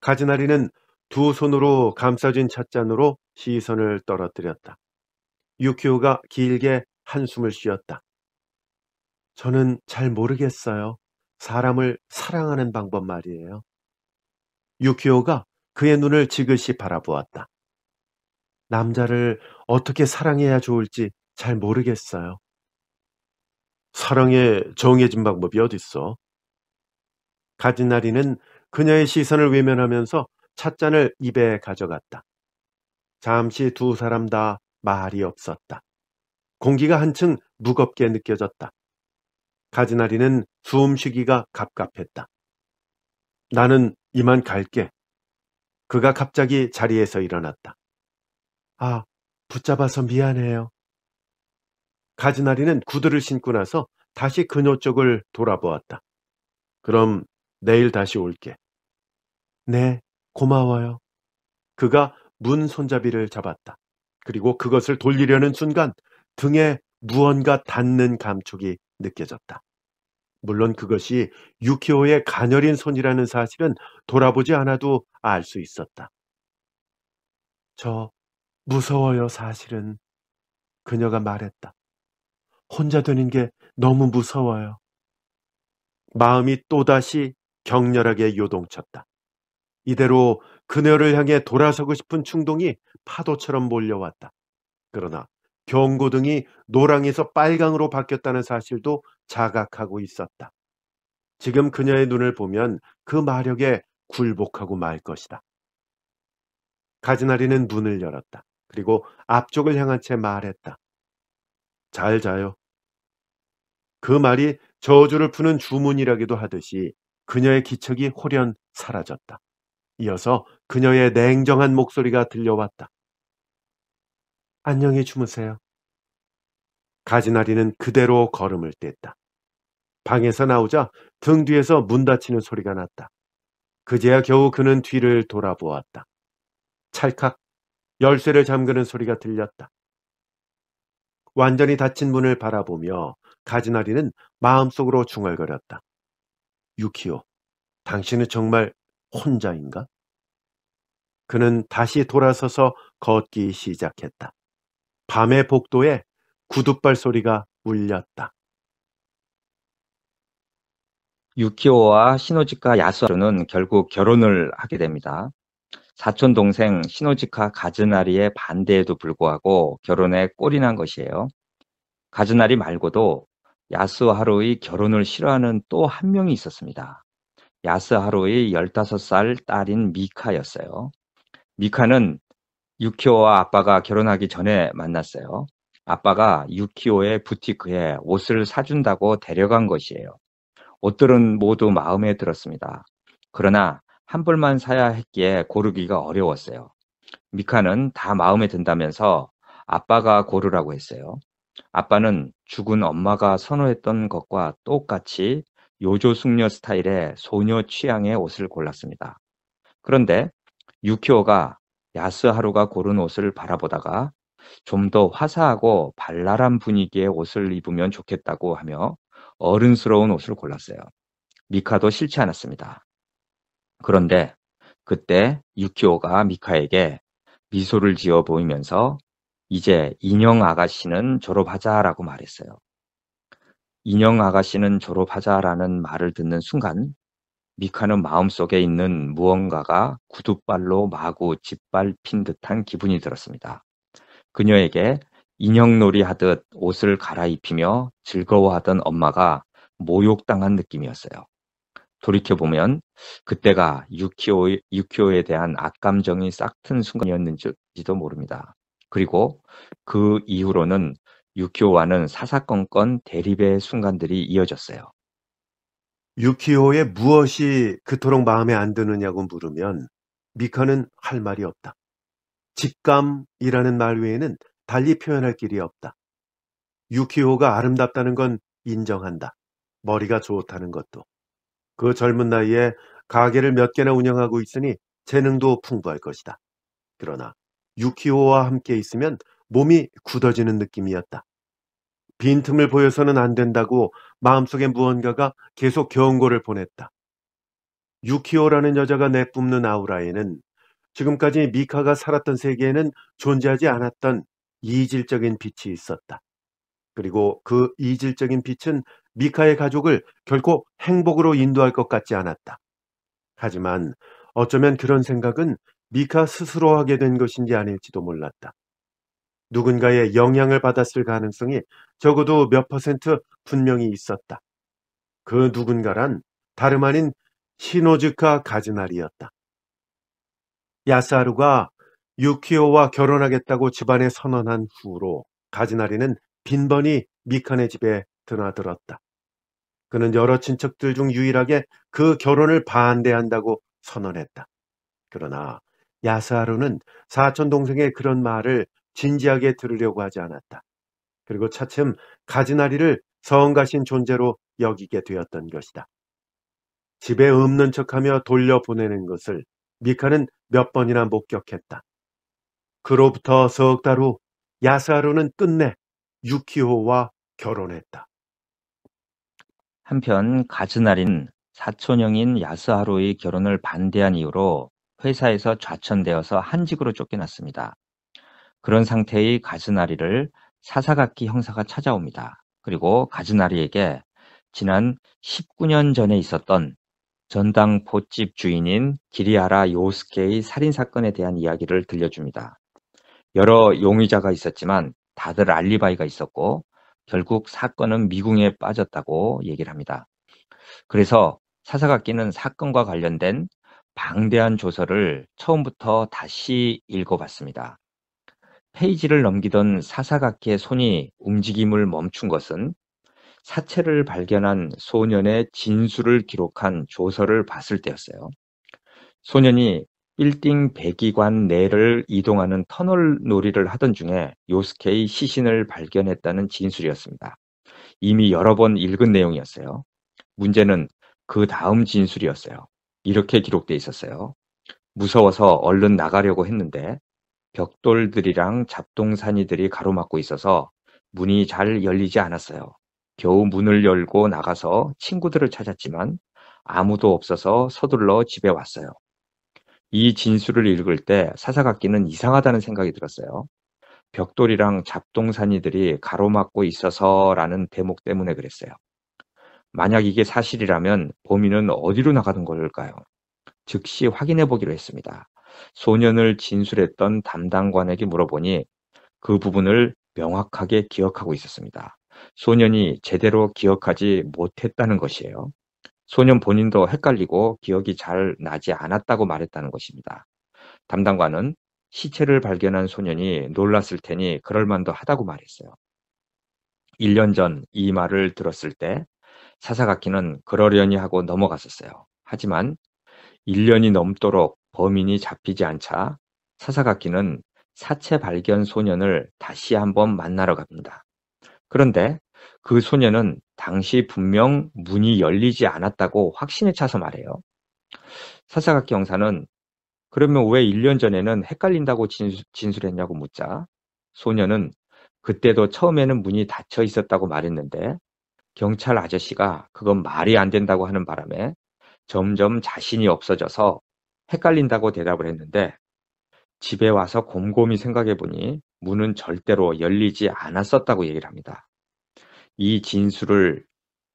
S1: 가즈나리는 두 손으로 감싸진 찻잔으로 시선을 떨어뜨렸다. 유키오가 길게 한숨을 쉬었다. 저는 잘 모르겠어요. 사람을 사랑하는 방법 말이에요. 유키오가 그의 눈을 지그시 바라보았다. 남자를 어떻게 사랑해야 좋을지 잘 모르겠어요. 사랑에 정해진 방법이 어딨어? 가디나리는 그녀의 시선을 외면하면서 찻잔을 입에 가져갔다. 잠시 두 사람 다 말이 없었다. 공기가 한층 무겁게 느껴졌다. 가지나리는 숨쉬기가 갑갑했다. 나는 이만 갈게. 그가 갑자기 자리에서 일어났다. 아, 붙잡아서 미안해요. 가지나리는 구두를 신고 나서 다시 그녀 쪽을 돌아보았다. 그럼 내일 다시 올게. 네, 고마워요. 그가 문 손잡이를 잡았다. 그리고 그것을 돌리려는 순간 등에 무언가 닿는 감촉이 느껴졌다. 물론 그것이 유키오의 가녀린 손이라는 사실은 돌아보지 않아도 알 수 있었다. 저 무서워요, 사실은. 그녀가 말했다. 혼자 되는 게 너무 무서워요. 마음이 또다시 격렬하게 요동쳤다. 이대로 그녀를 향해 돌아서고 싶은 충동이 파도처럼 몰려왔다. 그러나 경고등이 노랑에서 빨강으로 바뀌었다는 사실도 자각하고 있었다. 지금 그녀의 눈을 보면 그 마력에 굴복하고 말 것이다. 가즈나리는 문을 열었다. 그리고 앞쪽을 향한 채 말했다. 잘 자요. 그 말이 저주를 푸는 주문이라기도 하듯이 그녀의 기척이 홀연 사라졌다. 이어서 그녀의 냉정한 목소리가 들려왔다. 안녕히 주무세요. 가지나리는 그대로 걸음을 뗐다. 방에서 나오자 등 뒤에서 문 닫히는 소리가 났다. 그제야 겨우 그는 뒤를 돌아보았다. 찰칵 열쇠를 잠그는 소리가 들렸다. 완전히 닫힌 문을 바라보며 가지나리는 마음속으로 중얼거렸다. 유키오, 당신은 정말 혼자인가? 그는 다시 돌아서서 걷기 시작했다. 밤의 복도에 구둣발 소리가 울렸다. 유키오와 시노지카
S2: 야수아루는 결국 결혼을 하게 됩니다. 사촌 동생 시노지카 가즈나리의 반대에도 불구하고 결혼에 꼴이 난 것이에요. 가즈나리 말고도 야스하루의 결혼을 싫어하는 또 한 명이 있었습니다. 야스하루의 15살 딸인 미카였어요. 미카는 유키오와 아빠가 결혼하기 전에 만났어요. 아빠가 유키오의 부티크에 옷을 사준다고 데려간 것이에요. 옷들은 모두 마음에 들었습니다. 그러나 한불만 사야 했기에 고르기가 어려웠어요. 미카는 다 마음에 든다면서 아빠가 고르라고 했어요. 아빠는 죽은 엄마가 선호했던 것과 똑같이 요조 숙녀 스타일의 소녀 취향의 옷을 골랐습니다. 그런데 유키오가 야스하루가 고른 옷을 바라보다가 좀 더 화사하고 발랄한 분위기의 옷을 입으면 좋겠다고 하며 어른스러운 옷을 골랐어요. 미카도 싫지 않았습니다. 그런데 그때 유키오가 미카에게 미소를 지어 보이면서 이제 인형 아가씨는 졸업하자라고 말했어요. 인형 아가씨는 졸업하자라는 말을 듣는 순간 미카는 마음속에 있는 무언가가 구두발로 마구 짓밟힌 듯한 기분이 들었습니다. 그녀에게 인형놀이 하듯 옷을 갈아입히며 즐거워하던 엄마가 모욕당한 느낌이었어요. 돌이켜보면 그때가 유키오 유키오에 대한 악감정이 싹튼 순간이었는지도 모릅니다. 그리고 그 이후로는 유키오와는 사사건건 대립의 순간들이 이어졌어요.
S1: 유키오의 무엇이 그토록 마음에 안 드느냐고 물으면 미카는 할 말이 없다. 직감이라는 말 외에는 달리 표현할 길이 없다. 유키오가 아름답다는 건 인정한다. 머리가 좋다는 것도. 그 젊은 나이에 가게를 몇 개나 운영하고 있으니 재능도 풍부할 것이다. 그러나 유키오와 함께 있으면 몸이 굳어지는 느낌이었다. 빈틈을 보여서는 안 된다고 마음속에 무언가가 계속 경고를 보냈다. 유키오라는 여자가 내뿜는 아우라에는 지금까지 미카가 살았던 세계에는 존재하지 않았던 이질적인 빛이 있었다. 그리고 그 이질적인 빛은 미카의 가족을 결코 행복으로 인도할 것 같지 않았다. 하지만 어쩌면 그런 생각은 미카 스스로 하게 된 것인지 아닐지도 몰랐다. 누군가의 영향을 받았을 가능성이 적어도 몇 퍼센트 분명히 있었다. 그 누군가란 다름 아닌 시노즈카 가즈나리였다. 야사루가 유키오와 결혼하겠다고 집안에 선언한 후로 가즈나리는 빈번히 미카네 집에 드나들었다. 그는 여러 친척들 중 유일하게 그 결혼을 반대한다고 선언했다. 그러나 야스하루는 사촌 동생의 그런 말을 진지하게 들으려고 하지 않았다. 그리고 차츰 가지나리를 성가신 존재로 여기게 되었던 것이다. 집에 없는 척하며 돌려보내는 것을 미카는 몇 번이나 목격했다. 그로부터 석 달 후 야스하루는 끝내 유키호와 결혼했다.
S2: 한편 가즈나린 사촌형인 야스하루의 결혼을 반대한 이유로 회사에서 좌천되어서 한직으로 쫓겨났습니다. 그런 상태의 가즈나리를 사사각기 형사가 찾아옵니다. 그리고 가즈나리에게 지난 19년 전에 있었던 전당 포집 주인인 기리아라 요스케의 살인사건에 대한 이야기를 들려줍니다. 여러 용의자가 있었지만 다들 알리바이가 있었고 결국 사건은 미궁에 빠졌다고 얘기를 합니다. 그래서 사사각기는 사건과 관련된 방대한 조서를 처음부터 다시 읽어봤습니다. 페이지를 넘기던 사사각기의 손이 움직임을 멈춘 것은 사체를 발견한 소년의 진술을 기록한 조서를 봤을 때였어요. 소년이 빌딩 배기관 내를 이동하는 터널 놀이를 하던 중에 요스케의 시신을 발견했다는 진술이었습니다. 이미 여러 번 읽은 내용이었어요. 문제는 그 다음 진술이었어요. 이렇게 기록돼 있었어요. 무서워서 얼른 나가려고 했는데 벽돌들이랑 잡동사니들이 가로막고 있어서 문이 잘 열리지 않았어요. 겨우 문을 열고 나가서 친구들을 찾았지만 아무도 없어서 서둘러 집에 왔어요. 이 진술을 읽을 때 사사각기는 이상하다는 생각이 들었어요. 벽돌이랑 잡동사니들이 가로막고 있어서라는 대목 때문에 그랬어요. 만약 이게 사실이라면 범인은 어디로 나가는 걸까요? 즉시 확인해 보기로 했습니다. 소년을 진술했던 담당관에게 물어보니 그 부분을 명확하게 기억하고 있었습니다. 소년이 제대로 기억하지 못했다는 것이에요. 소년 본인도 헷갈리고 기억이 잘 나지 않았다고 말했다는 것입니다. 담당관은 시체를 발견한 소년이 놀랐을 테니 그럴만도 하다고 말했어요. 1년 전 이 말을 들었을 때사사각기는 그러려니 하고 넘어갔었어요. 하지만 1년이 넘도록 범인이 잡히지 않자 사사각기는 사체 발견 소년을 다시 한번 만나러 갑니다. 그런데 그 소녀는 당시 분명 문이 열리지 않았다고 확신에 차서 말해요. 사사각경사는 그러면 왜 1년 전에는 헷갈린다고 진술, 진술했냐고 묻자 소녀는 그때도 처음에는 문이 닫혀 있었다고 말했는데 경찰 아저씨가 그건 말이 안 된다고 하는 바람에 점점 자신이 없어져서 헷갈린다고 대답을 했는데 집에 와서 곰곰이 생각해 보니 문은 절대로 열리지 않았었다고 얘기를 합니다. 이 진술을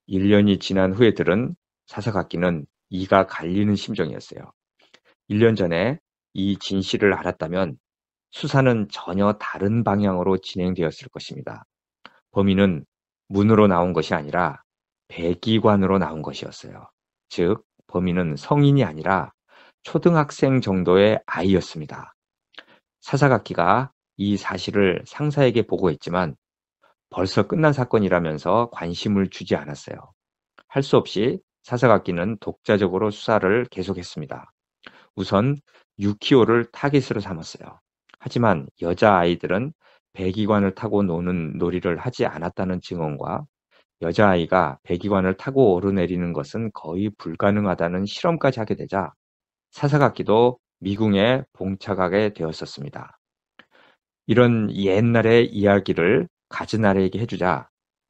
S2: 1년이 지난 후에 들은 사사각기는 이가 갈리는 심정이었어요. 1년 전에 이 진실을 알았다면 수사는 전혀 다른 방향으로 진행되었을 것입니다. 범인은 문으로 나온 것이 아니라 배기관으로 나온 것이었어요. 즉, 범인은 성인이 아니라 초등학생 정도의 아이였습니다. 사사각기가 이 사실을 상사에게 보고했지만 벌써 끝난 사건이라면서 관심을 주지 않았어요. 할 수 없이 사사각기는 독자적으로 수사를 계속했습니다. 우선 유키오를 타깃으로 삼았어요. 하지만 여자아이들은 배기관을 타고 노는 놀이를 하지 않았다는 증언과 여자아이가 배기관을 타고 오르내리는 것은 거의 불가능하다는 실험까지 하게 되자 사사각기도 미궁에 봉착하게 되었었습니다. 이런 옛날의 이야기를 가즈나리에게 해주자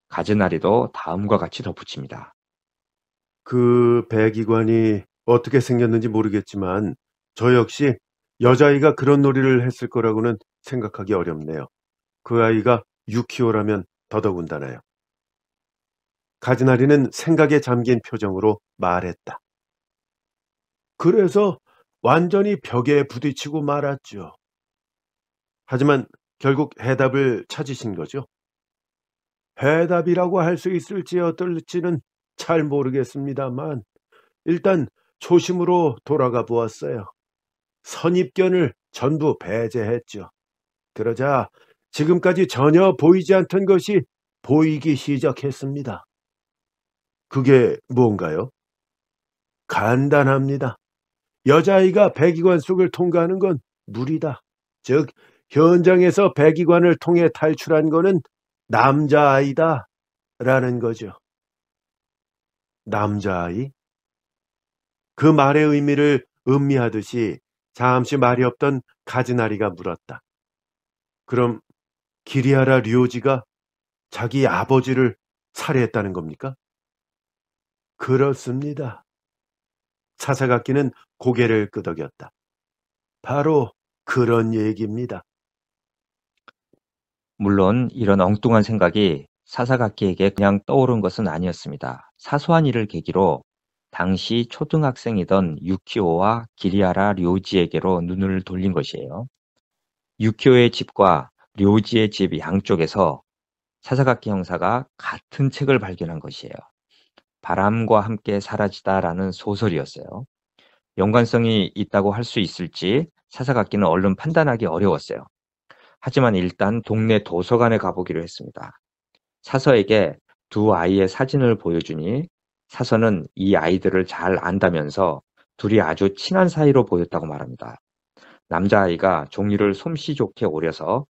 S2: 가즈나리도 다음과 같이 덧붙입니다.
S1: 그 배기관이 어떻게 생겼는지 모르겠지만 저 역시 여자아이가 그런 놀이를 했을 거라고는 생각하기 어렵네요. 그 아이가 유키오라면 더더군다나요. 가즈나리는 생각에 잠긴 표정으로 말했다. 그래서 완전히 벽에 부딪히고 말았죠. 하지만 결국 해답을 찾으신 거죠. 해답이라고 할 수 있을지 어떨지는 잘 모르겠습니다만 일단 초심으로 돌아가 보았어요. 선입견을 전부 배제했죠. 그러자 지금까지 전혀 보이지 않던 것이 보이기 시작했습니다. 그게 뭔가요? 간단합니다. 여자아이가 배기관 속을 통과하는 건 물이다. 즉 현장에서 배기관을 통해 탈출한 거는 남자아이다 라는 거죠. 남자아이? 그 말의 의미를 음미하듯이 잠시 말이 없던 가지나리가 물었다. 그럼 기리아라 류오지가 자기 아버지를 살해했다는 겁니까? 그렇습니다. 사사각기는 고개를 끄덕였다. 바로 그런 얘기입니다.
S2: 물론 이런 엉뚱한 생각이 사사각기에게 그냥 떠오른 것은 아니었습니다. 사소한 일을 계기로 당시 초등학생이던 유키오와 기리아라 료지에게로 눈을 돌린 것이에요. 유키오의 집과 료지의 집 양쪽에서 사사각기 형사가 같은 책을 발견한 것이에요. 바람과 함께 사라지다라는 소설이었어요. 연관성이 있다고 할 수 있을지 사사각기는 얼른 판단하기 어려웠어요. 하지만 일단 동네 도서관에 가보기로 했습니다. 사서에게 두 아이의 사진을 보여주니 사서는 이 아이들을 잘 안다면서 둘이 아주 친한 사이로 보였다고 말합니다. 남자아이가 종이를 솜씨 좋게 오려서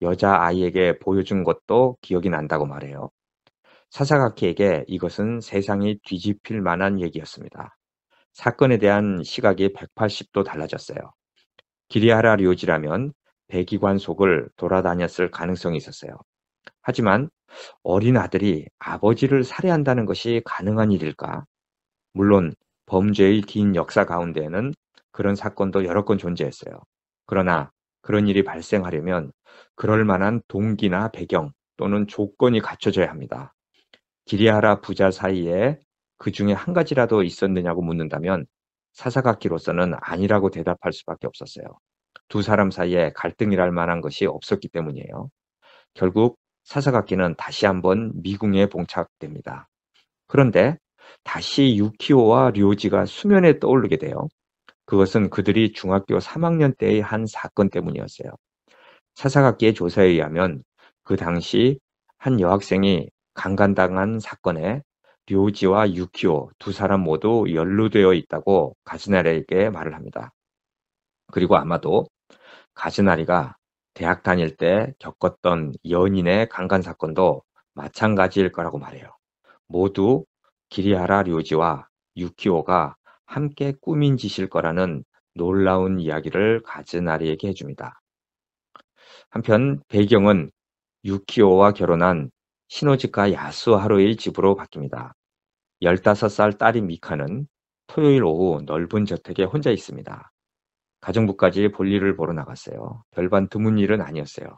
S2: 여자아이에게 보여준 것도 기억이 난다고 말해요. 사사각키에게 이것은 세상이 뒤집힐 만한 얘기였습니다. 사건에 대한 시각이 180도 달라졌어요. 기리하라 료지라면 배기관 속을 돌아다녔을 가능성이 있었어요. 하지만 어린 아들이 아버지를 살해한다는 것이 가능한 일일까? 물론 범죄의 긴 역사 가운데에는 그런 사건도 여러 건 존재했어요. 그러나 그런 일이 발생하려면 그럴 만한 동기나 배경 또는 조건이 갖춰져야 합니다. 기리하라 부자 사이에 그 중에 한 가지라도 있었느냐고 묻는다면 사사각기로서는 아니라고 대답할 수밖에 없었어요. 두 사람 사이에 갈등이랄 만한 것이 없었기 때문이에요. 결국 사사각기는 다시 한번 미궁에 봉착됩니다. 그런데 다시 유키오와 료지가 수면에 떠오르게 돼요. 그것은 그들이 중학교 3학년 때의 한 사건 때문이었어요. 사사각기의 조사에 의하면 그 당시 한 여학생이 강간당한 사건에 료지와 유키오 두 사람 모두 연루되어 있다고 가즈나레에게 말을 합니다. 그리고 아마도 가시나리가 대학 다닐 때 겪었던 연인의 강간 사건도 마찬가지일 거라고 말해요. 모두 기리하라 료지와 유키오가 함께 꾸민 짓일 거라는 놀라운 이야기를 가즈나리에게 해줍니다. 한편 배경은 유키오와 결혼한 시노즈카 야스하루의 집으로 바뀝니다. 15살 딸인 미카는 토요일 오후 넓은 저택에 혼자 있습니다. 가정부까지 볼일을 보러 나갔어요. 별반 드문 일은 아니었어요.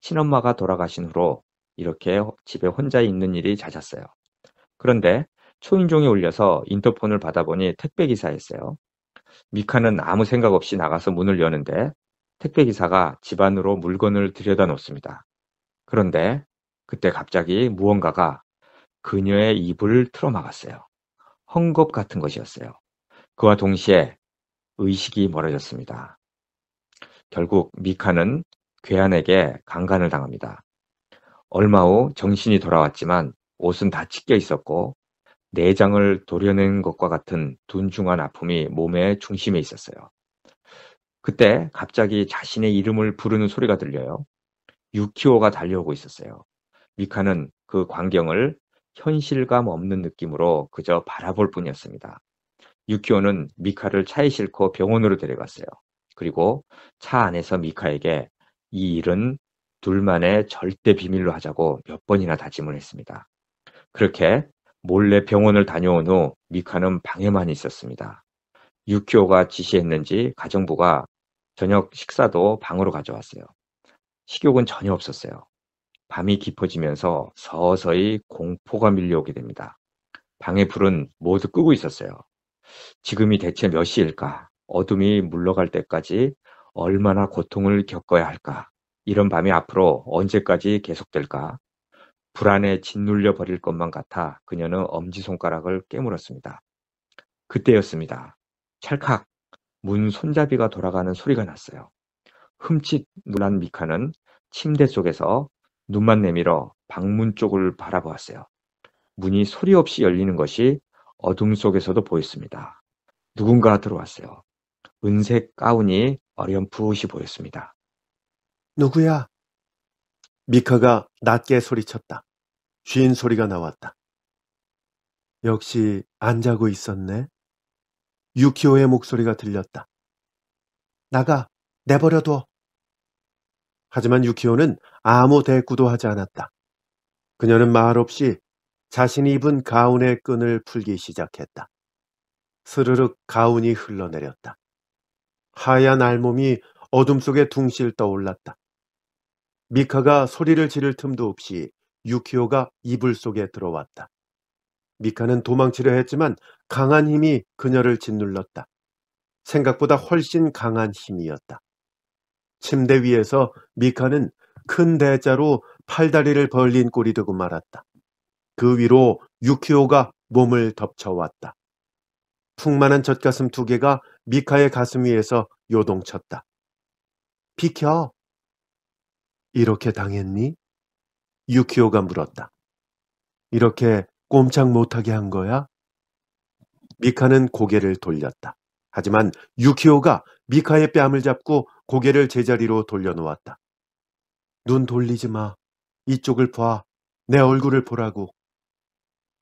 S2: 친엄마가 돌아가신 후로 이렇게 집에 혼자 있는 일이 잦았어요. 그런데 초인종이 울려서 인터폰을 받아보니 택배기사였어요. 미카는 아무 생각 없이 나가서 문을 여는데 택배기사가 집 안으로 물건을 들여다 놓습니다. 그런데 그때 갑자기 무언가가 그녀의 입을 틀어막았어요. 헝겊 같은 것이었어요. 그와 동시에 의식이 멀어졌습니다. 결국 미카는 괴한에게 강간을 당합니다. 얼마 후 정신이 돌아왔지만 옷은 다 찢겨 있었고 내장을 도려낸 것과 같은 둔중한 아픔이 몸의 중심에 있었어요. 그때 갑자기 자신의 이름을 부르는 소리가 들려요. 유키오가 달려오고 있었어요. 미카는 그 광경을 현실감 없는 느낌으로 그저 바라볼 뿐이었습니다. 유키오는 미카를 차에 싣고 병원으로 데려갔어요. 그리고 차 안에서 미카에게 이 일은 둘만의 절대 비밀로 하자고 몇 번이나 다짐을 했습니다. 그렇게 몰래 병원을 다녀온 후 미카는 방에만 있었습니다. 유키오가 지시했는지 가정부가 저녁 식사도 방으로 가져왔어요. 식욕은 전혀 없었어요. 밤이 깊어지면서 서서히 공포가 밀려오게 됩니다. 방의 불은 모두 끄고 있었어요. 지금이 대체 몇 시일까? 어둠이 물러갈 때까지 얼마나 고통을 겪어야 할까? 이런 밤이 앞으로 언제까지 계속될까? 불안에 짓눌려 버릴 것만 같아 그녀는 엄지손가락을 깨물었습니다. 그때였습니다. 찰칵! 문 손잡이가 돌아가는 소리가 났어요. 흠칫 놀란 미카는 침대 속에서 눈만 내밀어 방문 쪽을 바라보았어요. 문이 소리 없이 열리는 것이 어둠 속에서도 보였습니다. 누군가
S1: 들어왔어요. 은색 가운이 어렴풋이 보였습니다. 누구야? 미카가 낮게 소리쳤다. 쉰 소리가 나왔다. 역시 안 자고 있었네. 유키오의 목소리가 들렸다. 나가, 내버려둬. 하지만 유키오는 아무 대꾸도 하지 않았다. 그녀는 말없이 자신이 입은 가운의 끈을 풀기 시작했다. 스르륵 가운이 흘러내렸다. 하얀 알몸이 어둠 속에 둥실 떠올랐다. 미카가 소리를 지를 틈도 없이 유키오가 이불 속에 들어왔다. 미카는 도망치려 했지만 강한 힘이 그녀를 짓눌렀다. 생각보다 훨씬 강한 힘이었다. 침대 위에서 미카는 큰 대자로 팔다리를 벌린 꼴이 되고 말았다. 그 위로 유키오가 몸을 덮쳐왔다. 풍만한 젖가슴 두 개가 미카의 가슴 위에서 요동쳤다. 비켜! 이렇게 당했니? 유키오가 물었다. 이렇게 꼼짝 못하게 한 거야? 미카는 고개를 돌렸다. 하지만 유키오가 미카의 뺨을 잡고 고개를 제자리로 돌려놓았다. 눈 돌리지 마. 이쪽을 봐. 내 얼굴을 보라고.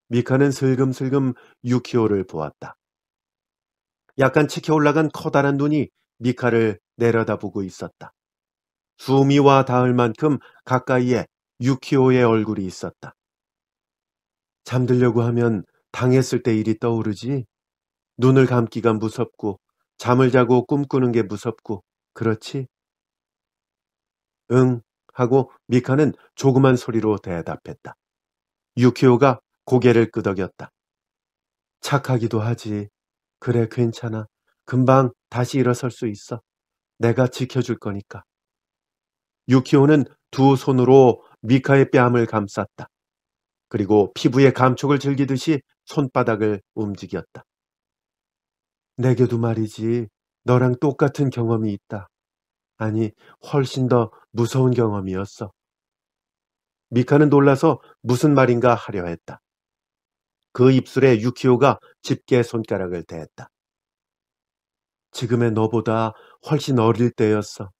S1: 미카는 슬금슬금 유키오를 보았다. 약간 치켜 올라간 커다란 눈이 미카를 내려다보고 있었다. 수미와 닿을 만큼 가까이에 유키오의 얼굴이 있었다. 잠들려고 하면 당했을 때 일이 떠오르지. 눈을 감기가 무섭고 잠을 자고 꿈꾸는 게 무섭고 그렇지? 응 하고 미카는 조그만 소리로 대답했다. 유키오가 고개를 끄덕였다. 착하기도 하지. 그래, 괜찮아. 금방 다시 일어설 수 있어. 내가 지켜줄 거니까. 유키오는 두 손으로 미카의 뺨을 감쌌다. 그리고 피부의 감촉을 즐기듯이 손바닥을 움직였다. 내게도 말이지, 너랑 똑같은 경험이 있다. 아니, 훨씬 더 무서운 경험이었어. 미카는 놀라서 무슨 말인가 하려 했다. 그 입술에 유키오가 집게 손가락을 대었다. 지금의 너보다 훨씬 어릴 때였어.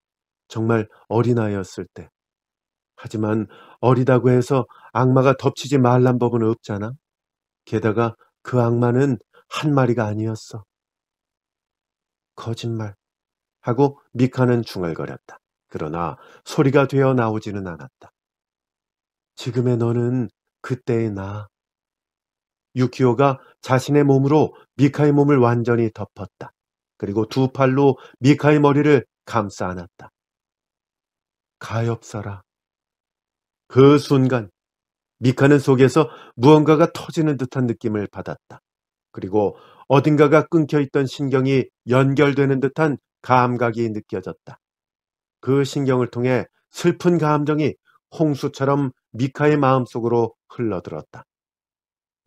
S1: 정말 어린아이였을 때. 하지만 어리다고 해서 악마가 덮치지 말란 법은 없잖아. 게다가 그 악마는 한 마리가 아니었어. 거짓말. 하고 미카는 중얼거렸다. 그러나 소리가 되어 나오지는 않았다. 지금의 너는 그때의 나, 유키오가 자신의 몸으로 미카의 몸을 완전히 덮었다. 그리고 두 팔로 미카의 머리를 감싸 안았다. 가엾어라. 그 순간 미카는 속에서 무언가가 터지는 듯한 느낌을 받았다. 그리고 어딘가가 끊겨있던 신경이 연결되는 듯한 감각이 느껴졌다. 그 신경을 통해 슬픈 감정이 홍수처럼 미카의 마음속으로 흘러들었다.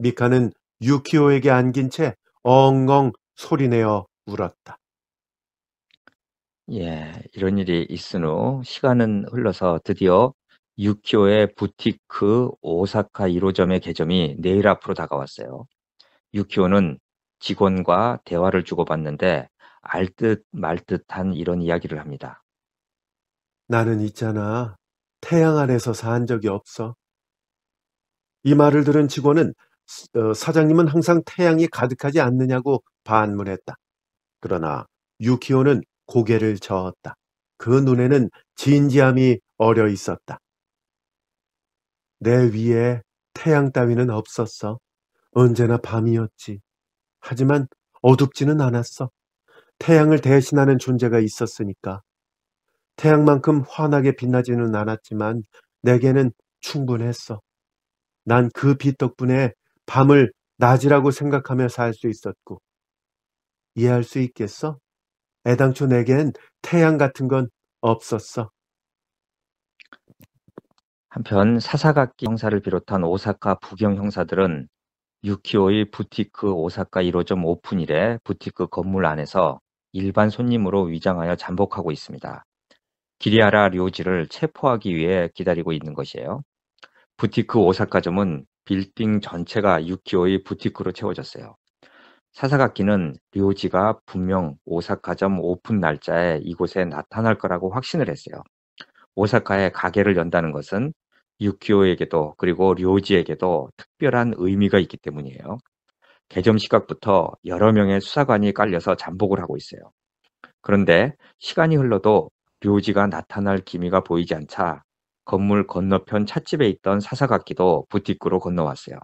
S1: 미카는 유키오에게 안긴 채 엉엉 소리내어 울었다.
S2: 예, 이런 일이 있은 후
S1: 시간은
S2: 흘러서 드디어 유키오의 부티크 오사카 1호점의 개점이 내일 앞으로 다가왔어요. 유키오는 직원과 대화를 주고받는데 알듯 말듯한 이런 이야기를 합니다.
S1: 나는 있잖아. 태양 안에서산 적이 없어. 이 말을 들은 직원은 어, 사장님은 항상 태양이 가득하지 않느냐고 반문했다. 그러나 유키오는 고개를 저었다. 그 눈에는 진지함이 어려 있었다. 내 위에 태양 따위는 없었어. 언제나 밤이었지. 하지만 어둡지는 않았어. 태양을 대신하는 존재가 있었으니까. 태양만큼 환하게 빛나지는 않았지만 내게는 충분했어. 난 그 빛 덕분에 밤을 낮이라고 생각하며 살 수 있었고 이해할 수 있겠어? 애당초 내겐 태양 같은 건 없었어.
S2: 한편 사사각기 형사를 비롯한 오사카 부경 형사들은 유키오의 부티크 오사카 1호점 오픈 이래 부티크 건물 안에서 일반 손님으로 위장하여 잠복하고 있습니다. 기리아라 료지를 체포하기 위해 기다리고 있는 것이에요. 부티크 오사카점은 빌딩 전체가 유키오의 부티크로 채워졌어요. 사사각기는 료지가 분명 오사카점 오픈 날짜에 이곳에 나타날 거라고 확신을 했어요. 오사카에 가게를 연다는 것은 유키오에게도 그리고 료지에게도 특별한 의미가 있기 때문이에요. 개점 시각부터 여러 명의 수사관이 깔려서 잠복을 하고 있어요. 그런데 시간이 흘러도 료지가 나타날 기미가 보이지 않자 건물 건너편 찻집에 있던 사사각기도 부티크로 건너왔어요.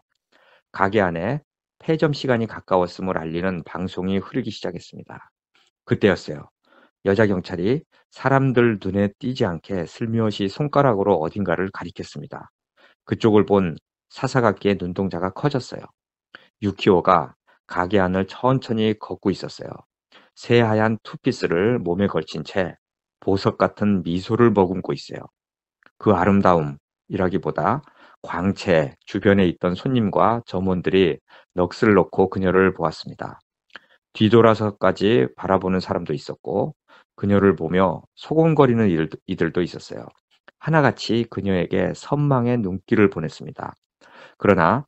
S2: 가게 안에 폐점 시간이 가까웠음을 알리는 방송이 흐르기 시작했습니다. 그때였어요. 여자 경찰이 사람들 눈에 띄지 않게 슬며시 손가락으로 어딘가를 가리켰습니다. 그쪽을 본 사사각기의 눈동자가 커졌어요. 유키오가 가게 안을 천천히 걷고 있었어요. 새하얀 투피스를 몸에 걸친 채 보석 같은 미소를 머금고 있어요. 그 아름다움이라기보다 광채 주변에 있던 손님과 점원들이 넋을 놓고 그녀를 보았습니다. 뒤돌아서까지 바라보는 사람도 있었고 그녀를 보며 소곤거리는 이들도 있었어요. 하나같이 그녀에게 선망의 눈길을 보냈습니다. 그러나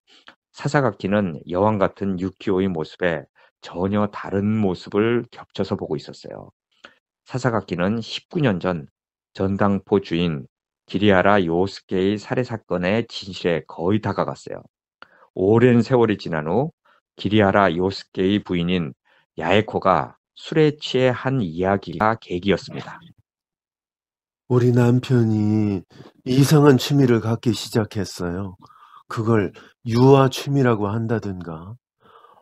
S2: 사사각기는 여왕 같은 유키오의 모습에 전혀 다른 모습을 겹쳐서 보고 있었어요. 사사각기는 19년 전 전당포 주인 기리아라 요스케의 살해 사건의 진실에 거의 다가갔어요. 오랜 세월이 지난 후 기리아라 요스케의 부인인 야에코가 술에 취해 한 이야기가 계기였습니다.
S1: 우리 남편이 이상한 취미를 갖기 시작했어요. 그걸 유아 취미라고 한다든가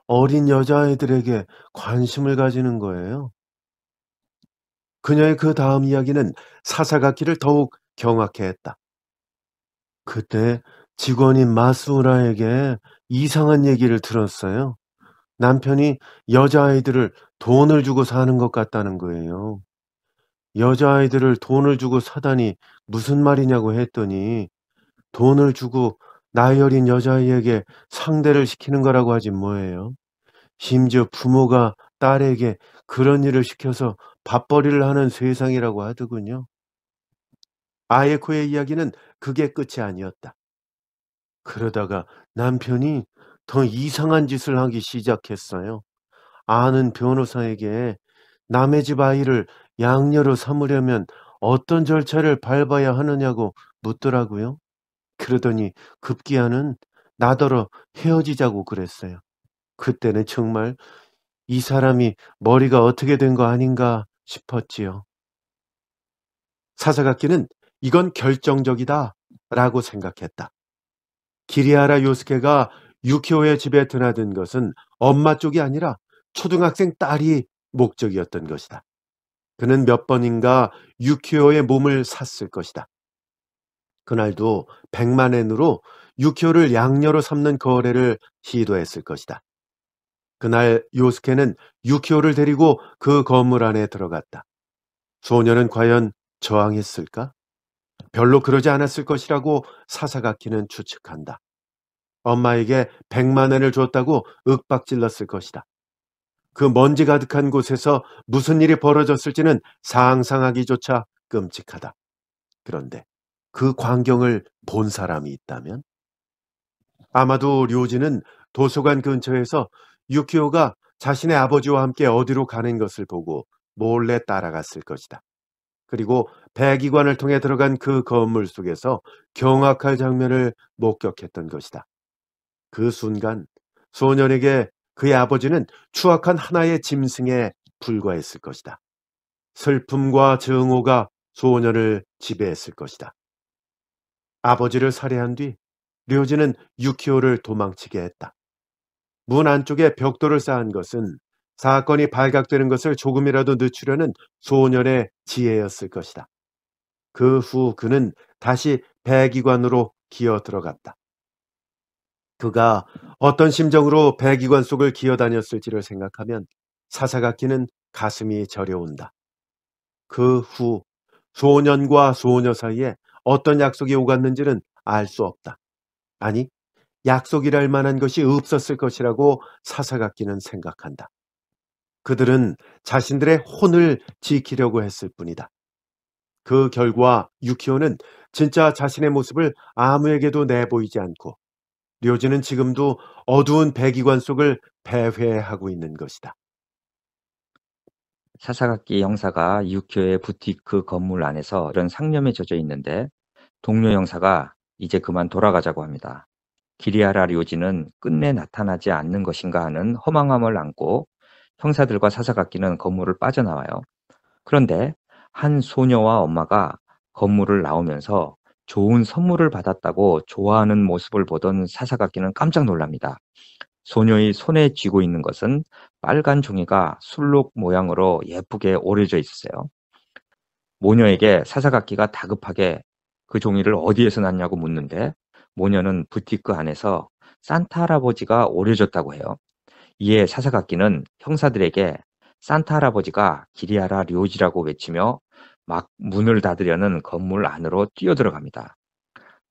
S1: 어린 여자아이들에게 관심을 가지는 거예요. 그녀의 그 다음 이야기는 사사각기를 더욱 경악해 했다. 그때 직원인 마스우라에게 이상한 얘기를 들었어요. 남편이 여자아이들을 돈을 주고 사는 것 같다는 거예요. 여자아이들을 돈을 주고 사다니 무슨 말이냐고 했더니 돈을 주고 나이 어린 여자아이에게 상대를 시키는 거라고 하지 뭐예요. 심지어 부모가 딸에게 그런 일을 시켜서 밥벌이를 하는 세상이라고 하더군요. 아예코의 이야기는 그게 끝이 아니었다. 그러다가 남편이 더 이상한 짓을 하기 시작했어요. 아는 변호사에게 남의 집 아이를 양녀로 삼으려면 어떤 절차를 밟아야 하느냐고 묻더라고요. 그러더니 급기야는 나더러 헤어지자고 그랬어요. 그때는 정말 이 사람이 머리가 어떻게 된 거 아닌가 싶었지요. 사사각기는 이건 결정적이다 라고 생각했다. 기리아라 요스케가 유키오의 집에 드나든 것은 엄마 쪽이 아니라 초등학생 딸이 목적이었던 것이다. 그는 몇 번인가 유키오의 몸을 샀을 것이다. 그날도 100만엔으로 유키오를 양녀로 삼는 거래를 시도했을 것이다. 그날 요스케는 유키오를 데리고 그 건물 안에 들어갔다. 소녀는 과연 저항했을까? 별로 그러지 않았을 것이라고 사사각기는 추측한다. 엄마에게 백만 원을 줬다고 윽박질렀을 것이다. 그 먼지 가득한 곳에서 무슨 일이 벌어졌을지는 상상하기조차 끔찍하다. 그런데 그 광경을 본 사람이 있다면? 아마도 료진은 도서관 근처에서 유키오가 자신의 아버지와 함께 어디로 가는 것을 보고 몰래 따라갔을 것이다. 그리고 배기관을 통해 들어간 그 건물 속에서 경악할 장면을 목격했던 것이다. 그 순간 소년에게 그의 아버지는 추악한 하나의 짐승에 불과했을 것이다. 슬픔과 증오가 소년을 지배했을 것이다. 아버지를 살해한 뒤 료지는 유키오를 도망치게 했다. 문 안쪽에 벽돌을 쌓은 것은 사건이 발각되는 것을 조금이라도 늦추려는 소년의 지혜였을 것이다. 그 후 그는 다시 배기관으로 기어 들어갔다. 그가 어떤 심정으로 배기관 속을 기어다녔을지를 생각하면 사사각기는 가슴이 저려온다. 그 후 소년과 소녀 사이에 어떤 약속이 오갔는지는 알 수 없다. 아니, 약속이랄 만한 것이 없었을 것이라고 사사각기는 생각한다. 그들은 자신들의 혼을 지키려고 했을 뿐이다. 그 결과 유키오는 진짜 자신의 모습을 아무에게도 내보이지 않고 료지는 지금도 어두운 배기관 속을 배회하고 있는 것이다.
S2: 사사각기 형사가 유키오의 부티크 그 건물 안에서 이런 상념에 젖어 있는데 동료 형사가 이제 그만 돌아가자고 합니다. 기리아라 료지는 끝내 나타나지 않는 것인가 하는 허망함을 안고 형사들과 사사각기는 건물을 빠져나와요. 그런데 한 소녀와 엄마가 건물을 나오면서 좋은 선물을 받았다고 좋아하는 모습을 보던 사사각기는 깜짝 놀랍니다. 소녀의 손에 쥐고 있는 것은 빨간 종이가 술록 모양으로 예쁘게 오려져 있었어요. 모녀에게 사사각기가 다급하게 그 종이를 어디에서 났냐고 묻는데 모녀는 부티크 안에서 산타 할아버지가 오려졌다고 해요. 이에 사사각기는 형사들에게 산타 할아버지가 기리하라 료지라고 외치며 막 문을 닫으려는 건물 안으로 뛰어들어갑니다.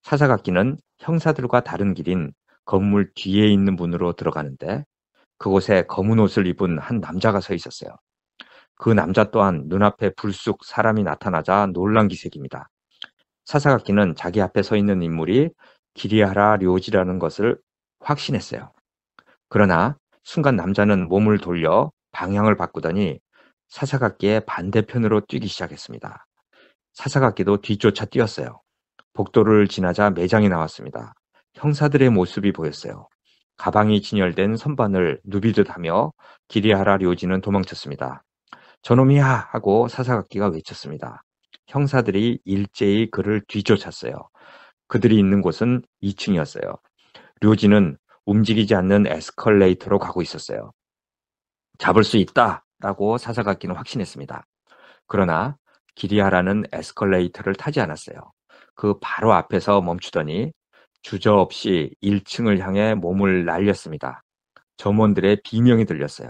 S2: 사사각기는 형사들과 다른 길인 건물 뒤에 있는 문으로 들어가는데 그곳에 검은 옷을 입은 한 남자가 서 있었어요. 그 남자 또한 눈앞에 불쑥 사람이 나타나자 놀란 기색입니다. 사사각기는 자기 앞에 서 있는 인물이 기리하라 료지라는 것을 확신했어요. 그러나 순간 남자는 몸을 돌려 방향을 바꾸더니 사사각기의 반대편으로 뛰기 시작했습니다. 사사각기도 뒤쫓아 뛰었어요. 복도를 지나자 매장이 나왔습니다. 형사들의 모습이 보였어요. 가방이 진열된 선반을 누비듯 하며 기리하라 료지는 도망쳤습니다. 저놈이야! 하고 사사각기가 외쳤습니다. 형사들이 일제히 그를 뒤쫓았어요. 그들이 있는 곳은 2층이었어요. 료지는 움직이지 않는 에스컬레이터로 가고 있었어요. 잡을 수 있다라고 사사각기는 확신했습니다. 그러나 기리아라는 에스컬레이터를 타지 않았어요. 그 바로 앞에서 멈추더니 주저없이 1층을 향해 몸을 날렸습니다. 점원들의 비명이 들렸어요.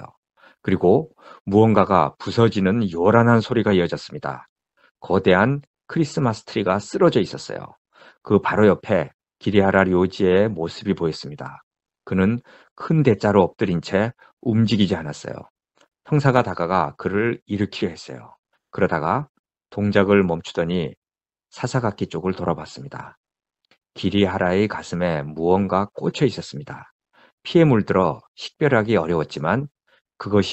S2: 그리고 무언가가 부서지는 요란한 소리가 이어졌습니다. 거대한 크리스마스 트리가 쓰러져 있었어요. 그 바로 옆에 기리하라 료지의 모습이 보였습니다. 그는 큰 대자로 엎드린 채 움직이지 않았어요. 형사가 다가가 그를 일으키려 했어요. 그러다가 동작을 멈추더니 사사각기 쪽을 돌아봤습니다. 기리하라의 가슴에 무언가 꽂혀 있었습니다. 피에 물들어 식별하기 어려웠지만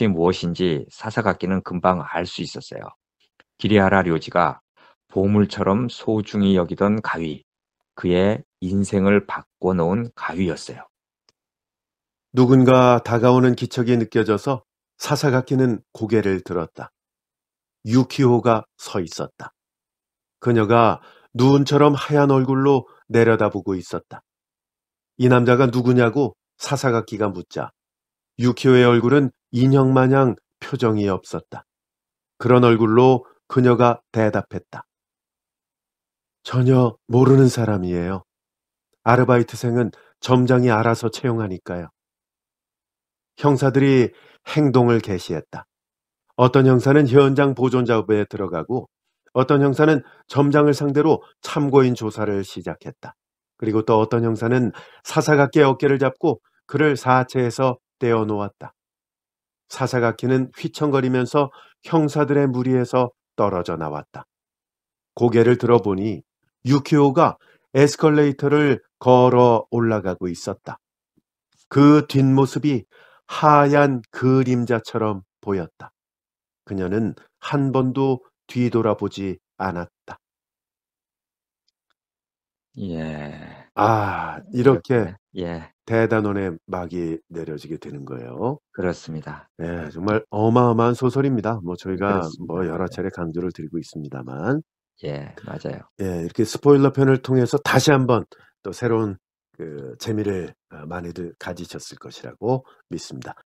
S2: 그것이 무엇인지 사사각기는 금방 알 수 있었어요. 기리하라 료지가 보물처럼 소중히
S1: 여기던 가위, 그의 인생을 바꿔놓은 가위였어요. 누군가 다가오는 기척이 느껴져서 사사각키는 고개를 들었다. 유키호가 서 있었다. 그녀가 누운처럼 하얀 얼굴로 내려다보고 있었다. 이 남자가 누구냐고 사사각키가 묻자 유키호의 얼굴은 인형 마냥 표정이 없었다. 그런 얼굴로 그녀가 대답했다. 전혀 모르는 사람이에요. 아르바이트생은 점장이 알아서 채용하니까요. 형사들이 행동을 개시했다. 어떤 형사는 현장 보존 작업에 들어가고 어떤 형사는 점장을 상대로 참고인 조사를 시작했다. 그리고 또 어떤 형사는 사사각기의 어깨를 잡고 그를 사체에서 떼어 놓았다. 사사각기는 휘청거리면서 형사들의 무리에서 떨어져 나왔다. 고개를 들어보니 유키오가 에스컬레이터를 걸어 올라가고 있었다. 그 뒷모습이 하얀 그림자처럼 보였다. 그녀는 한 번도 뒤돌아보지 않았다. 예. 아, 이렇게 그렇군 예. 대단원의 막이 내려지게 되는 거예요. 그렇습니다. 예, 정말 어마어마한 소설입니다. 뭐 저희가 뭐 그렇습니다. 뭐 여러 차례 강조를 드리고 있습니다만,
S2: 예, 맞아요.
S1: 예, 이렇게 스포일러 편을 통해서 다시 한번 또 새로운 그 재미를 어, 많이들 가지셨을 것이라고 믿습니다.